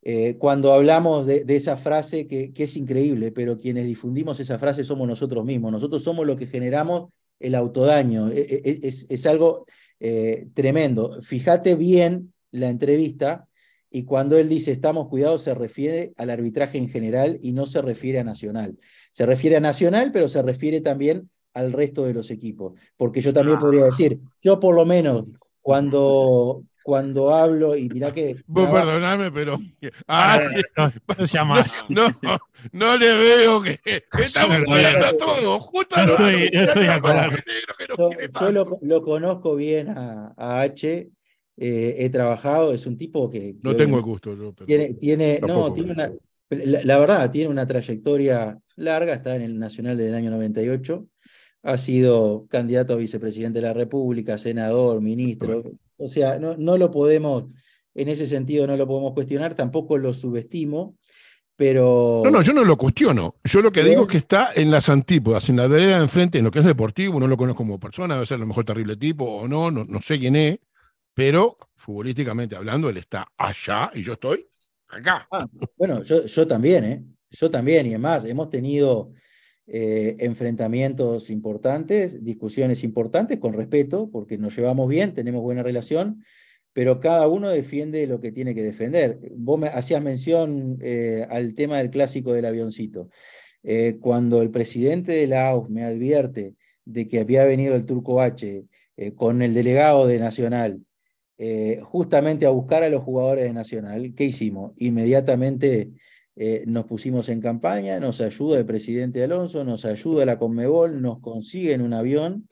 H: Eh, cuando hablamos de, esa frase que, es increíble, pero quienes difundimos esa frase somos nosotros mismos. Nosotros somos los que generamos el autodaño. E, e, e, es, algo eh, tremendo. Fíjate bien la entrevista y cuando él dice estamos cuidados, se refiere al arbitraje en general y no se refiere a Nacional. Se refiere a Nacional, pero se refiere también al resto de los equipos. Porque yo también ah. podría decir, yo por lo menos cuando, cuando hablo, y mirá que. Vos
A: pero. Ah,
H: ah,
A: no, no, le veo que. Estamos cuidando a todos.
H: Justo yo lo, conozco bien a, a H eh, he trabajado, es un tipo que... no tengo el gusto, tiene, no, tiene una, la, verdad, tiene una trayectoria larga, está en el Nacional desde el año 98, ha sido candidato a vicepresidente de la República, senador, ministro, o sea, no, no lo podemos, en ese sentido no lo podemos cuestionar, tampoco lo subestimo, pero... No, no, yo
A: no lo cuestiono. Yo lo que digo es que está en las antípodas, en la vereda de enfrente, en lo que es deportivo, no lo conozco como persona, a ser a lo mejor terrible tipo o no, no sé quién es pero futbolísticamente hablando, él está allá y yo estoy acá. Ah,
H: bueno, yo, también, ¿eh? Yo también, y además hemos tenido eh, enfrentamientos importantes, discusiones importantes, con respeto, porque nos llevamos bien, tenemos buena relación, pero cada uno defiende lo que tiene que defender. Vos me, hacías mención eh, al tema del clásico del avioncito. Eh, cuando el presidente de la AUS me advierte de que había venido el Turco H con el delegado de Nacional, eh, justamente a buscar a los jugadores de Nacional, ¿qué hicimos? Inmediatamente eh, nos pusimos en campaña, nos ayuda el presidente Alonso, nos ayuda la Conmebol, nos consiguen un avión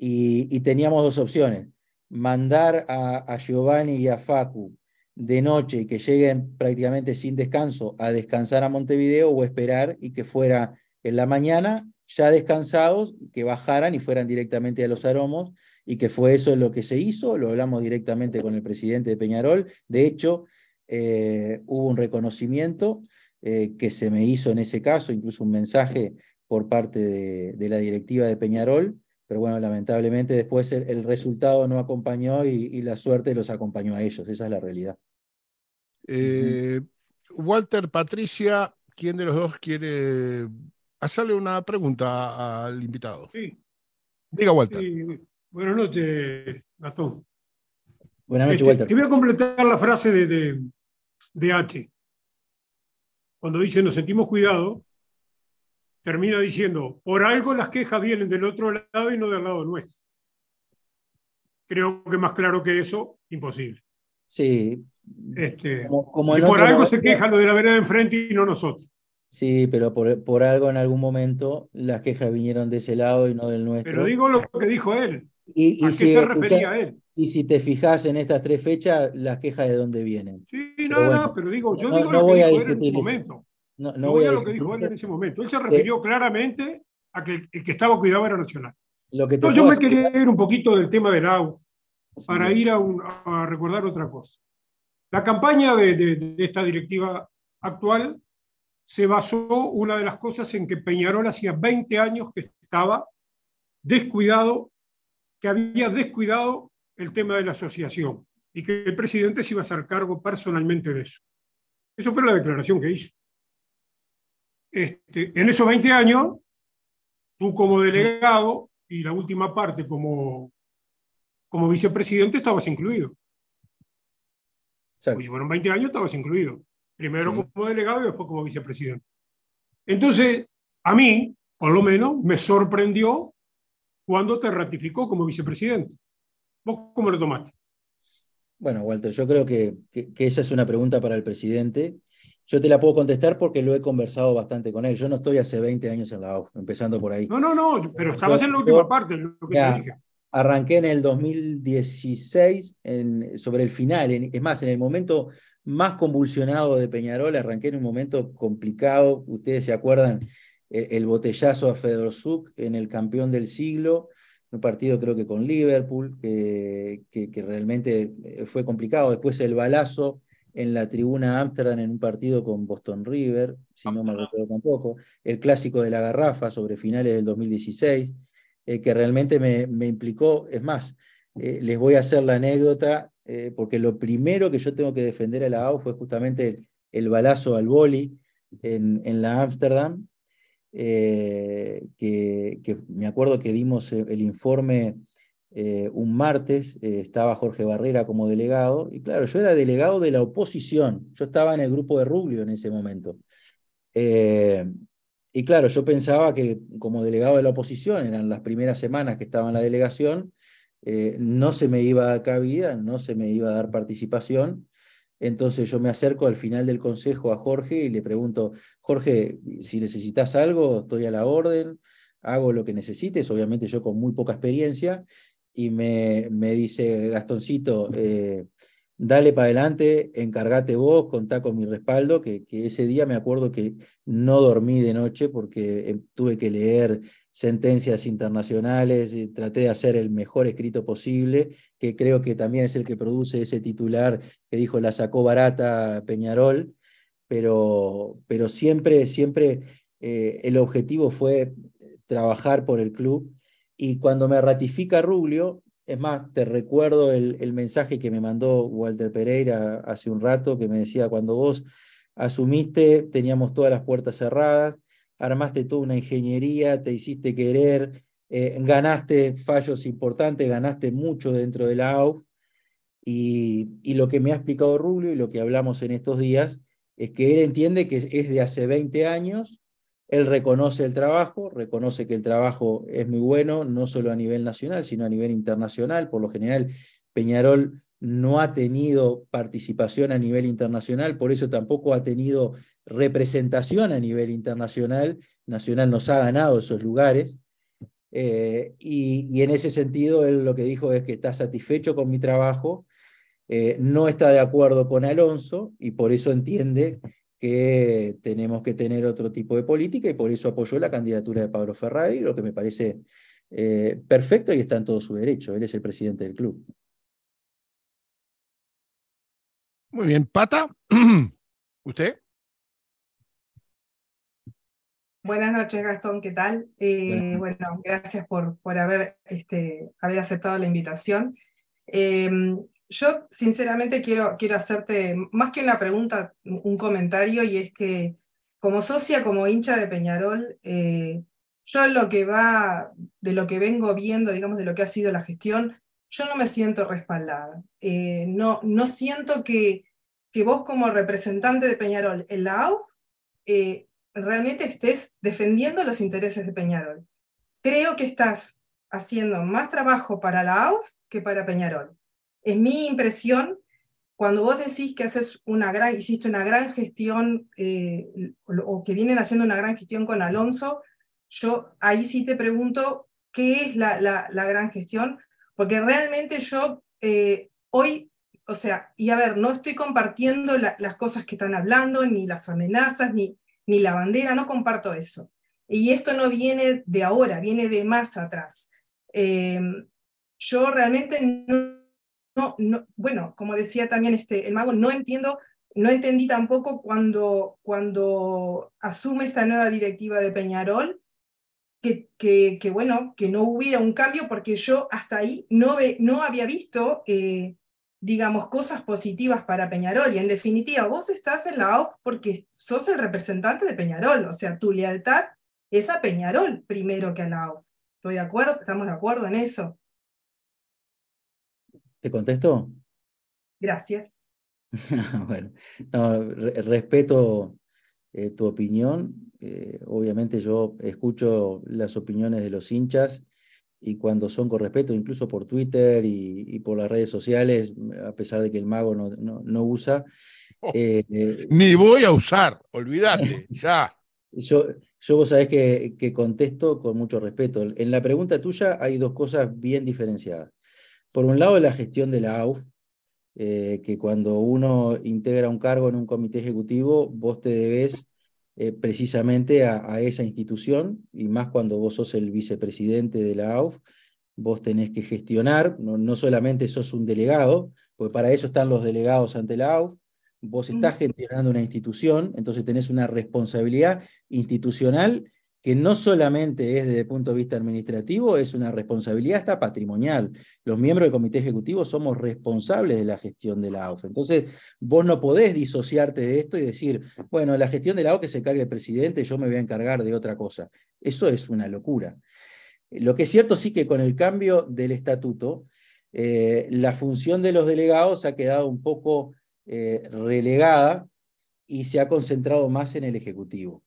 H: y, teníamos dos opciones, mandar a, a, Giovanni y a Facu de noche, y que lleguen prácticamente sin descanso a descansar a Montevideo o esperar y que fuera en la mañana ya descansados, que bajaran y fueran directamente a los aromos y que fue eso lo que se hizo, lo hablamos directamente con el presidente de Peñarol, de hecho eh, hubo un reconocimiento eh, que se me hizo en ese caso, incluso un mensaje por parte de, la directiva de Peñarol, pero bueno, lamentablemente después el, resultado no acompañó y, la suerte los acompañó a ellos, esa es la realidad.
A: Eh, Walter, Patricia, ¿quién de los dos quiere hacerle una pregunta al invitado? Sí. Diga, Walter. Buenas noches, Gastón. Buenas noches, este,
F: Walter. Te voy a completar la frase de, de, H. Cuando dice nos sentimos cuidados, termina diciendo, por algo las quejas vienen del otro lado y no del lado nuestro. Creo que más claro que eso, imposible.
H: Sí.
G: Este, si
F: por algo se queja
H: lo de la vereda enfrente y no nosotros. Sí, pero por, por, algo en algún momento las quejas vinieron de ese lado y no del nuestro. Pero digo
F: lo que dijo él. Y, ¿A si, qué se refería él?
H: Y si te fijas en estas tres fechas, las quejas de dónde vienen.
F: Sí, nada, pero digo, yo digo lo voy que dijo él en ese momento.
H: No, voy, a, lo que dijo él
F: en ese momento. Él se eh, refirió claramente a que el que estaba cuidado era Nacional.
H: Lo yo me quería
F: ir un poquito del tema del AUF para ir a, recordar otra cosa. La campaña de, de, esta directiva actual se basó, una de las cosas, en que Peñarol hacía 20 años que estaba descuidado que había descuidado el tema de la asociación y que el presidente se iba a hacer cargo personalmente de eso. Eso fue la declaración que hizo. Este, en esos 20 años, tú como delegado y la última parte como, como vicepresidente estabas incluido. Si fueron 20 años, estabas incluido. Primero como delegado y después como vicepresidente. Entonces, a mí, por lo menos, me sorprendió ¿Cuándo te ratificó como vicepresidente. ¿Vos cómo lo tomaste?
H: Bueno, Walter, yo creo que, esa es una pregunta para el presidente. Yo te la puedo contestar porque lo he conversado bastante con él. Yo no estoy hace 20 años en la OF, empezando por ahí. No, no, no, pero estabas en la última
F: parte. Lo que te dije.
H: Arranqué en el 2016, en, sobre el final, es más, en el momento más convulsionado de Peñarol, arranqué en un momento complicado, ustedes se acuerdan, el botellazo a Fedor Suk en el campeón del siglo, un partido creo que con Liverpool, que, que, realmente eh, fue complicado. Después el balazo en la tribuna Amsterdam en un partido con Boston River, si no me recuerdo tampoco. El clásico de la garrafa sobre finales del 2016, eh, que realmente me, implicó, es más, eh, les voy a hacer la anécdota, porque lo primero que yo tengo que defender a la AU fue justamente el, balazo al boli en, en la Amsterdam, eh, que, me acuerdo que dimos el informe eh, un martes, eh, estaba Jorge Barrera como delegado, y claro, yo era delegado de la oposición, yo estaba en el grupo de Rubio en ese momento. y claro, yo pensaba que como delegado de la oposición, eran las primeras semanas que estaba en la delegación, no se me iba a dar cabida, no se me iba a dar participación, entonces yo me acerco al final del consejo a Jorge y le pregunto, Jorge, si necesitas algo, estoy a la orden, hago lo que necesites, obviamente yo con muy poca experiencia, y me, me dice, Gastoncito, eh, dale para adelante, encargate vos, contá con mi respaldo, que, que, ese día me acuerdo que no dormí de noche porque eh, tuve que leer sentencias internacionales, eh, traté de hacer el mejor escrito posible, que creo que también es el que produce ese titular que dijo la sacó barata Peñarol, pero, pero siempre, siempre eh, el objetivo fue trabajar por el club. Y cuando me ratifica Rubio, es más, te recuerdo el, el, mensaje que me mandó Walter Pereira hace un rato, que me decía, cuando vos asumiste, teníamos todas las puertas cerradas, armaste toda una ingeniería, te hiciste querer, eh, ganaste fallos importantes, ganaste mucho dentro de la AUF. Y, y, lo que me ha explicado Rubio y lo que hablamos en estos días es que él entiende que es de hace 20 años, él reconoce el trabajo, reconoce que el trabajo es muy bueno, no solo a nivel nacional, sino a nivel internacional. Por lo general, Peñarol no ha tenido participación a nivel internacional, por eso tampoco ha tenido representación a nivel internacional. Nacional nos ha ganado esos lugares. Eh, y, en ese sentido, él lo que dijo es que está satisfecho con mi trabajo, eh, no está de acuerdo con Alonso y por eso entiende que tenemos que tener otro tipo de política y por eso apoyó la candidatura de Pablo Ferrari, lo que me parece eh, perfecto y está en todo su derecho. Él es el presidente del club.
G: Muy bien, Pata, usted.
D: Buenas noches, Gastón, ¿qué tal? Eh, bueno, gracias por, por haber, este, haber aceptado la invitación. Em, yo, sinceramente, quiero, quiero hacerte, más que una pregunta, un comentario, y es que como socia, como hincha de Peñarol, eh, yo lo que va, de lo que vengo viendo, digamos, de lo que ha sido la gestión, yo no me siento respaldada. Eh, no, no siento que, que, vos como representante de Peñarol, el AUF, eh, realmente estés defendiendo los intereses de Peñarol. Creo que estás haciendo más trabajo para la AUF que para Peñarol. Es mi impresión cuando vos decís que haces una gran, hiciste una gran gestión eh, o que vienen haciendo una gran gestión con Alonso, yo ahí sí te pregunto qué es la, la, la gran gestión, porque realmente yo eh, hoy, o sea, y a ver, no estoy compartiendo las cosas que están hablando, ni las amenazas, ni, ni la bandera, no comparto eso. Y esto no viene de ahora, viene de más atrás. Eh, yo realmente no, no, bueno, como decía también este, el mago, no entiendo, no entendí tampoco cuando, cuando asume esta nueva directiva de Peñarol, que, bueno, que no hubiera un cambio porque yo hasta ahí no, no había visto, eh, digamos, cosas positivas para Peñarol. Y en definitiva, vos estás en la off porque sos el representante de Peñarol, o sea, tu lealtad es a Peñarol primero que a la off ¿Estoy de acuerdo? ¿Estamos de acuerdo en eso?
H: ¿Te contesto?
D: Gracias.
H: bueno, respeto eh, tu opinión. Eh, obviamente yo escucho las opiniones de los hinchas y cuando son con respeto, incluso por Twitter y, por las redes sociales, a pesar de que el mago no, no, usa. Oh. Eh, ni voy a usar, olvídate, ya. Yo, vos sabés que, contesto con mucho respeto. En la pregunta tuya hay dos cosas bien diferenciadas. Por un lado, la gestión de la AUF, que cuando uno integra un cargo en un comité ejecutivo, vos te debes eh, precisamente a, esa institución, y más cuando vos sos el vicepresidente de la AUF, vos tenés que gestionar, no, no solamente sos un delegado, porque para eso están los delegados ante la AUF, vos estás gestionando una institución, entonces tenés una responsabilidad institucional que no solamente es desde el punto de vista administrativo, es una responsabilidad hasta patrimonial. Los miembros del comité ejecutivo somos responsables de la gestión de la AUF. E. Entonces, vos no podés disociarte de esto y decir, bueno, la gestión de la AUF e que se cargue el presidente, yo me voy a encargar de otra cosa. Eso es una locura. Lo que es cierto sí que con el cambio del estatuto, eh, la función de los delegados ha quedado un poco eh, relegada y se ha concentrado más en el Ejecutivo.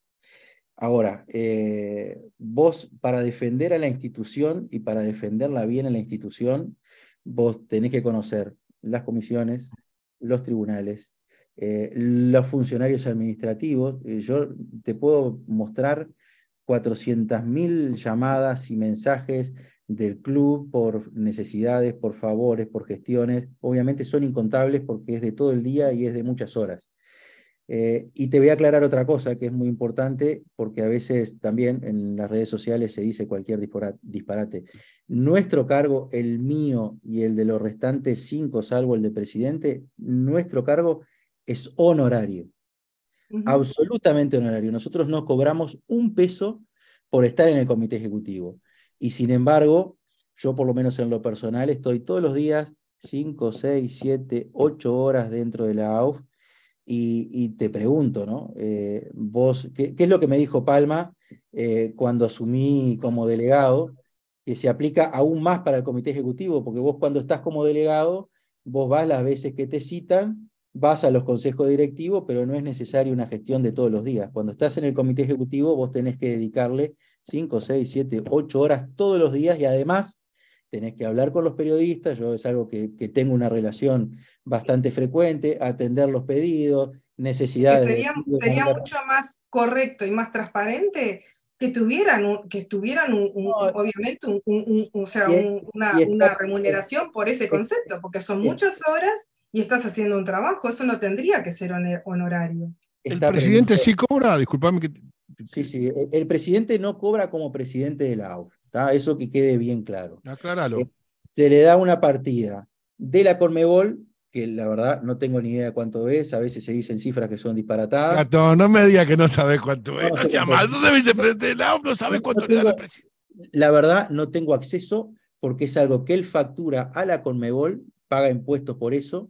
H: Ahora, eh, vos para defender a la institución y para defenderla bien en la institución, vos tenés que conocer las comisiones, los tribunales, eh, los funcionarios administrativos. Eh, yo te puedo mostrar 400.000 llamadas y mensajes del club por necesidades, por favores, por gestiones. Obviamente son incontables porque es de todo el día y es de muchas horas. Eh, y te voy a aclarar otra cosa que es muy importante, porque a veces también en las redes sociales se dice cualquier disparate. Nuestro cargo, el mío y el de los restantes cinco, salvo el de presidente, nuestro cargo es honorario. Absolutamente honorario. Nosotros no cobramos un peso por estar en el comité ejecutivo. Y sin embargo, yo por lo menos en lo personal estoy todos los días cinco, seis, siete, ocho horas dentro de la AUF y, te pregunto, ¿no? Eh, vos, ¿qué, es lo que me dijo Palma eh, cuando asumí como delegado? Que se aplica aún más para el comité ejecutivo, porque vos cuando estás como delegado, vos vas las veces que te citan, vas a los consejos directivos, pero no es necesaria una gestión de todos los días. Cuando estás en el comité ejecutivo, vos tenés que dedicarle 5, 6, 7, 8 horas todos los días y además tenés que hablar con los periodistas, yo es algo que, tengo una relación bastante frecuente, atender los pedidos, necesidades. sería, mucho
D: más correcto y más transparente que tuvieran, que obviamente o sea, una, remuneración por ese concepto, porque son muchas horas y estás haciendo un trabajo, eso no tendría que ser honorario. El presidente
H: sí cobra, disculpame que... Sí, sí, el, el presidente no cobra como presidente de la AUF. Eso que quede bien claro. Acláralo. Eh, se le da una partida de la Cormebol, que la verdad no tengo ni idea de cuánto es, a veces se dicen cifras que son disparatadas.
A: no me diga
H: que no sabe cuánto es. No, se sea más. no,
A: vicepresidente no
H: sabe cuánto le la presidencia. La verdad, no tengo acceso porque es algo que él factura a la Cormebol, paga impuestos por eso,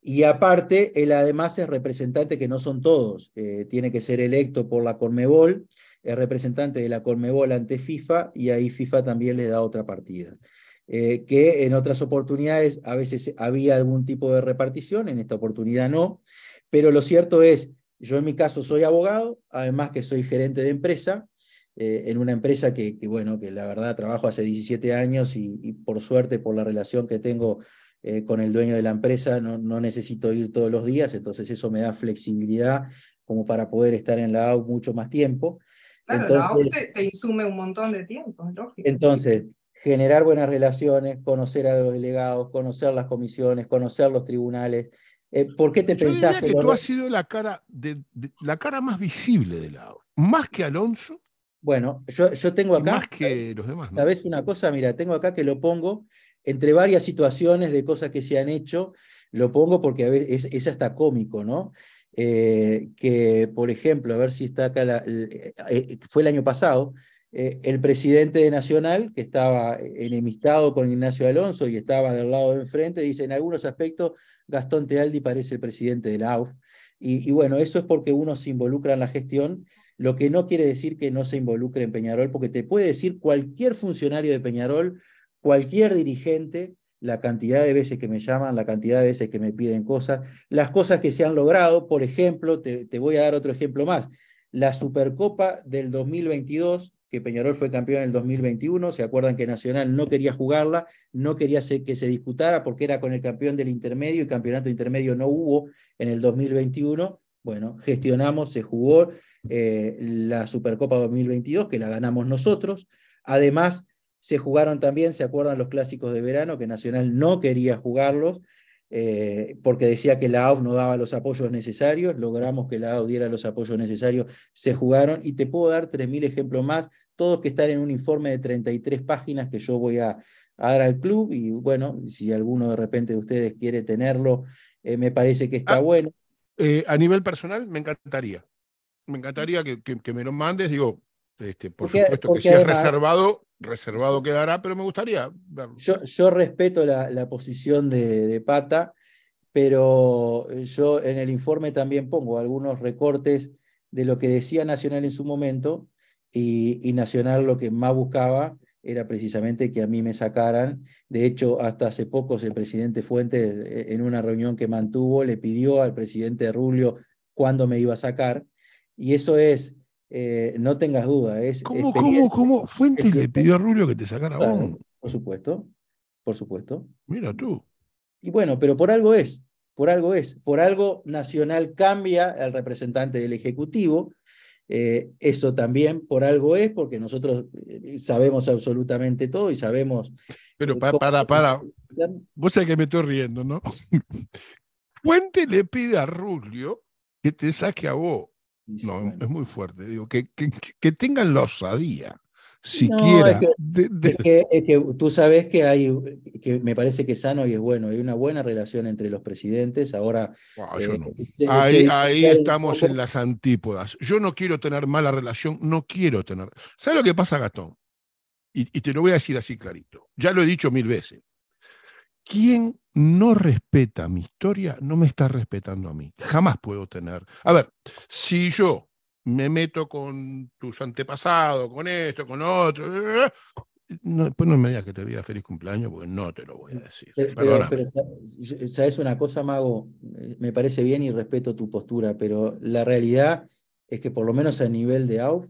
H: y aparte, él además es representante que no son todos, eh, tiene que ser electo por la Cormebol es representante de la Colmebol ante FIFA y ahí FIFA también le da otra partida. Eh, que en otras oportunidades a veces había algún tipo de repartición, en esta oportunidad no, pero lo cierto es, yo en mi caso soy abogado, además que soy gerente de empresa, eh, en una empresa que, bueno, que la verdad trabajo hace 17 años y, por suerte, por la relación que tengo eh, con el dueño de la empresa, no, no, necesito ir todos los días, entonces eso me da flexibilidad como para poder estar en la AU mucho más tiempo. Claro, entonces, la te,
D: te, insume un montón de tiempo, lógico.
H: Entonces, generar buenas relaciones, conocer a los delegados, conocer las comisiones, conocer los tribunales. Eh, ¿Por qué te Yo diría que, tú has
A: sido la cara,
H: de, la cara más visible de la más que Alonso, bueno, yo, tengo acá. Más que los demás. ¿Sabes una cosa? Mira, tengo acá que lo pongo entre varias situaciones de cosas que se han hecho. Lo pongo porque a veces es, es hasta cómico, ¿no? Eh, que, por ejemplo, a ver si está acá, eh, eh, fue el año pasado, el presidente de Nacional, que estaba enemistado con Ignacio Alonso y estaba del lado de enfrente, dice, en algunos aspectos Gastón Tealdi parece el presidente de la AUF. y bueno, eso es porque uno se involucra en la gestión, lo que no quiere decir que no se involucre en Peñarol, porque te puede decir cualquier funcionario de Peñarol, cualquier dirigente, la cantidad de veces que me llaman, la cantidad de veces que me piden cosas, las cosas que se han logrado, por ejemplo, te, voy a dar otro ejemplo más, la Supercopa del 2022, que Peñarol fue campeón en el 2021, se acuerdan que Nacional no quería jugarla, no quería que se disputara porque era con el campeón del intermedio y campeonato intermedio no hubo en el 2021, bueno, gestionamos, se jugó eh, la Supercopa 2022, que la ganamos nosotros, además se jugaron también, ¿se acuerdan los clásicos de verano? Que Nacional no quería jugarlos eh, porque decía que la AUF no daba los apoyos necesarios. Logramos que la AUF diera los apoyos necesarios. Se jugaron y te puedo dar 3.000 ejemplos más, todos que están en un informe de 33 páginas que yo voy a, dar al club. Y bueno, si alguno de repente de ustedes quiere tenerlo, eh, me parece que está ah, bueno. Eh, a nivel personal, me encantaría.
A: Me encantaría que,
H: me lo mandes, digo, este, por supuesto que sea es
A: reservado, reservado quedará, pero me gustaría
H: verlo. Yo, respeto la, posición de, Pata, pero eh, yo en el informe también pongo algunos recortes de lo que decía Nacional en su momento y, Nacional lo que más buscaba era precisamente que a mí me sacaran. De hecho, hasta hace poco el presidente Fuentes, eh, en una reunión que mantuvo, le pidió al presidente Rubio cuándo me iba a sacar. Y eso es eh, no tengas duda. Es ¿Cómo,
A: cómo,
F: le pidió
H: a Rubio que te sacara a vos Por supuesto, por supuesto. Mira tú. Y bueno, pero por algo es, por algo es, por algo Nacional cambia al representante del Ejecutivo. Eh, eso también por algo es, porque nosotros eh, sabemos absolutamente todo y sabemos.
A: Pero para, para, para. Vos sabés que me estoy riendo, ¿no? Fuente le pide a Rulio que te saque a vos. No, es muy fuerte.
H: Digo, que, que, tengan la osadía,
G: siquiera. No,
H: es, que, tú sabes que hay, que me parece que es sano y es bueno, hay una buena relación entre los presidentes. Ahora. Ah, eh, ahí, estamos en las antípodas.
A: Yo no quiero tener mala relación, no quiero tener. ¿Sabes lo que pasa, Gatón? Y, y te lo voy a decir así clarito. Ya lo he dicho mil veces. ¿Quién no respeta mi historia, no me está respetando a mí. Jamás puedo tener. A ver, si yo me meto con tus antepasados, con esto, con otro, pues no me digas que te diga feliz cumpleaños, porque no te lo voy a decir.
H: sabes una cosa, Mago, me parece bien y respeto tu postura, pero la realidad es que por lo menos a nivel de AUF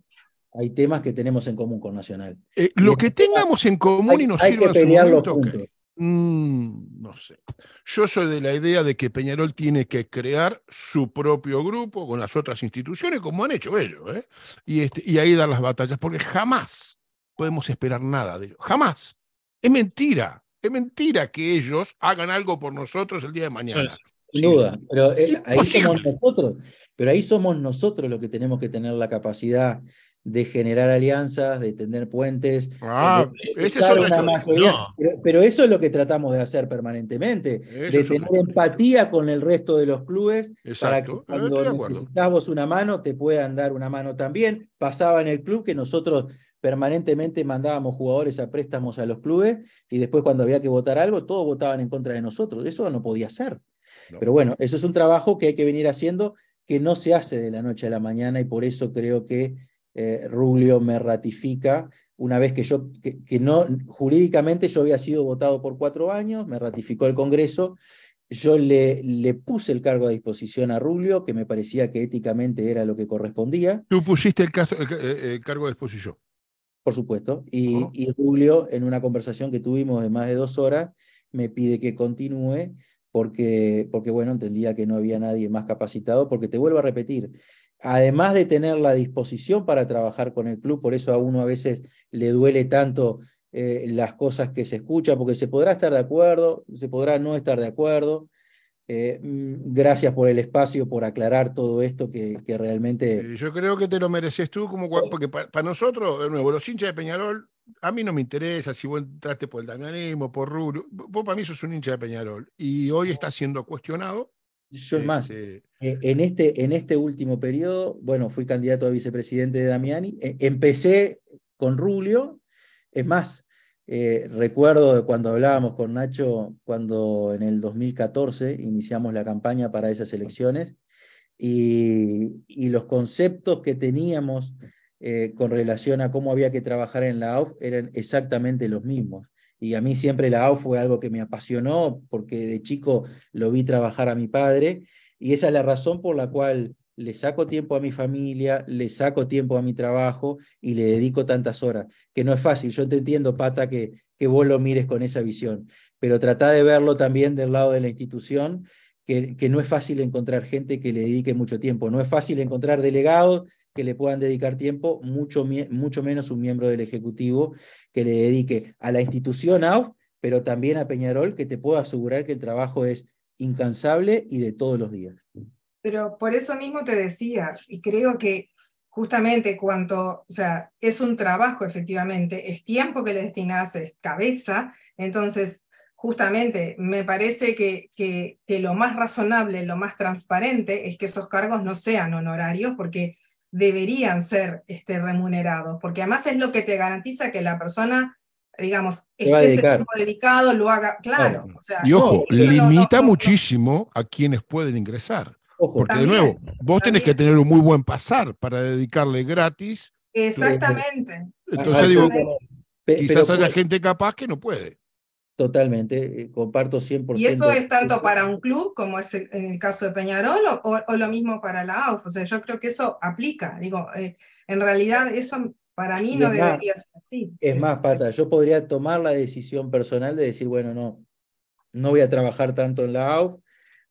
H: hay temas que tenemos en común con Nacional. Eh, lo que tengamos en común y nos sirva Los Mm,
A: no sé. Yo soy de la idea de que Peñarol tiene que crear su propio grupo con las otras instituciones, como han hecho ellos, ¿eh? y, este, y ahí dar las batallas, porque jamás podemos esperar nada de ellos. Jamás. Es
H: mentira.
A: Es mentira que ellos hagan algo por nosotros el día de mañana.
H: sin duda, pero eh, ahí nosotros, pero ahí somos nosotros los que tenemos que tener la capacidad de generar alianzas, de tender puentes. Eh, ah, pero, eso es lo que tratamos de hacer permanentemente, de tener empatía con el resto de los clubes para que eh, cuando necesitamos una mano te puedan dar una mano también. Pasaba en el club que nosotros permanentemente mandábamos jugadores a préstamos a los clubes y después cuando había que votar algo, todos votaban en contra de nosotros. Eso no podía ser. Pero bueno, eso es un trabajo que hay que venir haciendo que no se hace de la noche a la mañana y por eso creo que eh, Rubio me ratifica una vez que yo, que, no, jurídicamente yo había sido votado por cuatro años, me ratificó el Congreso, yo le, le puse el cargo a disposición a Rubio, que me parecía que éticamente era lo que correspondía.
A: Tú pusiste el, caso, cargo a disposición.
H: Por supuesto. Y, Rubio, en una conversación que tuvimos de más de dos horas, me pide que continúe porque, porque, bueno, entendía que no había nadie más capacitado, porque te vuelvo a repetir, además de tener la disposición para trabajar con el club, por eso a uno a veces le duele tanto eh, las cosas que se escucha, porque se podrá estar de acuerdo, se podrá no estar de acuerdo. Eh, mm, gracias por el espacio, por aclarar todo esto que, realmente... Yo creo que te lo
A: mereces tú, como, porque para nosotros, de nuevo, los hinchas de Peñarol, a mí no me interesa si vos entraste por el danganismo, por Ruru vos para mí sos un hincha de Peñarol y hoy está siendo cuestionado
H: yo es más, eh, en, este, en este último periodo, bueno, fui candidato a vicepresidente de Damiani, e, empecé con Rulio, es más, eh, recuerdo de cuando hablábamos con Nacho, cuando en el 2014 iniciamos la campaña para esas elecciones, y, los conceptos que teníamos eh, con relación a cómo había que trabajar en la OFF eran exactamente los mismos. Y a mí siempre la AU fue algo que me apasionó porque de chico lo vi trabajar a mi padre y esa es la razón por la cual le saco tiempo a mi familia, le saco tiempo a mi trabajo y le dedico tantas horas, que no es fácil. Yo te entiendo, Pata, que, que vos lo mires con esa visión, pero trata de verlo también del lado de la institución, que, que no es fácil encontrar gente que le dedique mucho tiempo, no es fácil encontrar delegados que le puedan dedicar tiempo, mucho, mucho menos un miembro del Ejecutivo que le dedique a la institución AUF, pero también a Peñarol, que te puedo asegurar que el trabajo es incansable y de todos los días.
D: Pero por eso mismo te decía, y creo que justamente cuanto, o sea, es un trabajo efectivamente, es tiempo que le destinas, es cabeza, entonces justamente me parece que, que, que, lo más razonable, lo más transparente es que esos cargos no sean honorarios, porque deberían ser este, remunerados, porque además es lo que te garantiza que la persona, digamos, esté ese tiempo dedicado, lo haga, claro. y ojo, limita
A: muchísimo a quienes pueden ingresar. Porque de nuevo, vos tenés que tener un muy buen pasar para dedicarle
H: gratis.
D: Exactamente.
A: Entonces digo,
H: quizás haya gente capaz que no puede. Totalmente, eh, comparto 100%. ¿Y eso es tanto para
D: un club como es en el caso de Peñarol o, lo mismo para la AUF? O sea, yo creo que eso aplica. Digo, eh, en realidad eso para mí no debería ser así.
H: Es más, Pata, yo podría tomar la decisión personal de decir, bueno, no, no voy a trabajar tanto en la AUF,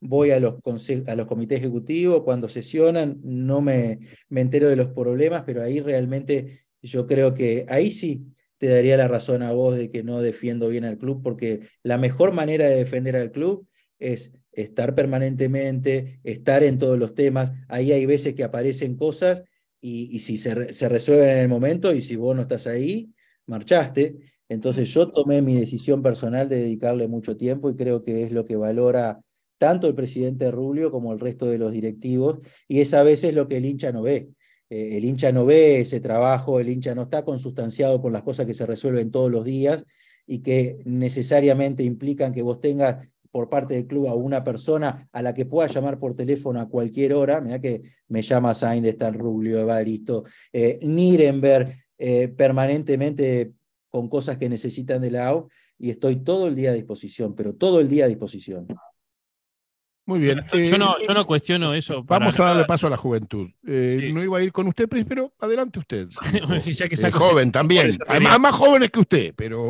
H: voy a los, a los comités ejecutivos, cuando sesionan, no me, me entero de los problemas, pero ahí realmente yo creo que ahí sí te daría la razón a vos de que no defiendo bien al club, porque la mejor manera de defender al club es estar permanentemente, estar en todos los temas. Ahí hay veces que aparecen cosas y, si se, resuelven en el momento y si vos no estás ahí, marchaste. Entonces yo tomé mi decisión personal de dedicarle mucho tiempo y creo que es lo que valora tanto el presidente Rubio como el resto de los directivos y es a veces lo que el hincha no ve. Eh, el hincha no ve ese trabajo, el hincha no está consustanciado con las cosas que se resuelven todos los días y que necesariamente implican que vos tengas por parte del club a una persona a la que pueda llamar por teléfono a cualquier hora, mira que me llama de está Rubio, Evaristo, eh, Nirenberg, eh, permanentemente con cosas que necesitan de la y estoy todo el día a disposición, pero todo el día a disposición.
A: Muy bien. yo,
H: no, yo
I: eh, no cuestiono eso.
A: vamos a darle paso a la juventud. Eh, no iba a ir con usted, pero adelante usted. ya eh, joven también. hay más jóvenes que usted,
I: pero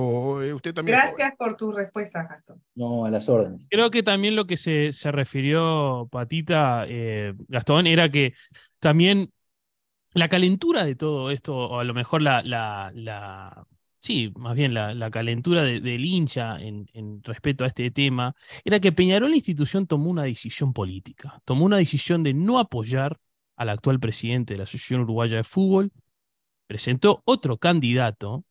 I: usted
D: también. Gracias por tu respuesta, Gastón.
H: No, a las órdenes.
I: Creo que también lo que se, se refirió Patita, Gastón, era que también la calentura de todo esto, o a lo mejor la sí, más bien la, calentura del hincha en, respecto a este tema, era que Peñarol, la institución, tomó una decisión política, tomó una decisión de no apoyar al actual presidente de la Asociación Uruguaya de Fútbol, presentó otro candidato,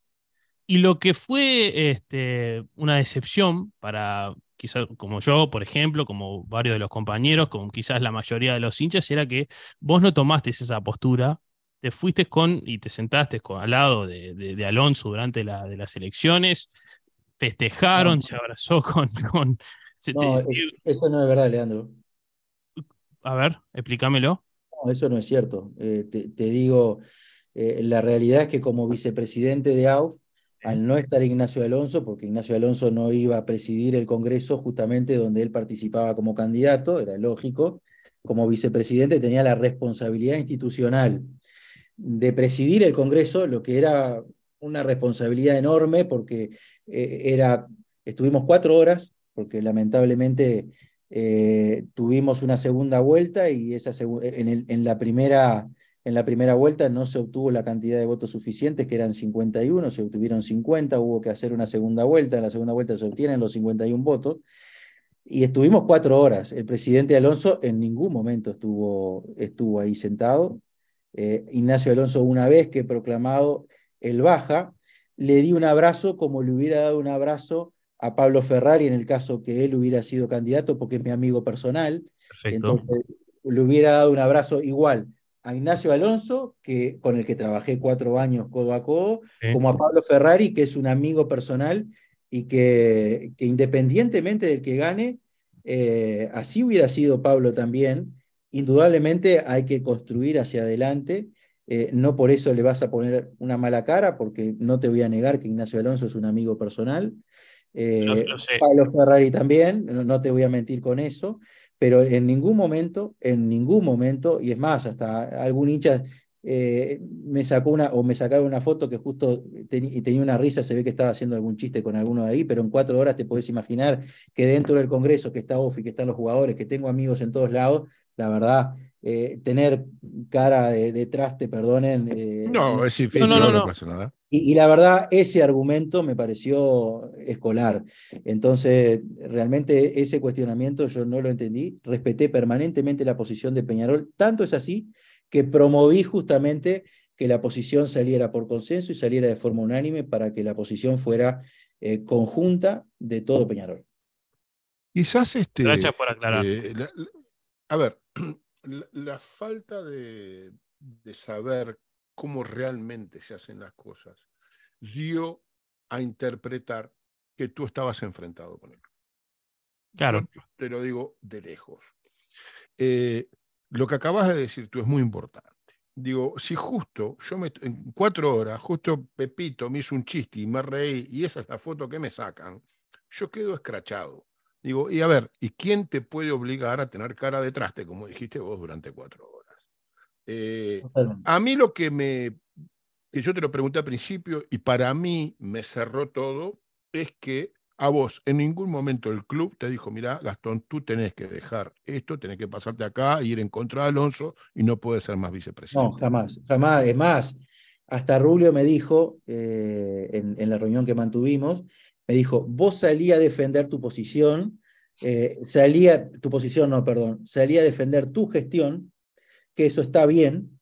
I: y lo que fue este, una decepción para quizás como yo, por ejemplo, como varios de los compañeros, como quizás la mayoría de los hinchas, era que vos no tomaste esa postura te fuiste con y te sentaste con, al lado de, Alonso durante la, de las elecciones,
H: festejaron, se abrazó con... eso no es verdad, Leandro. A ver, explícamelo. No, eso no es cierto. Eh, te, digo, eh, la realidad es que como vicepresidente de AUF, al no estar Ignacio Alonso, porque Ignacio Alonso no iba a presidir el Congreso justamente donde él participaba como candidato, era lógico, como vicepresidente tenía la responsabilidad institucional de presidir el Congreso, lo que era una responsabilidad enorme porque eh, era, estuvimos cuatro horas, porque lamentablemente eh, tuvimos una segunda vuelta y esa en, en, la primera, en la primera vuelta no se obtuvo la cantidad de votos suficientes, que eran 51, se obtuvieron 50, hubo que hacer una segunda vuelta, en la segunda vuelta se obtienen los 51 votos. Y estuvimos cuatro horas. El presidente Alonso en ningún momento estuvo, estuvo ahí sentado, eh, Ignacio Alonso una vez que he proclamado el baja, le di un abrazo como le hubiera dado un abrazo a Pablo Ferrari en el caso que él hubiera sido candidato, porque es mi amigo personal. Entonces le hubiera dado un abrazo igual a Ignacio Alonso, que, con el que trabajé cuatro años codo a codo, como a Pablo Ferrari, que es un amigo personal y que, que independientemente del que gane, eh, así hubiera sido Pablo también, indudablemente hay que construir hacia adelante. Eh, no por eso le vas a poner una mala cara, porque no te voy a negar que Ignacio Alonso es un amigo personal. Eh, Pablo Ferrari también, no, te voy a mentir con eso, pero en ningún momento, en ningún momento, y es más, hasta algún hincha eh, me sacó una o me sacaron una foto que justo y tenía una risa, se ve que estaba haciendo algún chiste con alguno de ahí, pero en cuatro horas te podés imaginar que dentro del Congreso, que está OFI, que están los jugadores, que tengo amigos en todos lados, la verdad, eh, tener cara detrás, te perdonen. Eh, no, es infinito, no, no, no, pasa nada. Y, la verdad, ese argumento me pareció escolar. Entonces, realmente ese cuestionamiento yo no lo entendí. Respeté permanentemente la posición de Peñarol. Tanto es así que promoví justamente que la posición saliera por consenso y saliera de forma unánime para que la posición fuera eh, conjunta de todo Peñarol. Quizás este. Gracias por aclarar
A: a ver, la, falta de, saber cómo realmente se hacen las cosas dio a interpretar que tú estabas enfrentado con él. Claro. te lo digo de lejos. Eh, lo que acabas de decir tú es muy importante. Digo, si justo, yo me, en cuatro horas, justo Pepito me hizo un chiste y me reí, y esa es la foto que me sacan, yo quedo escrachado. Digo, y a ver, ¿y quién te puede obligar a tener cara de traste, como dijiste vos, durante cuatro horas? Eh, a mí lo que me, que yo te lo pregunté al principio y para mí me cerró todo, es que a vos en ningún momento el club te dijo, mira, Gastón, tú tenés que dejar esto, tenés que pasarte acá, ir en contra de Alonso y no puedes ser más vicepresidente.
H: No, jamás, jamás. Es más, hasta Rubio me dijo eh, en la reunión que mantuvimos, me dijo, vos salí a defender tu posición, eh, salía tu posición no, perdón, salía a defender tu gestión, que eso está bien,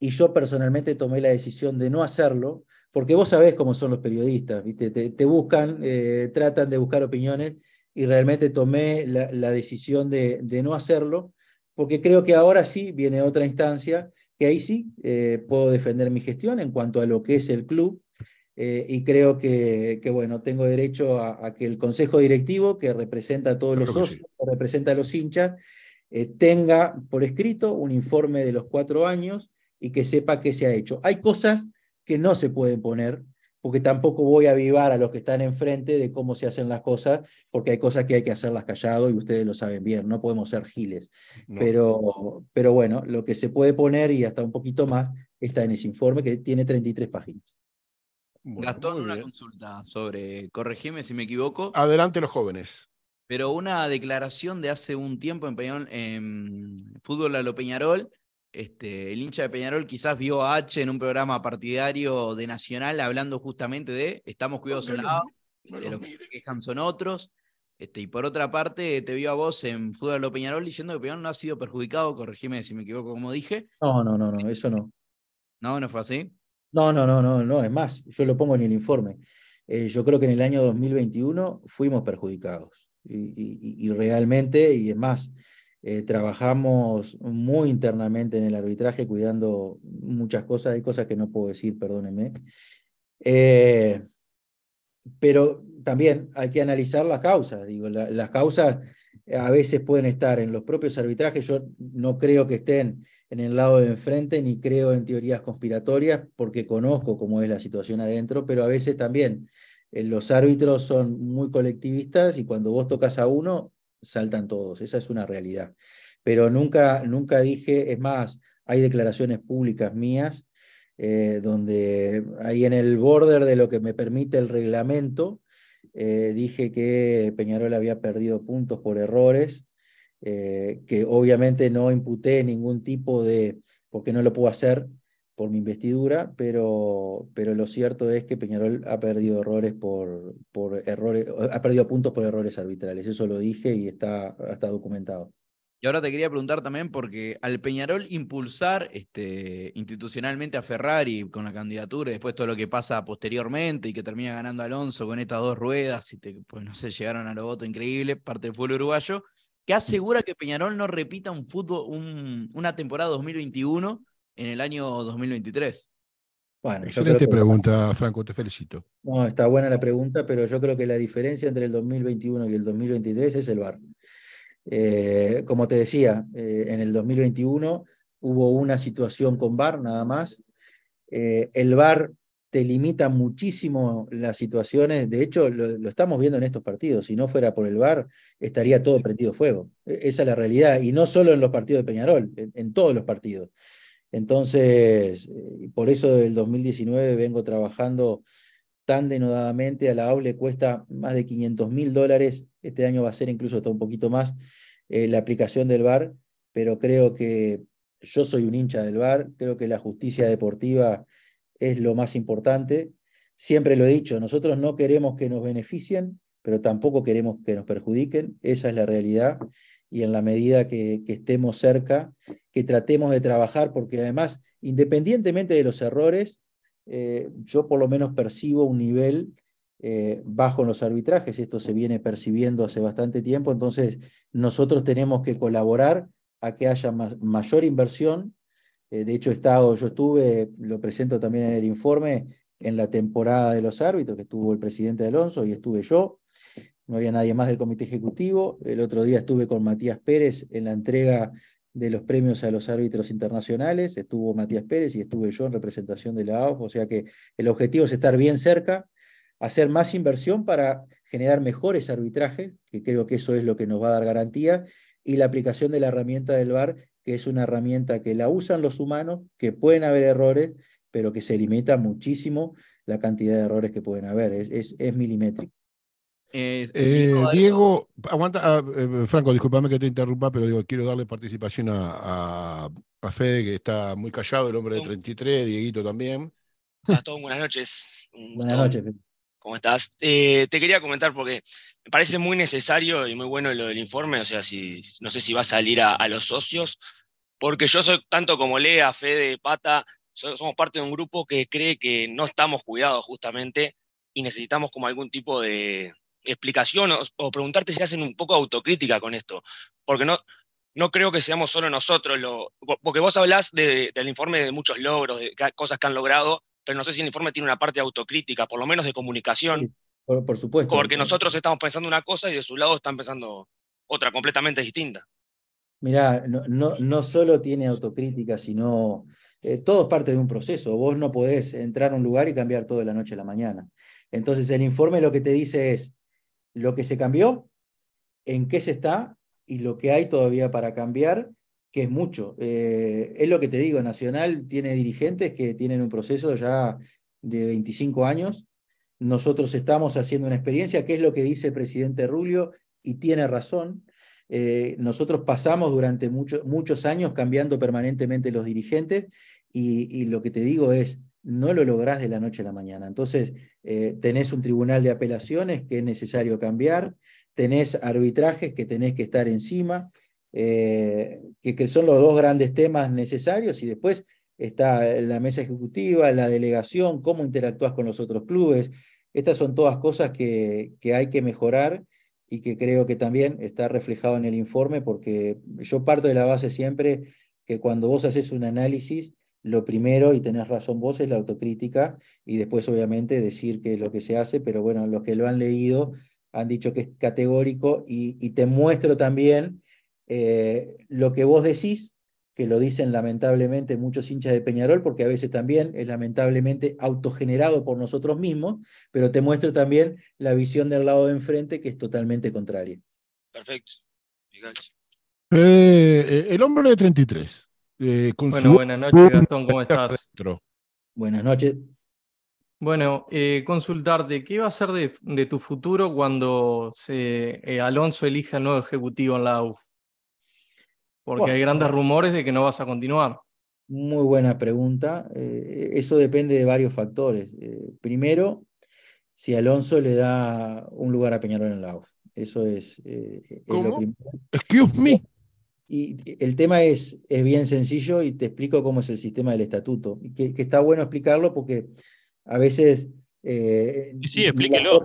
H: y yo personalmente tomé la decisión de no hacerlo, porque vos sabés cómo son los periodistas, Te, te buscan, eh, tratan de buscar opiniones, y realmente tomé la, decisión de, de, no hacerlo, porque creo que ahora sí viene otra instancia, que ahí sí eh, puedo defender mi gestión en cuanto a lo que es el club, eh, y creo que, bueno, tengo derecho a, que el Consejo Directivo, que representa a todos los socios, que, representa a los hinchas, eh, tenga por escrito un informe de los cuatro años y que sepa qué se ha hecho. Hay cosas que no se pueden poner, porque tampoco voy a avivar a los que están enfrente de cómo se hacen las cosas, porque hay cosas que hay que hacerlas callado y ustedes lo saben bien, no podemos ser giles. Pero, pero bueno, lo que se puede poner y hasta un poquito más está en ese informe que tiene 33 páginas.
C: Gastón, una consulta sobre, corregime si me equivoco.
H: Adelante los jóvenes.
C: Pero una declaración de hace un tiempo en, en Fútbol a lo Peñarol, este, el hincha de Peñarol quizás vio a H en un programa partidario de Nacional hablando justamente de estamos cuidados en de los que se quejan son otros. Este, y por otra parte, te vio a vos en Fútbol a lo Peñarol diciendo que Peñarol no ha sido perjudicado, corregime si me equivoco como dije.
H: No, no, no, no, eso no.
C: No, no fue así.
H: No, no, no, no, no, es más, yo lo pongo en el informe. Eh, yo creo que en el año 2021 fuimos perjudicados y, realmente, y es más, eh, trabajamos muy internamente en el arbitraje, cuidando muchas cosas, hay cosas que no puedo decir, perdónenme. Eh, pero también hay que analizar las causas, digo, las causas a veces pueden estar en los propios arbitrajes, yo no creo que estén en el lado de enfrente, ni creo en teorías conspiratorias, porque conozco cómo es la situación adentro, pero a veces también eh, los árbitros son muy colectivistas y cuando vos tocas a uno, saltan todos, esa es una realidad. Pero nunca, nunca dije, es más, hay declaraciones públicas mías eh, donde ahí en el border de lo que me permite el reglamento, eh, dije que Peñarol había perdido puntos por errores eh, que obviamente no imputé ningún tipo de, porque no lo puedo hacer por mi investidura, pero, pero lo cierto es que Peñarol ha perdido errores por, por errores, ha perdido puntos por errores arbitrales, eso lo dije y está, documentado.
C: Y ahora te quería preguntar también, porque al Peñarol impulsar este, institucionalmente a Ferrari con la candidatura y después todo lo que pasa posteriormente y que termina ganando Alonso con estas dos ruedas y te, pues no sé, llegaron a los votos increíbles, parte del pueblo uruguayo, que asegura que Peñarol no repita un fútbol, un, una temporada 2021 en el año 2023.
H: Bueno, Excelente
A: pregunta, Franco, te felicito.
H: No, está buena la pregunta, pero yo creo que la diferencia entre el 2021 y el 2023 es el VAR. Eh, como te decía, eh, en el 2021 hubo una situación con VAR nada más. Eh, el VAR te limita muchísimo las situaciones. De hecho, lo, estamos viendo en estos partidos. Si no fuera por el VAR, estaría todo prendido fuego. E, esa es la realidad. Y no solo en los partidos de Peñarol, en, todos los partidos. Entonces, eh, por eso el 2019 vengo trabajando tan denodadamente. A la AULE cuesta más de 500 mil dólares. Este año va a ser incluso hasta un poquito más eh, la aplicación del VAR. Pero creo que yo soy un hincha del VAR. Creo que la justicia deportiva es lo más importante. Siempre lo he dicho, nosotros no queremos que nos beneficien, pero tampoco queremos que nos perjudiquen, esa es la realidad, y en la medida que, estemos cerca, que tratemos de trabajar, porque además, independientemente de los errores, eh, yo por lo menos percibo un nivel eh, bajo en los arbitrajes, esto se viene percibiendo hace bastante tiempo, entonces nosotros tenemos que colaborar a que haya mayor inversión eh, de hecho, yo estuve, lo presento también en el informe, en la temporada de los árbitros, que estuvo el presidente Alonso y estuve yo. No había nadie más del comité ejecutivo. El otro día estuve con Matías Pérez en la entrega de los premios a los árbitros internacionales. Estuvo Matías Pérez y estuve yo en representación de la AOF. O sea que el objetivo es estar bien cerca, hacer más inversión para generar mejores arbitrajes, que creo que eso es lo que nos va a dar garantía, y la aplicación de la herramienta del VAR que es una herramienta que la usan los humanos, que pueden haber errores, pero que se limita muchísimo la cantidad de errores que pueden haber. Es, milimétrico.
A: Eh, ¿eh? Diego, aguanta, ah, eh, Franco, discúlpame que te interrumpa, pero digo, quiero darle participación a, a, Fede, que está muy callado, el hombre de 33, Dieguito también.
L: A ah, todos, buenas noches. Buenas noches. ¿Cómo estás? te quería comentar porque me parece muy necesario y muy bueno lo del informe, o sea, si, no sé si va a salir a los socios porque yo soy tanto como Lea, Fede, Pata, somos parte de un grupo que cree que no estamos cuidados justamente y necesitamos como algún tipo de explicación o, preguntarte si hacen un poco autocrítica con esto, porque no, no creo que seamos solo nosotros, lo, porque vos hablás del informe de muchos logros, de cosas que han logrado, pero no sé si el informe tiene una parte de autocrítica, por lo menos de comunicación.
H: supuesto. Porque nosotros
L: estamos pensando una cosa y de su lado están pensando otra completamente distinta.
H: Mirá, no, no, solo tiene autocrítica, sino eh, todo es parte de un proceso. Vos no podés entrar a un lugar y cambiar todo de la noche a la mañana. Entonces, el informe lo que te dice es lo que se cambió, en qué se está y lo que hay todavía para cambiar, que es mucho. Eh, es lo que te digo, Nacional tiene dirigentes que tienen un proceso ya de 25 años. Nosotros estamos haciendo una experiencia, que es lo que dice el presidente Rulio, y tiene razón, eh, nosotros pasamos durante muchos años cambiando permanentemente los dirigentes y, lo que te digo es, no lo lográs de la noche a la mañana. Entonces, eh, tenés un tribunal de apelaciones que es necesario cambiar, tenés arbitrajes que tenés que estar encima, eh, que, son los dos grandes temas necesarios y después está la mesa ejecutiva, la delegación, cómo interactúas con los otros clubes. Estas son todas cosas que hay que mejorar y que creo que también está reflejado en el informe, porque yo parto de la base siempre que cuando vos haces un análisis, lo primero, y tenés razón vos, es la autocrítica, y después obviamente decir que es lo que se hace, pero bueno, los que lo han leído han dicho que es categórico, y, te muestro también eh, lo que vos decís, que lo dicen lamentablemente muchos hinchas de Peñarol, porque a veces también es lamentablemente autogenerado por nosotros mismos, pero te muestro también la visión del lado de enfrente que es totalmente contraria. Perfecto. Eh,
A: eh, el hombre de 33. Eh, bueno, buenas noches, Gastón,
H: ¿cómo estás? Buenas noches.
E: Bueno, consultarte, ¿qué va a ser de, tu futuro cuando se, Alonso elija el nuevo ejecutivo en la UF? Porque hay grandes rumores de que no vas a continuar.
H: Muy buena pregunta. Eh, eso depende de varios factores. Eh, primero, si Alonso le da un lugar a Peñarol en la UF. Eso es, eh, lo primero. Excuse me. Y el tema es, es bien sencillo y te explico cómo es el sistema del estatuto. que, está bueno explicarlo porque a veces. sí, sí explíquelo.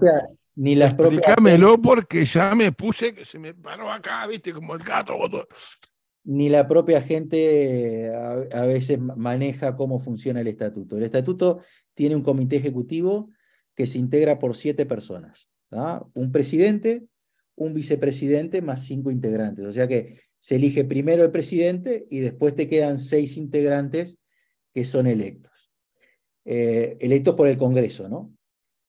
H: Ni las Explícamelo porque ya me
A: puse que se me paró acá, viste, como el gato
H: ni la propia gente a, veces maneja cómo funciona el estatuto. El estatuto tiene un comité ejecutivo que se integra por siete personas. Un presidente, un vicepresidente más cinco integrantes. O sea que se elige primero el presidente y después te quedan seis integrantes que son electos. Eh, electos por el Congreso, ¿no?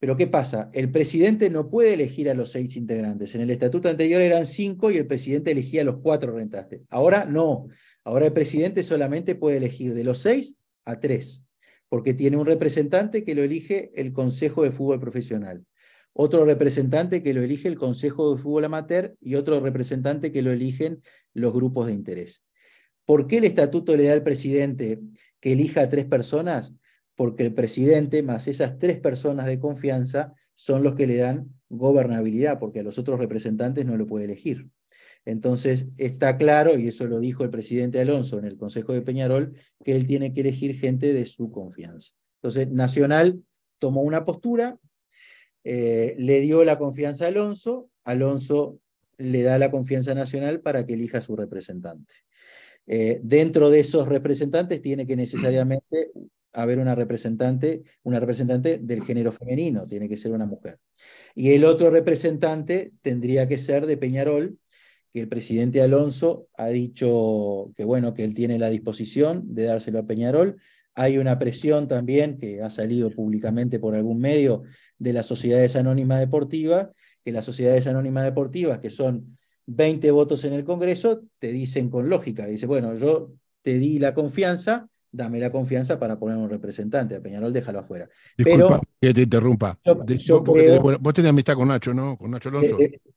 H: Pero ¿qué pasa? El presidente no puede elegir a los seis integrantes. En el estatuto anterior eran cinco y el presidente elegía a los cuatro rentaste. Ahora no. Ahora el presidente solamente puede elegir de los seis a tres, porque tiene un representante que lo elige el Consejo de Fútbol Profesional, otro representante que lo elige el Consejo de Fútbol Amateur y otro representante que lo eligen los grupos de interés. ¿Por qué el estatuto le da al presidente que elija a tres personas? porque el presidente más esas tres personas de confianza son los que le dan gobernabilidad, porque a los otros representantes no lo puede elegir. Entonces, está claro, y eso lo dijo el presidente Alonso en el Consejo de Peñarol, que él tiene que elegir gente de su confianza. Entonces, Nacional tomó una postura, eh, le dio la confianza a Alonso, Alonso le da la confianza a Nacional para que elija a su representante. Eh, dentro de esos representantes tiene que necesariamente haber una representante, una representante del género femenino, tiene que ser una mujer. Y el otro representante tendría que ser de Peñarol, que el presidente Alonso ha dicho que bueno, que él tiene la disposición de dárselo a Peñarol. Hay una presión también que ha salido públicamente por algún medio de las sociedades anónimas deportivas, que las sociedades anónimas deportivas, que son 20 votos en el Congreso, te dicen con lógica, dice, bueno, yo te di la confianza, dame la confianza para poner un representante. A Peñarol déjalo afuera. Disculpa
A: que te interrumpa. vos,
H: tenés, amistad con Nacho, ¿no? Con Nacho Alonso.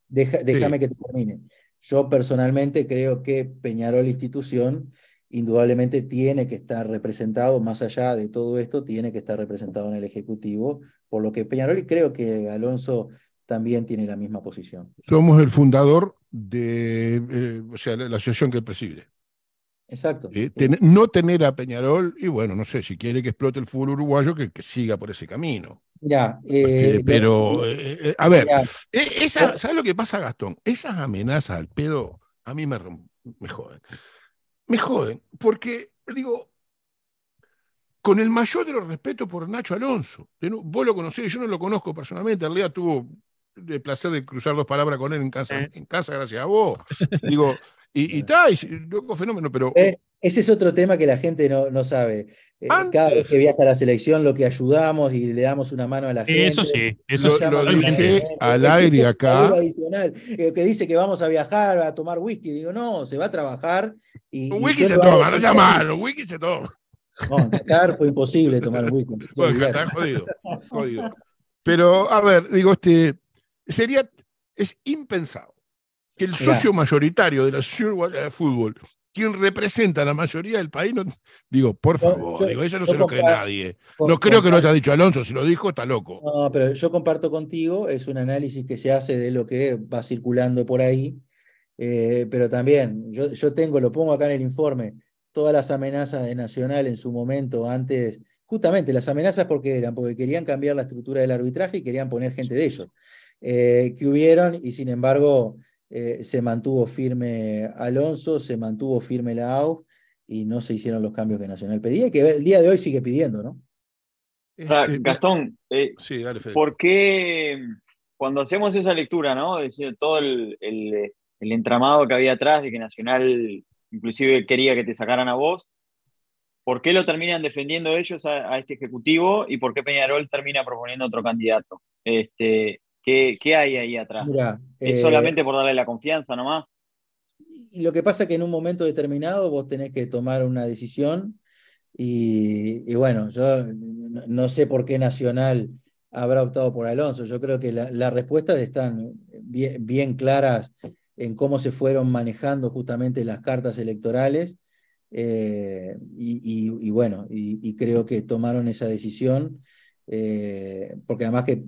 H: Déjame que te termine. Yo personalmente creo que Peñarol institución indudablemente tiene que estar representado, más allá de todo esto, tiene que estar representado en el Ejecutivo, por lo que Peñarol y creo que Alonso también tiene la misma posición.
A: Somos el fundador de eh, o sea, la, asociación que preside. Exacto. Eh, no tener a Peñarol, y bueno, no sé, si quiere que explote el fútbol uruguayo, que, siga por ese camino. Ya, este, eh, pero, eh, a ver, e, ¿sabes lo que pasa, Gastón? Esas amenazas al pedo a mí me, joden. Me joden, porque, digo, con el mayor de los respetos por Nacho Alonso, vos lo conocés, yo no lo conozco personalmente, en realidad tuvo el placer de cruzar dos palabras con él en casa, en casa gracias a vos.
H: Digo, y, está, fenómeno, pero. Eh, ese es otro tema que la gente no, no sabe. Eh, cada vez que viaja a la selección, lo que ayudamos y le damos una mano a la gente. Eso sí, eso lo, dije al aire acá. Lo eh, que dice que vamos a viajar a tomar whisky. Digo, no, se va a trabajar. un whisky, se toma, no llamar, un whisky se toma, no fue imposible
A: tomar whisky. Bueno, está jodido, Pero, a ver, digo, este, sería, es impensado que el socio mayoritario de la Asociación de Fútbol, quien representa a la mayoría del país, digo, por favor, eso no se lo cree nadie.
H: no creo que lo haya
A: dicho Alonso, si lo dijo, está loco.
H: No, pero yo comparto contigo, es un análisis que se hace de lo que va circulando por ahí, eh, pero también, yo, yo tengo, lo pongo acá en el informe, todas las amenazas de Nacional en su momento antes, justamente las amenazas porque eran, porque querían cambiar la estructura del arbitraje y querían poner gente de ellos, eh, que hubieron y sin embargo eh, se mantuvo firme Alonso, se mantuvo firme la AUF y no se hicieron los cambios que Nacional pedía y que el día de hoy sigue pidiendo, ¿no?
J: sea, este, Gastón, eh, sí, ¿por qué mm, cuando hacemos esa lectura, ¿no? Es decir, todo el, eh, el, entramado que había atrás de que Nacional inclusive quería que te sacaran a vos, ¿por qué lo terminan defendiendo ellos a, a este ejecutivo y por qué Peñarol termina proponiendo otro candidato? Este, ¿Qué, hay ahí atrás?
H: ¿Es eh, solamente
J: por darle la confianza nomás?
H: Y lo que pasa es que en un momento determinado vos tenés que tomar una decisión y, bueno, yo no sé por qué Nacional habrá optado por Alonso. Yo creo que las respuestas están bien, claras en cómo se fueron manejando justamente las cartas electorales. Eh, y, bueno, y, creo que tomaron esa decisión, eh, porque además que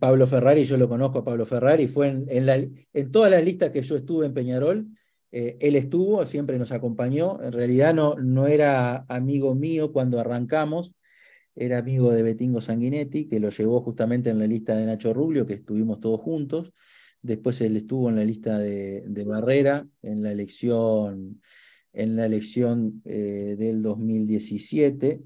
H: Pablo Ferrari, yo lo conozco a Pablo Ferrari, fue en, la, en todas las listas que yo estuve en Peñarol, eh, él estuvo, siempre nos acompañó. En realidad no, era amigo mío cuando arrancamos, era amigo de Betingo Sanguinetti, que lo llevó justamente en la lista de Nacho Rubio, que estuvimos todos juntos. Después él estuvo en la lista de, Barrera, en la elección, en la elección eh, del 2017.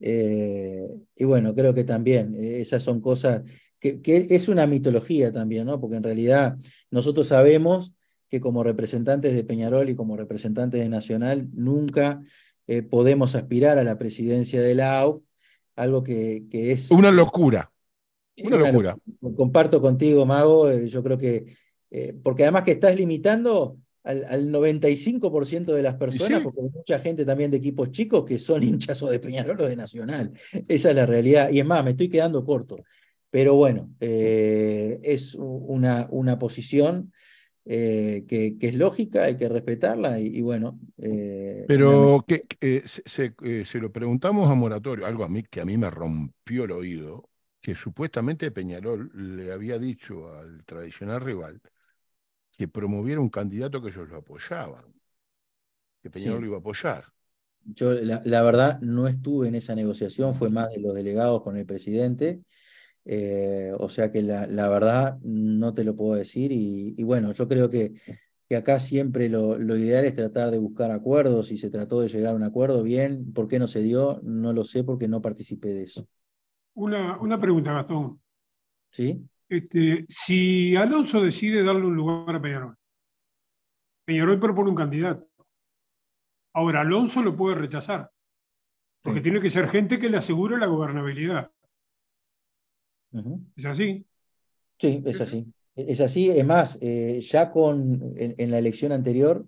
H: Eh, y bueno, creo que también esas son cosas que, es una mitología también, ¿no? Porque en realidad nosotros sabemos que como representantes de Peñarol y como representantes de Nacional nunca eh, podemos aspirar a la presidencia de la AUF, algo que, es... Una locura. Una locura. comparto contigo, Mago, eh, yo creo que, eh, porque además que estás limitando al, 95% de las personas, porque hay mucha gente también de equipos chicos que son hinchas o de Peñarol o de Nacional. Esa es la realidad. Y es más, me estoy quedando corto. Pero bueno, eh, es una, una posición eh, que, es lógica, hay que respetarla y, bueno. Eh, Pero que, se, lo preguntamos a Moratorio, algo a mí que a
A: mí me rompió el oído, que supuestamente Peñarol le había dicho al tradicional rival que promoviera un candidato que ellos lo apoyaban,
H: que Peñarol lo iba a apoyar. Yo la, verdad no estuve en esa negociación, fue más de los delegados con el presidente. Eh, o sea que la, verdad no te lo puedo decir y, bueno, yo creo que, acá siempre lo, ideal es tratar de buscar acuerdos. Si se trató de llegar a un acuerdo, bien. ¿Por qué no se dio? No lo sé porque no participé de eso.
F: Una, una pregunta, Gastón. Sí. Este, si Alonso decide darle un lugar a Peñarol, Peñarol propone un candidato. Ahora, Alonso lo puede rechazar, porque tiene que ser gente que le asegure la
H: gobernabilidad. ¿Es así? Sí, es así. Es así, es más, eh, ya con, en, la elección anterior,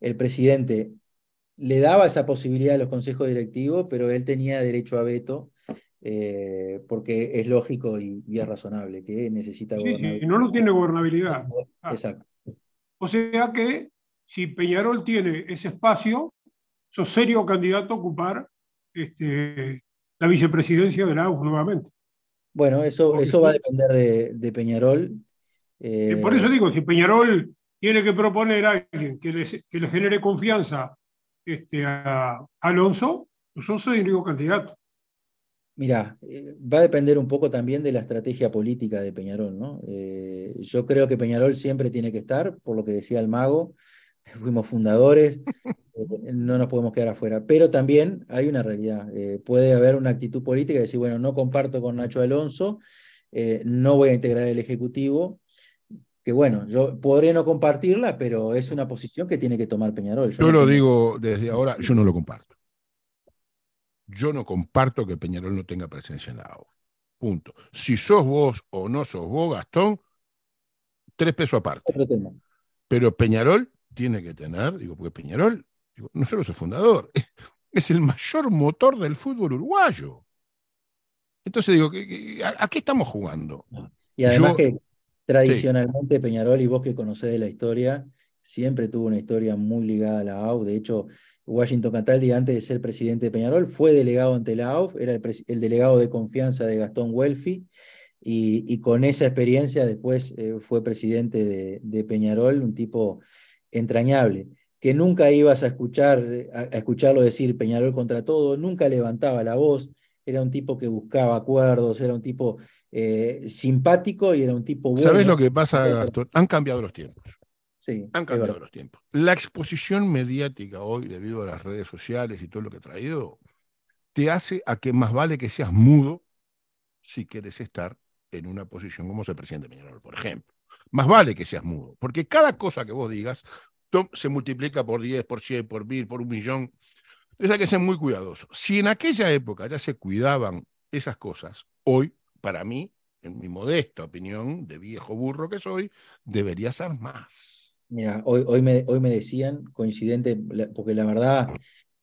H: el presidente le daba esa posibilidad a los consejos directivos, pero él tenía derecho a veto, eh, porque es lógico y, es razonable que necesita gobernabilidad. Sí, no, lo
F: tiene gobernabilidad. Ah. Exacto. O sea que si Peñarol tiene ese espacio, sos serio candidato a ocupar este, la
H: vicepresidencia de la AUF nuevamente. Bueno, eso, eso va a depender de, Peñarol. por eh, eso
F: digo, si Peñarol tiene que proponer a alguien que, que le genere confianza este, a Alonso, pues yo soy el único candidato.
H: Mira, eh, va a depender un poco también de la estrategia política de Peñarol, ¿no? Eh, yo creo que Peñarol siempre tiene que estar, por lo que decía el mago, fuimos fundadores, eh, no nos podemos quedar afuera. Pero también hay una realidad, eh, puede haber una actitud política de decir, bueno, no comparto con Nacho Alonso, eh, no voy a integrar el Ejecutivo, que bueno, yo podré no compartirla, pero es una posición que tiene que tomar Peñarol. Yo, lo
A: digo desde ahora, yo no lo comparto. Yo no comparto que Peñarol no tenga presencia en la O Punto. Si sos vos o no sos vos, Gastón, tres pesos aparte. Pero Peñarol tiene que tener, digo, porque Peñarol digo, no solo es el fundador, es el mayor motor del fútbol uruguayo. Entonces digo, ¿a,
H: qué estamos jugando? Y además que tradicionalmente Peñarol, y vos que conocés de la historia, siempre tuvo una historia muy ligada a la AUF. De hecho, Washington Cataldi, antes de ser presidente de Peñarol, fue delegado ante la AUF, era el, delegado de confianza de Gastón Welfi, y, con esa experiencia después eh, fue presidente de Peñarol, un tipo entrañable, que nunca ibas a, escuchar, a, escucharlo decir Peñarol contra todo, nunca levantaba la voz, era un tipo que buscaba acuerdos, era un tipo eh, simpático y era un tipo bueno. ¿Sabes lo que pasa, Gastón?
A: Han cambiado los tiempos. Sí, Han cambiado los tiempos. La exposición mediática hoy, debido a las redes sociales y todo lo que ha traído, te hace a que más vale que seas mudo si quieres estar en una posición como se presidente de Peñarol, por ejemplo. Más vale que seas mudo, porque cada cosa que vos digas se multiplica por 10, por 100, por 1000, por un millón. Entonces hay que ser muy cuidadoso. Si en aquella época ya se cuidaban esas cosas, hoy, para mí, en mi modesta opinión de viejo burro que
H: soy, debería ser más. Mira, hoy, hoy, me, hoy me decían, coincidente, porque la verdad,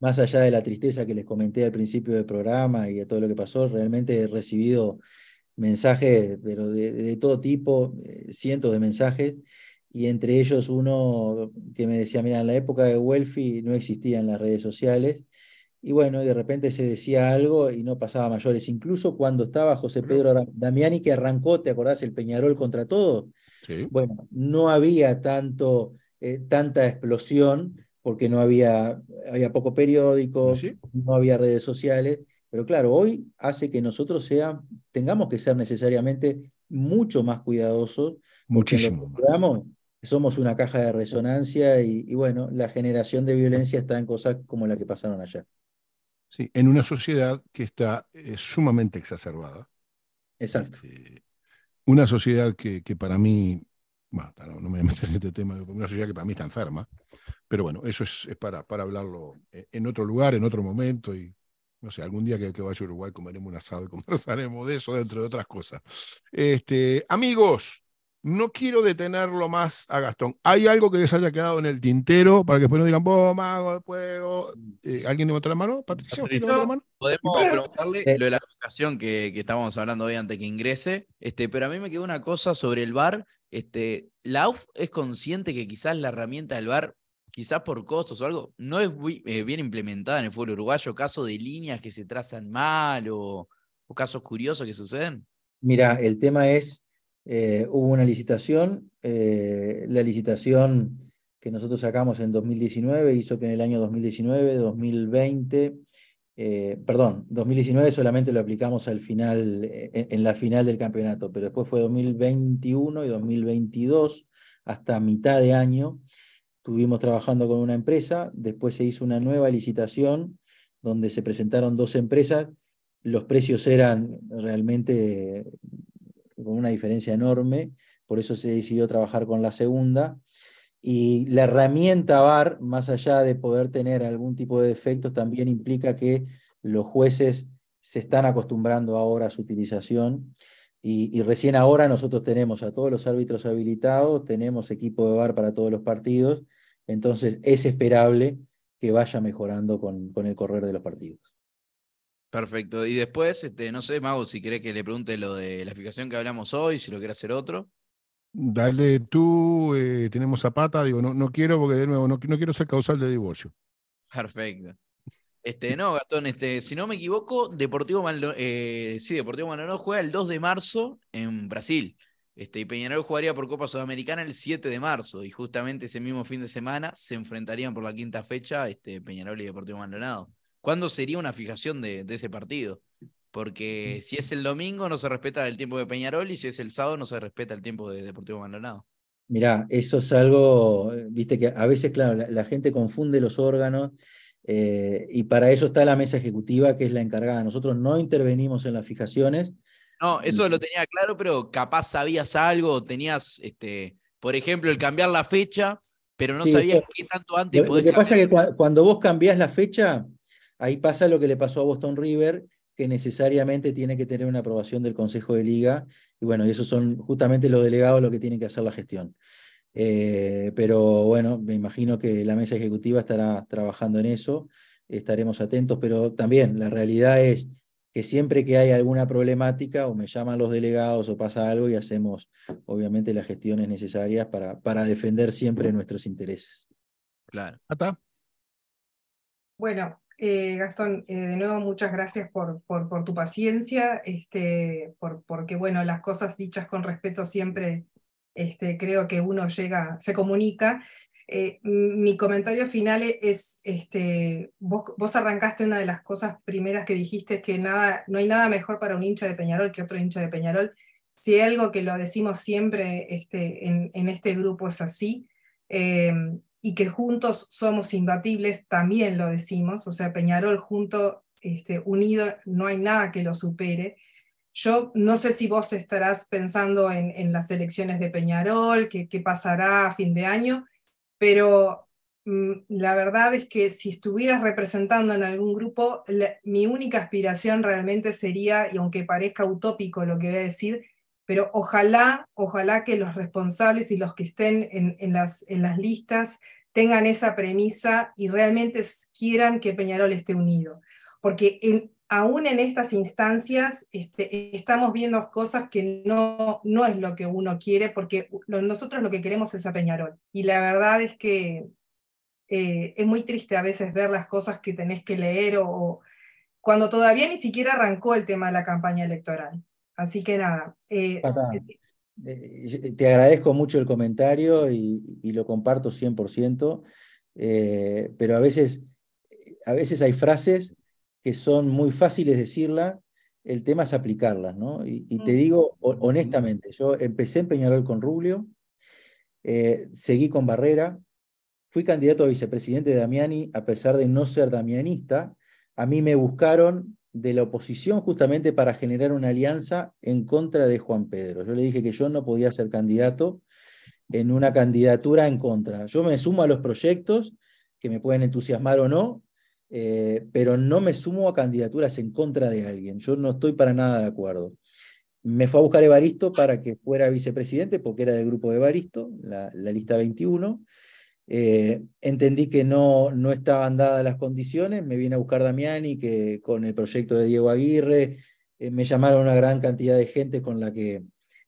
H: más allá de la tristeza que les comenté al principio del programa y de todo lo que pasó, realmente he recibido mensajes, pero de, todo tipo, eh, cientos de mensajes, y entre ellos uno que me decía, mira, en la época de Welfi no existían las redes sociales, y bueno, de repente se decía algo y no pasaba mayores, incluso cuando estaba José Pedro Damiani, que arrancó, ¿te acordás? El Peñarol contra todo. Bueno, no había tanto, eh, tanta explosión porque no había, había poco periódicos, ¿Ah, no había redes sociales, pero claro, hoy hace que nosotros sea, tengamos que ser necesariamente mucho más cuidadosos.
G: Muchísimo.
H: más. somos una caja de resonancia y, bueno, la generación de violencia está en cosas como la que pasaron ayer.
A: Sí, en una sociedad que está eh, sumamente exacerbada. Exacto. Este, una sociedad que, que para mí, bueno, no, me voy a meter en este tema, una sociedad que para mí está enferma, pero bueno, eso es, para, para hablarlo eh, en otro lugar, en otro momento y no sé, algún día que, vaya a Uruguay comeremos un asado y conversaremos de eso, dentro de otras cosas. Este, amigos, no quiero detenerlo más a Gastón. ¿Hay algo que les haya quedado en el tintero para que después no digan, vos, mago, fuego?
C: Eh, alguien ¿Alguien levantó la mano? ¿Patricia? la mano? Podemos
A: preguntarle eh.
C: lo de la educación que, estábamos hablando hoy antes que ingrese, este, pero a mí me quedó una cosa sobre el bar. Este, ¿La es consciente que quizás la herramienta del bar quizás por costos o algo, no es eh, bien implementada en el fútbol uruguayo, caso de líneas que se trazan mal o, casos curiosos que suceden?
H: Mira, el tema es, eh, hubo una licitación, eh, la licitación que nosotros sacamos en 2019 hizo que en el año 2019, 2020, perdón, 2019 solamente lo aplicamos al final, en la final del campeonato, pero después fue 2021 y 2022 hasta mitad de año, Estuvimos trabajando con una empresa, después se hizo una nueva licitación donde se presentaron dos empresas, los precios eran realmente eh, con una diferencia enorme, por eso se decidió trabajar con la segunda. Y la herramienta VAR, más allá de poder tener algún tipo de defectos, también implica que los jueces se están acostumbrando ahora a su utilización y, recién ahora nosotros tenemos a todos los árbitros habilitados, tenemos equipo de bar para todos los partidos, entonces es esperable que vaya mejorando con, el correr de los partidos.
C: Perfecto. Y después, este, no sé, Mago, si querés que le pregunte lo de la explicación que hablamos hoy, si lo quiere hacer otro.
A: Dale tú, eh, tenemos Zapata, digo, no, no quiero, porque de nuevo, no, no quiero ser causal de divorcio.
C: Perfecto. Este, no, Gastón, este, si no me equivoco, Deportivo Maldonado, eh, sí, Deportivo Maldonado juega el 2 de marzo en Brasil. Este, y Peñarol jugaría por Copa Sudamericana el 7 de marzo. Y justamente ese mismo fin de semana se enfrentarían por la quinta fecha este, Peñarol y Deportivo Maldonado. ¿Cuándo sería una fijación de, ese partido? Porque mm. si es el domingo no se respeta el tiempo de Peñarol y si es el sábado no se respeta el tiempo de Deportivo Maldonado.
H: Mirá, eso es algo, eh, viste que a veces, claro, la gente confunde los órganos eh, y para eso está la mesa ejecutiva, que es la encargada. Nosotros no intervenimos en las fijaciones.
C: No, eso lo tenía claro, pero capaz sabías algo, tenías, este, por ejemplo, el cambiar la fecha, pero no sabías qué tanto antes Lo, que pasa es que
H: cuando vos cambiás la fecha, ahí pasa lo que le pasó a Boston River, que necesariamente tiene que tener una aprobación del Consejo de Liga, y bueno, y esos son justamente los delegados los que tienen que hacer la gestión. Eh, pero bueno, me imagino que la mesa ejecutiva estará trabajando en eso, estaremos atentos, pero también la realidad es que siempre que hay alguna problemática o me llaman los delegados o pasa algo y hacemos obviamente las gestiones necesarias para, para defender siempre nuestros intereses. Claro.
C: ¿Ata?
D: Bueno, eh, Gastón, eh, de nuevo muchas gracias por, por, tu paciencia, este, porque bueno, las cosas dichas con respeto siempre este, creo que uno llega, se comunica. Eh, mi comentario final es, este, vos, arrancaste una de las cosas primeras que dijiste, que nada, no hay nada mejor para un hincha de Peñarol que otro hincha de Peñarol. Si hay algo que lo decimos siempre este, en, en, este grupo es así, eh, y que juntos somos imbatibles, también lo decimos, o sea, Peñarol junto, este, unido, no hay nada que lo supere. Yo no sé si vos estarás pensando en, las elecciones de Peñarol, qué pasará a fin de año, pero mm, la verdad es que si estuvieras representando en algún grupo, mi única aspiración realmente sería, y aunque parezca utópico lo que voy a decir, pero ojalá, ojalá que los responsables y los que estén en, las, en las listas tengan esa premisa y realmente quieran que Peñarol esté unido. Porque en, aún en estas instancias este, estamos viendo cosas que no, no es lo que uno quiere, porque nosotros lo que queremos es a Peñarol. Y la verdad es que eh, es muy triste a veces ver las cosas que tenés que leer o, cuando todavía ni siquiera arrancó el tema de la campaña electoral. Así que nada. Eh,
H: eh, te agradezco mucho el comentario y, lo comparto 100%, pero a veces, a veces hay frases que son muy fáciles decirla, el tema es aplicarlas, ¿no? Y, te digo honestamente, yo empecé en Peñarol con Rubio, eh, seguí con Barrera, fui candidato a vicepresidente de Damiani, a pesar de no ser damianista, a mí me buscaron de la oposición justamente para generar una alianza en contra de Juan Pedro. Yo le dije que yo no podía ser candidato en una candidatura en contra. Yo me sumo a los proyectos que me pueden entusiasmar o no, eh, pero no me sumo a candidaturas en contra de alguien. Yo no estoy para nada de acuerdo. Me fue a buscar Evaristo para que fuera vicepresidente, porque era del grupo de Evaristo, la, lista 21. Eh, entendí que no, no estaban dadas las condiciones, me viene a buscar Damiani, que con el proyecto de Diego Aguirre, eh, me llamaron una gran cantidad de gente con la que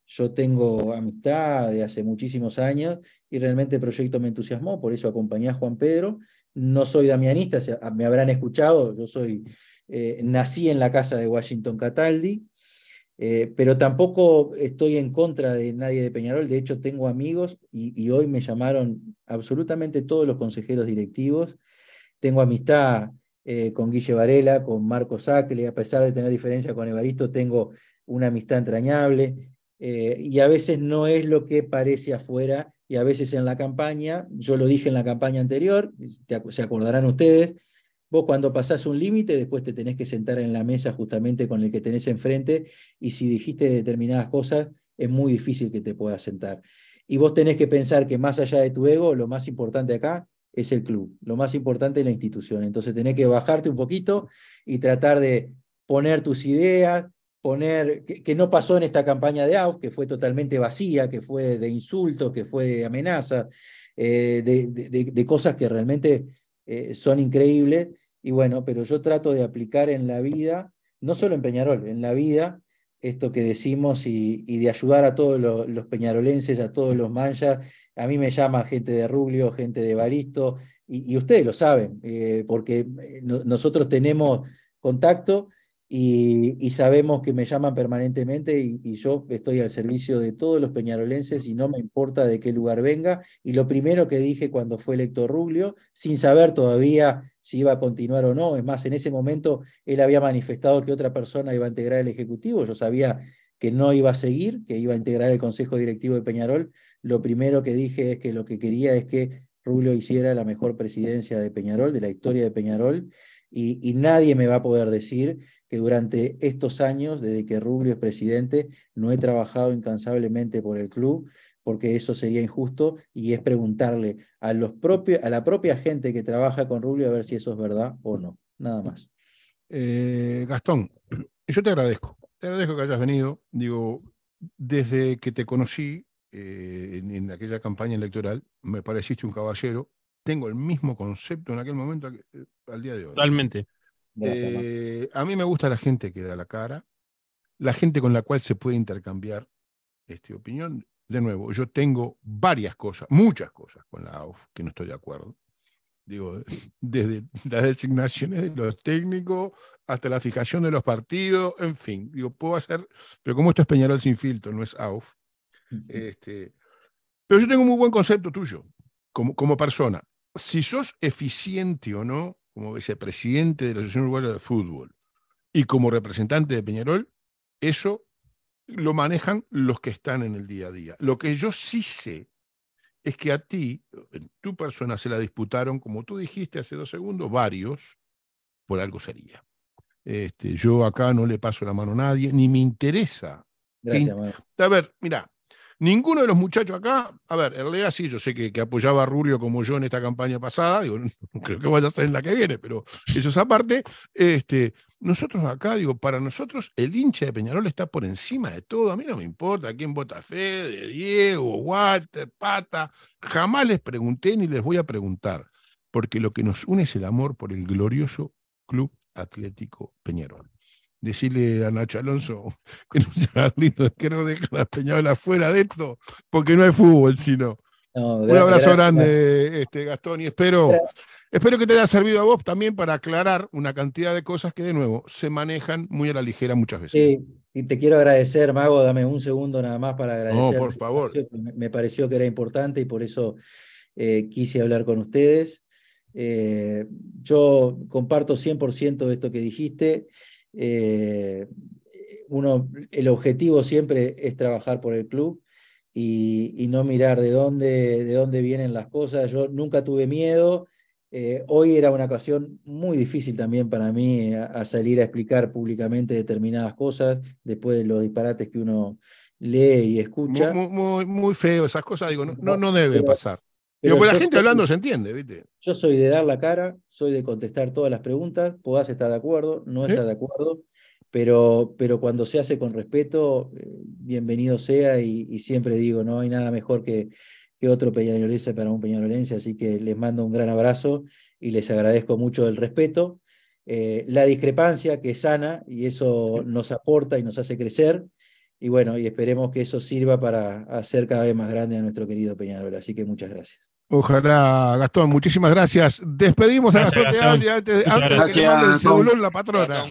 H: yo tengo amistad de hace muchísimos años y realmente el proyecto me entusiasmó, por eso acompañé a Juan Pedro no soy damianista, me habrán escuchado, yo soy, eh, nací en la casa de Washington Cataldi, eh, pero tampoco estoy en contra de nadie de Peñarol, de hecho tengo amigos y, hoy me llamaron absolutamente todos los consejeros directivos, tengo amistad eh, con Guille Varela, con Marco Sacle, a pesar de tener diferencia con Evaristo, tengo una amistad entrañable y a veces no es lo que parece afuera y a veces en la campaña, yo lo dije en la campaña anterior, se acordarán ustedes, vos cuando pasás un límite, después te tenés que sentar en la mesa justamente con el que tenés enfrente y si dijiste determinadas cosas, es muy difícil que te puedas sentar. Y vos tenés que pensar que más allá de tu ego, lo más importante acá es el club, lo más importante es la institución. Entonces tenés que bajarte un poquito y tratar de poner tus ideas, poner, que, no pasó en esta campaña de aus que fue totalmente vacía, que fue de insultos, que fue de amenazas, eh, de, cosas que realmente eh, son increíbles. Y bueno, pero yo trato de aplicar en la vida, no solo en Peñarol, en la vida, esto que decimos y, de ayudar a todos los, peñarolenses, a todos los manchas. A mí me llama gente de Rublio, gente de Baristo, y, ustedes lo saben, eh, porque nosotros tenemos contacto y, sabemos que me llaman permanentemente y, yo estoy al servicio de todos los peñarolenses y no me importa de qué lugar venga. Y lo primero que dije cuando fue electo Rubio sin saber todavía si iba a continuar o no, es más, en ese momento él había manifestado que otra persona iba a integrar el Ejecutivo, yo sabía que no iba a seguir, que iba a integrar el Consejo Directivo de Peñarol, lo primero que dije es que lo que quería es que Rubio hiciera la mejor presidencia de Peñarol, de la historia de Peñarol, y, nadie me va a poder decir que durante estos años, desde que Rubio es presidente, no he trabajado incansablemente por el club, porque eso sería injusto y es preguntarle a, los propios, a la propia gente que trabaja con Rubio a ver si eso es verdad o no. Nada más.
A: Eh, Gastón, yo te agradezco. Te agradezco que hayas venido. Digo, desde que te conocí eh, en, aquella campaña electoral, me pareciste un caballero, tengo el mismo concepto en aquel momento eh, al día de hoy. realmente
M: eh,
A: a mí me gusta la gente que da la cara, la gente con la cual se puede intercambiar este, opinión. De nuevo, yo tengo varias cosas, muchas cosas con la AUF que no estoy de acuerdo. Digo, desde las designaciones de los técnicos hasta la fijación de los partidos, en fin, digo, puedo hacer, pero como esto es Peñarol sin filtro, no es AUF. este, pero yo tengo un muy buen concepto tuyo como, como persona si sos eficiente o no como vicepresidente de la Asociación Uruguaya de Fútbol y como representante de Peñarol, eso lo manejan los que están en el día a día. Lo que yo sí sé es que a ti, en tu persona, se la disputaron, como tú dijiste hace dos segundos, varios, por algo sería. Este, yo acá no le paso la mano a nadie, ni me interesa. Gracias, a ver, mira, Ninguno de los muchachos acá, a ver, el sí, yo sé que, que, apoyaba a Rulio como yo en esta campaña pasada, digo, no creo que vaya a ser en la que viene, pero eso es aparte. Este, nosotros acá, digo, para nosotros el hincha de Peñarol está por encima de todo. A mí no me importa quién vota Fede, Diego, Walter, Pata. Jamás les pregunté ni les voy a preguntar, porque lo que nos une es el amor por el glorioso Club Atlético Peñarol decirle a Nacho Alonso que no se lindo, que no deje a fuera de esto, porque no hay fútbol,
H: sino. Un abrazo grande,
A: Este, Gastón, y espero, espero que te haya servido a vos también para aclarar una cantidad de cosas que, de nuevo, se manejan muy a la ligera muchas veces.
H: Sí, y te quiero agradecer, Mago, dame un segundo nada más para agradecer. No, por favor. Me pareció que era importante y por eso eh, quise hablar con ustedes. Eh, yo comparto 100% de esto que dijiste. Eh, uno, el objetivo siempre es trabajar por el club y, no mirar de dónde, de dónde vienen las cosas. Yo nunca tuve miedo. Eh, hoy era una ocasión muy difícil también para mí eh, a, salir a explicar públicamente determinadas cosas después de los disparates que uno lee y escucha. Muy, muy,
A: feo esas cosas, digo, no, no, debe pasar.
H: Pero, la gente hablando se entiende, Yo soy de dar la cara, soy de contestar todas las preguntas, podás estar de acuerdo, no estar de acuerdo, pero, pero cuando se hace con respeto, eh, bienvenido sea y, siempre digo, no hay nada mejor que, que otro peñarolense para un peñarolense, así que les mando un gran abrazo y les agradezco mucho el respeto, eh, la discrepancia que es sana y eso nos aporta y nos hace crecer. Y bueno, y esperemos que eso sirva para hacer cada vez más grande a nuestro querido Peñarol. Así que muchas gracias.
A: Ojalá, Gastón, muchísimas gracias. Despedimos a Gastón, antes, de que le mande el cebolón
H: la patrona.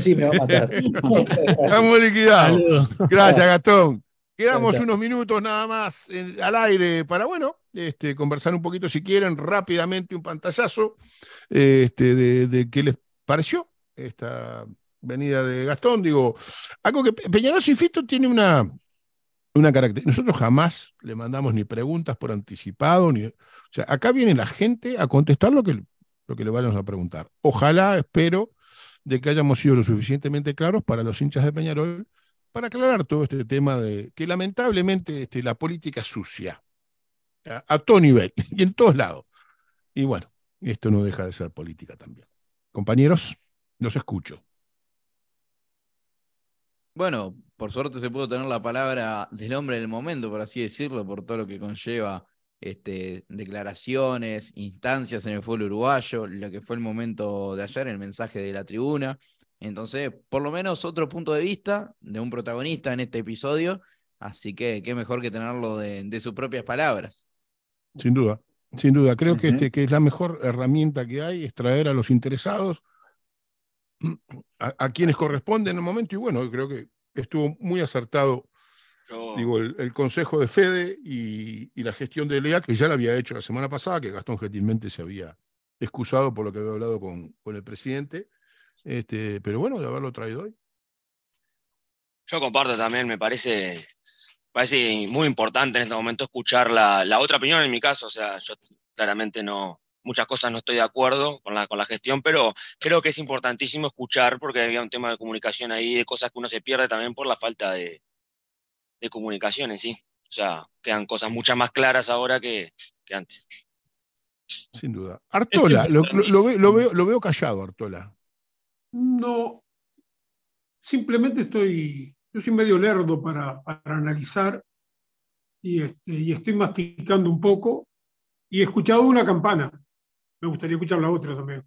H: Sí, me va a matar. Estamos
A: liquidados. Gracias, Gastón. Quedamos unos minutos nada más al aire para, bueno, este, conversar un poquito, si quieren, rápidamente un pantallazo este, de, qué les pareció esta venida de Gastón. Digo, algo que Peñalosa y Fito tiene una, una característica. Nosotros jamás le mandamos ni preguntas por anticipado, ni. O sea, acá viene la gente a contestar lo que, lo que le vayamos a preguntar. Ojalá, espero, de que hayamos sido lo suficientemente claros para los hinchas de Peñarol para aclarar todo este tema de que lamentablemente este, la política es sucia a, a todo nivel y en todos lados. Y bueno, esto no deja de ser política también. Compañeros, los escucho.
C: Bueno, por suerte se pudo tener la palabra del hombre del momento, por así decirlo, por todo lo que conlleva este, declaraciones, instancias en el fútbol uruguayo, lo que fue el momento de ayer, el mensaje de la tribuna. Entonces, por lo menos otro punto de vista de un protagonista en este episodio, así que qué mejor que tenerlo de, sus propias palabras.
A: Sin duda, sin duda. Creo que, este, que es la mejor herramienta que hay, extraer a los interesados, a, quienes corresponde en el momento. Y bueno, creo que estuvo muy acertado digo, el, consejo de Fede y, la gestión de Lea, que ya la había hecho la semana pasada, que Gastón gentilmente se había excusado por lo que había hablado con, con el presidente. Este, pero bueno, de haberlo traído hoy.
L: Yo comparto también, me parece, parece muy importante en este momento escuchar la, la otra opinión en mi caso. O sea, yo claramente no, muchas cosas no estoy de acuerdo con la, con la gestión, pero creo que es importantísimo escuchar porque había un tema de comunicación ahí, de cosas que uno se pierde también por la falta de, comunicaciones. sí. O sea, quedan cosas muchas más claras ahora que, antes. Sin duda. Artola, lo,
A: lo, lo, veo, lo veo callado, Artola.
L: No,
A: simplemente
F: estoy, yo soy medio lerdo para, analizar y, este, y estoy masticando un poco y he escuchado una campana me gustaría escuchar la otra también.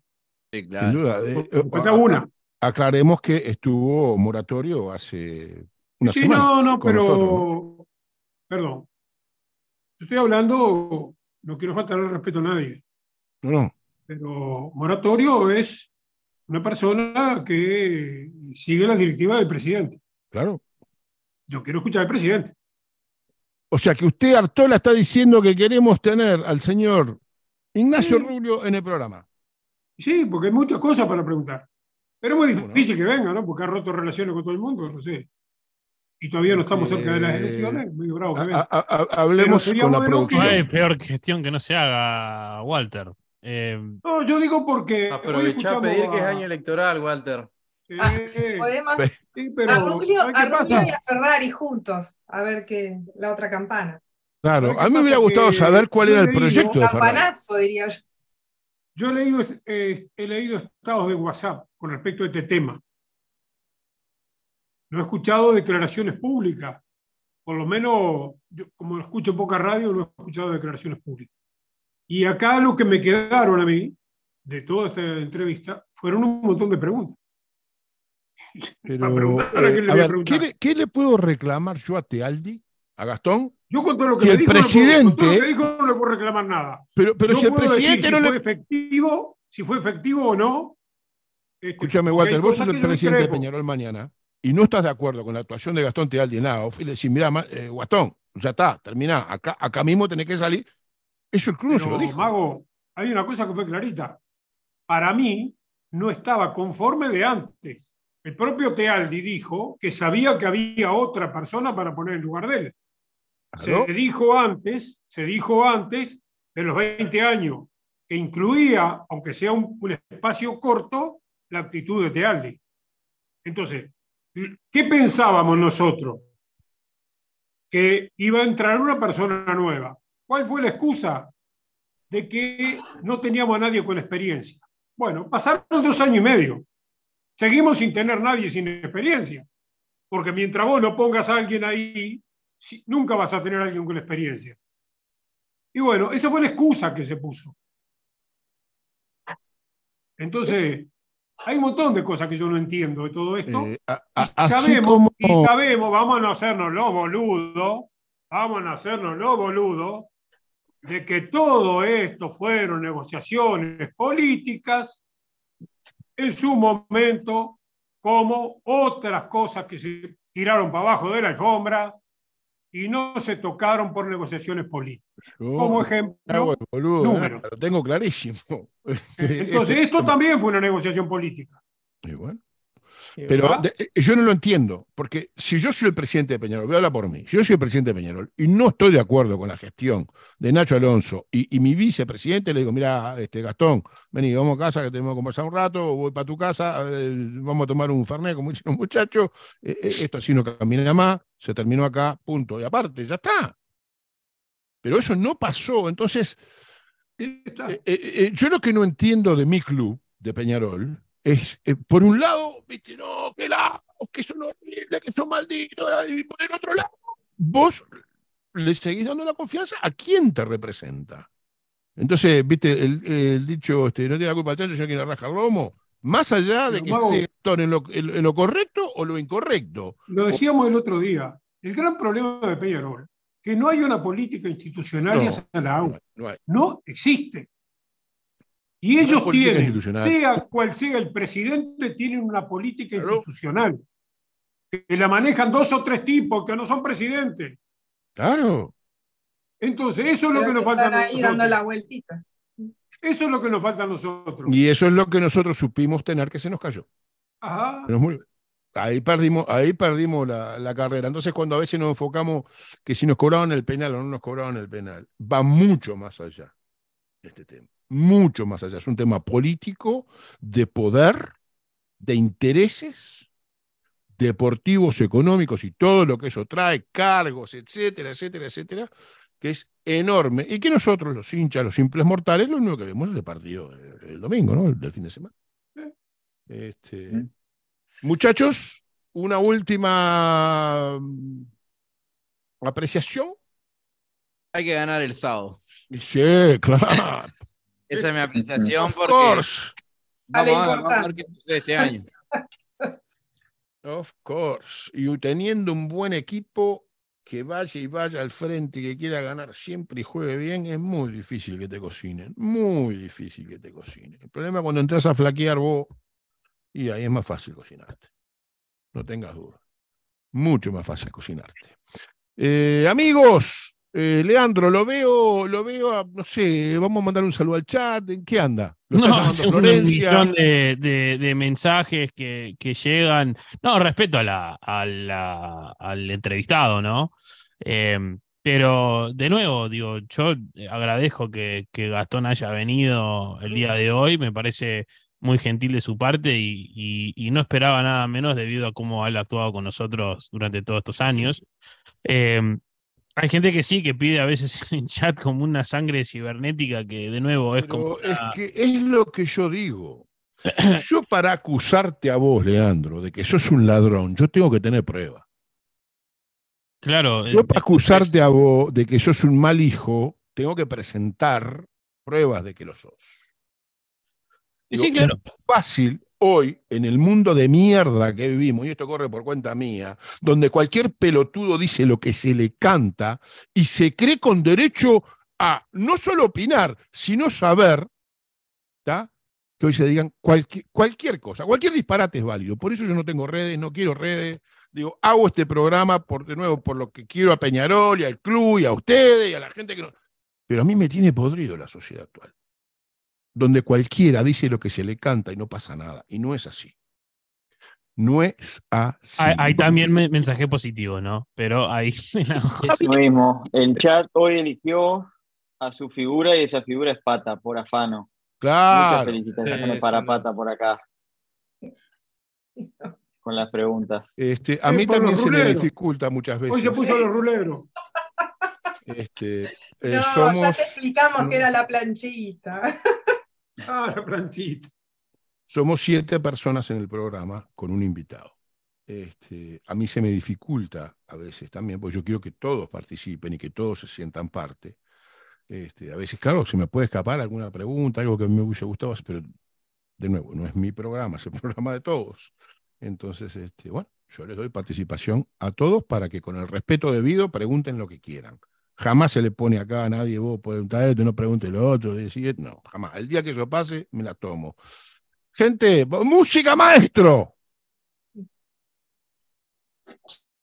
A: Sí, claro. Sin duda. Eh, eh, una. Aclaremos que estuvo moratorio hace una sí, Sí, no, no, pero. Perdón.
F: Yo Perdón. Estoy hablando, no quiero faltar el respeto a nadie. No, no. Pero moratorio es una persona que sigue las directivas del presidente.
A: Claro. Yo quiero escuchar al presidente. O sea que usted, Artola, está diciendo que queremos tener al señor Ignacio Rubio en el programa.
F: Sí, porque hay muchas cosas para preguntar. Pero es muy difícil que venga, ¿no? Porque ha roto relaciones con todo el mundo, no sé. Y todavía no estamos cerca de las eh, elecciones. ¿eh? Muy bravo que hablemos con
I: la producción. Que... No hay peor gestión que no se haga, Walter. Eh,
E: no, yo digo porque. Aprovechar ah, a pedir que es año electoral, Walter. Ah, podemos a
D: Rubio, Rubio y a Ferrari juntos, a ver que la otra campana.
A: Claro, a mí me hubiera gustado saber cuál era el proyecto de
D: diría yo. Yo he leído,
F: eh, he leído estados de WhatsApp con respecto a este tema. No he escuchado declaraciones públicas. Por lo menos, como escucho poca radio, no he escuchado declaraciones públicas. Y acá lo que me quedaron a mí de toda esta entrevista fueron un montón de preguntas.
A: Pero, eh, ¿qué, le, puedo reclamar yo a Tealdi, a Gastón? Yo con todo lo que me el presidente,
F: no le puedo reclamar nada.
A: Pero, si el presidente no le... fue
F: efectivo, si fue efectivo o no. Este, Escúchame, Walter, vos sos el presidente de
A: Peñarol mañana y no estás de acuerdo con la actuación de Gastón Tealdi. off y le decís, mirá, eh, ya está, termina acá, acá mismo tenés que salir. Eso el club no se lo dijo. Mago, hay una cosa que fue clarita.
F: Para mí, no estaba conforme de antes. El propio Tealdi dijo que sabía que había otra persona para poner en lugar de él se dijo antes, se dijo antes de los 20 años, que incluía, aunque sea un, espacio corto, la actitud de Tealdi. Entonces, ¿qué pensábamos nosotros? Que iba a entrar una persona nueva. ¿Cuál fue la excusa? De que no teníamos a nadie con experiencia. Bueno, pasaron dos años y medio. Seguimos sin tener nadie sin experiencia. Porque mientras vos no pongas a alguien ahí nunca vas a tener a alguien con experiencia. Y bueno, esa fue la excusa que se puso. Entonces, hay un montón de cosas que yo no entiendo de todo esto. Eh,
A: sabemos, y
F: sabemos, vamos a hacernos lo boludo, vamos a hacernos lo boludo, de que todo esto fueron negociaciones políticas en su momento, como otras cosas que se tiraron para abajo de la alfombra, y no se tocaron por negociaciones
A: políticas. Como ejemplo, ¿eh? lo tengo clarísimo. Este, Entonces, este esto también fue una negociación política. Y pero eh, eh, yo no lo entiendo, porque si yo soy el presidente de Peñarol, voy a hablar por mí, si yo soy el presidente de Peñarol y no estoy de acuerdo con la gestión de Nacho Alonso y, mi vicepresidente, le digo, mira, este, Gastón, vení, vamos a casa que tenemos que conversar un rato, voy para tu casa, eh, vamos a tomar un fernet como los muchachos, esto así no camina más, se terminó acá, punto. Y aparte, ya está. Pero eso no pasó, entonces... yo lo que no entiendo de mi club, de Peñarol, eh, por un lado, viste, no, que la, que son horribles, que son malditos, y por el otro lado, vos le seguís dando la confianza a quien te representa. Entonces, viste, el, dicho, este, no tiene la culpa el chancho, sino quien arrasca el lomo, más allá de que esté en lo, correcto o lo incorrecto.
F: Lo decíamos el otro día, el gran problema de Peñarol, que no hay una política institucional y la agua. no existe. Y ellos tienen, sea cual sea el presidente, tiene una política institucional que la manejan dos o tres tipos que no son presidentes. Claro. Entonces, eso es lo que nos falta nosotros. Eso es lo que nos falta a nosotros.
A: Y eso es lo que nosotros supimos tener que se nos cayó. Ajá. ahí perdimos, ahí perdimos la, carrera. Entonces, cuando a veces nos enfocamos que si nos cobraban el penal o no nos cobraban el penal, va mucho más allá de este tema mucho más allá. Es un tema político, de poder, de intereses deportivos, económicos y todo lo que eso trae, cargos, etcétera, etcétera, etcétera, que es enorme y que nosotros, los hinchas, los simples mortales, lo único que vemos es el partido el domingo, ¿no? El del fin de semana. Este, mm. Muchachos, una última mm, apreciación.
C: Hay que ganar el sábado.
A: Sí, claro.
C: Esa es mi apreciación porque. Vamos ah, a, este año.
A: Of course. Y teniendo un buen equipo que vaya y vaya al frente y que quiera ganar siempre y juegue bien, es muy difícil que te cocinen. Muy difícil que te cocinen. El problema es cuando entras a flaquear vos y ahí es más fácil cocinarte. No tengas duda. Mucho más fácil cocinarte. Eh, amigos, eh, Leandro, lo veo, lo veo, no sé, vamos a mandar un saludo al chat, ¿en qué anda? no, un de,
I: de, mensajes que, llegan. No, respeto al entrevistado, ¿no? Em, pero de nuevo, digo, yo agradezco que, Gastón haya venido el día de hoy, me parece muy gentil de su parte y, no esperaba nada menos debido a cómo ha actuado con nosotros durante todos estos años. Eh, hay gente que sí, que pide a veces en chat como una sangre cibernética que de nuevo es como... Es que
A: es lo que yo digo. Yo para acusarte a vos, Leandro, de que sos un ladrón, yo tengo que tener prueba.
I: Claro. Yo eh,
A: para acusarte a vos de que sos un mal hijo, tengo que presentar pruebas de que lo sos. y sí, claro. Es fácil hoy, en el mundo de mierda que vivimos, y esto corre por cuenta mía, donde cualquier pelotudo dice lo que se le canta y se cree con derecho a no solo opinar, sino saber, ¿está? que hoy se digan cualquier, cosa, cualquier disparate es válido. Por eso yo no tengo redes, no quiero redes. Digo, hago este programa por de nuevo por lo que quiero a Peñarol y al club y a ustedes y a la gente que no. Pero a mí me tiene podrido la sociedad actual donde cualquiera dice lo que se
I: le canta y no pasa nada. Y no es así. No es así. Hay, también mensaje positivo, ¿no? Pero ahí... mismo.
J: El chat hoy eligió a su figura y esa figura es Pata, por afano.
I: Claro. Muchas felicitaciones
J: para Pata por acá. Con las preguntas.
A: Este, a mí también se me dificulta muchas veces. Hoy se puso los ruleros. Este, eh, no, ya te
D: explicamos que era la planchita.
A: Somos siete personas en el programa con un invitado. Este, a mí se me dificulta a veces también, porque yo quiero que todos participen y que todos se sientan parte. Este, a veces, claro, se me puede escapar alguna pregunta, algo que a mí me hubiese gustado, pero de nuevo, no es mi programa, es el programa de todos. Entonces, este, bueno, yo les doy participación a todos para que con el respeto debido pregunten lo que quieran. Jamás se le pone acá a nadie, vos preguntar esto, no pregunte lo otro, decir, no, jamás. El día que eso pase, me la tomo. Gente, música maestro.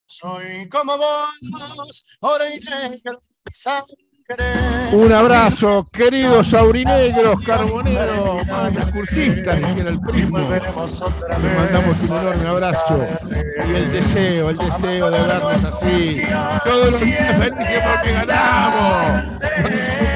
A: Soy como vos, ahora y un abrazo, queridos aurinegros, carboneros, cursistas, era el primo. le mandamos un enorme abrazo y el deseo, el deseo de hablarnos así.
M: Todos los días felices porque ganamos.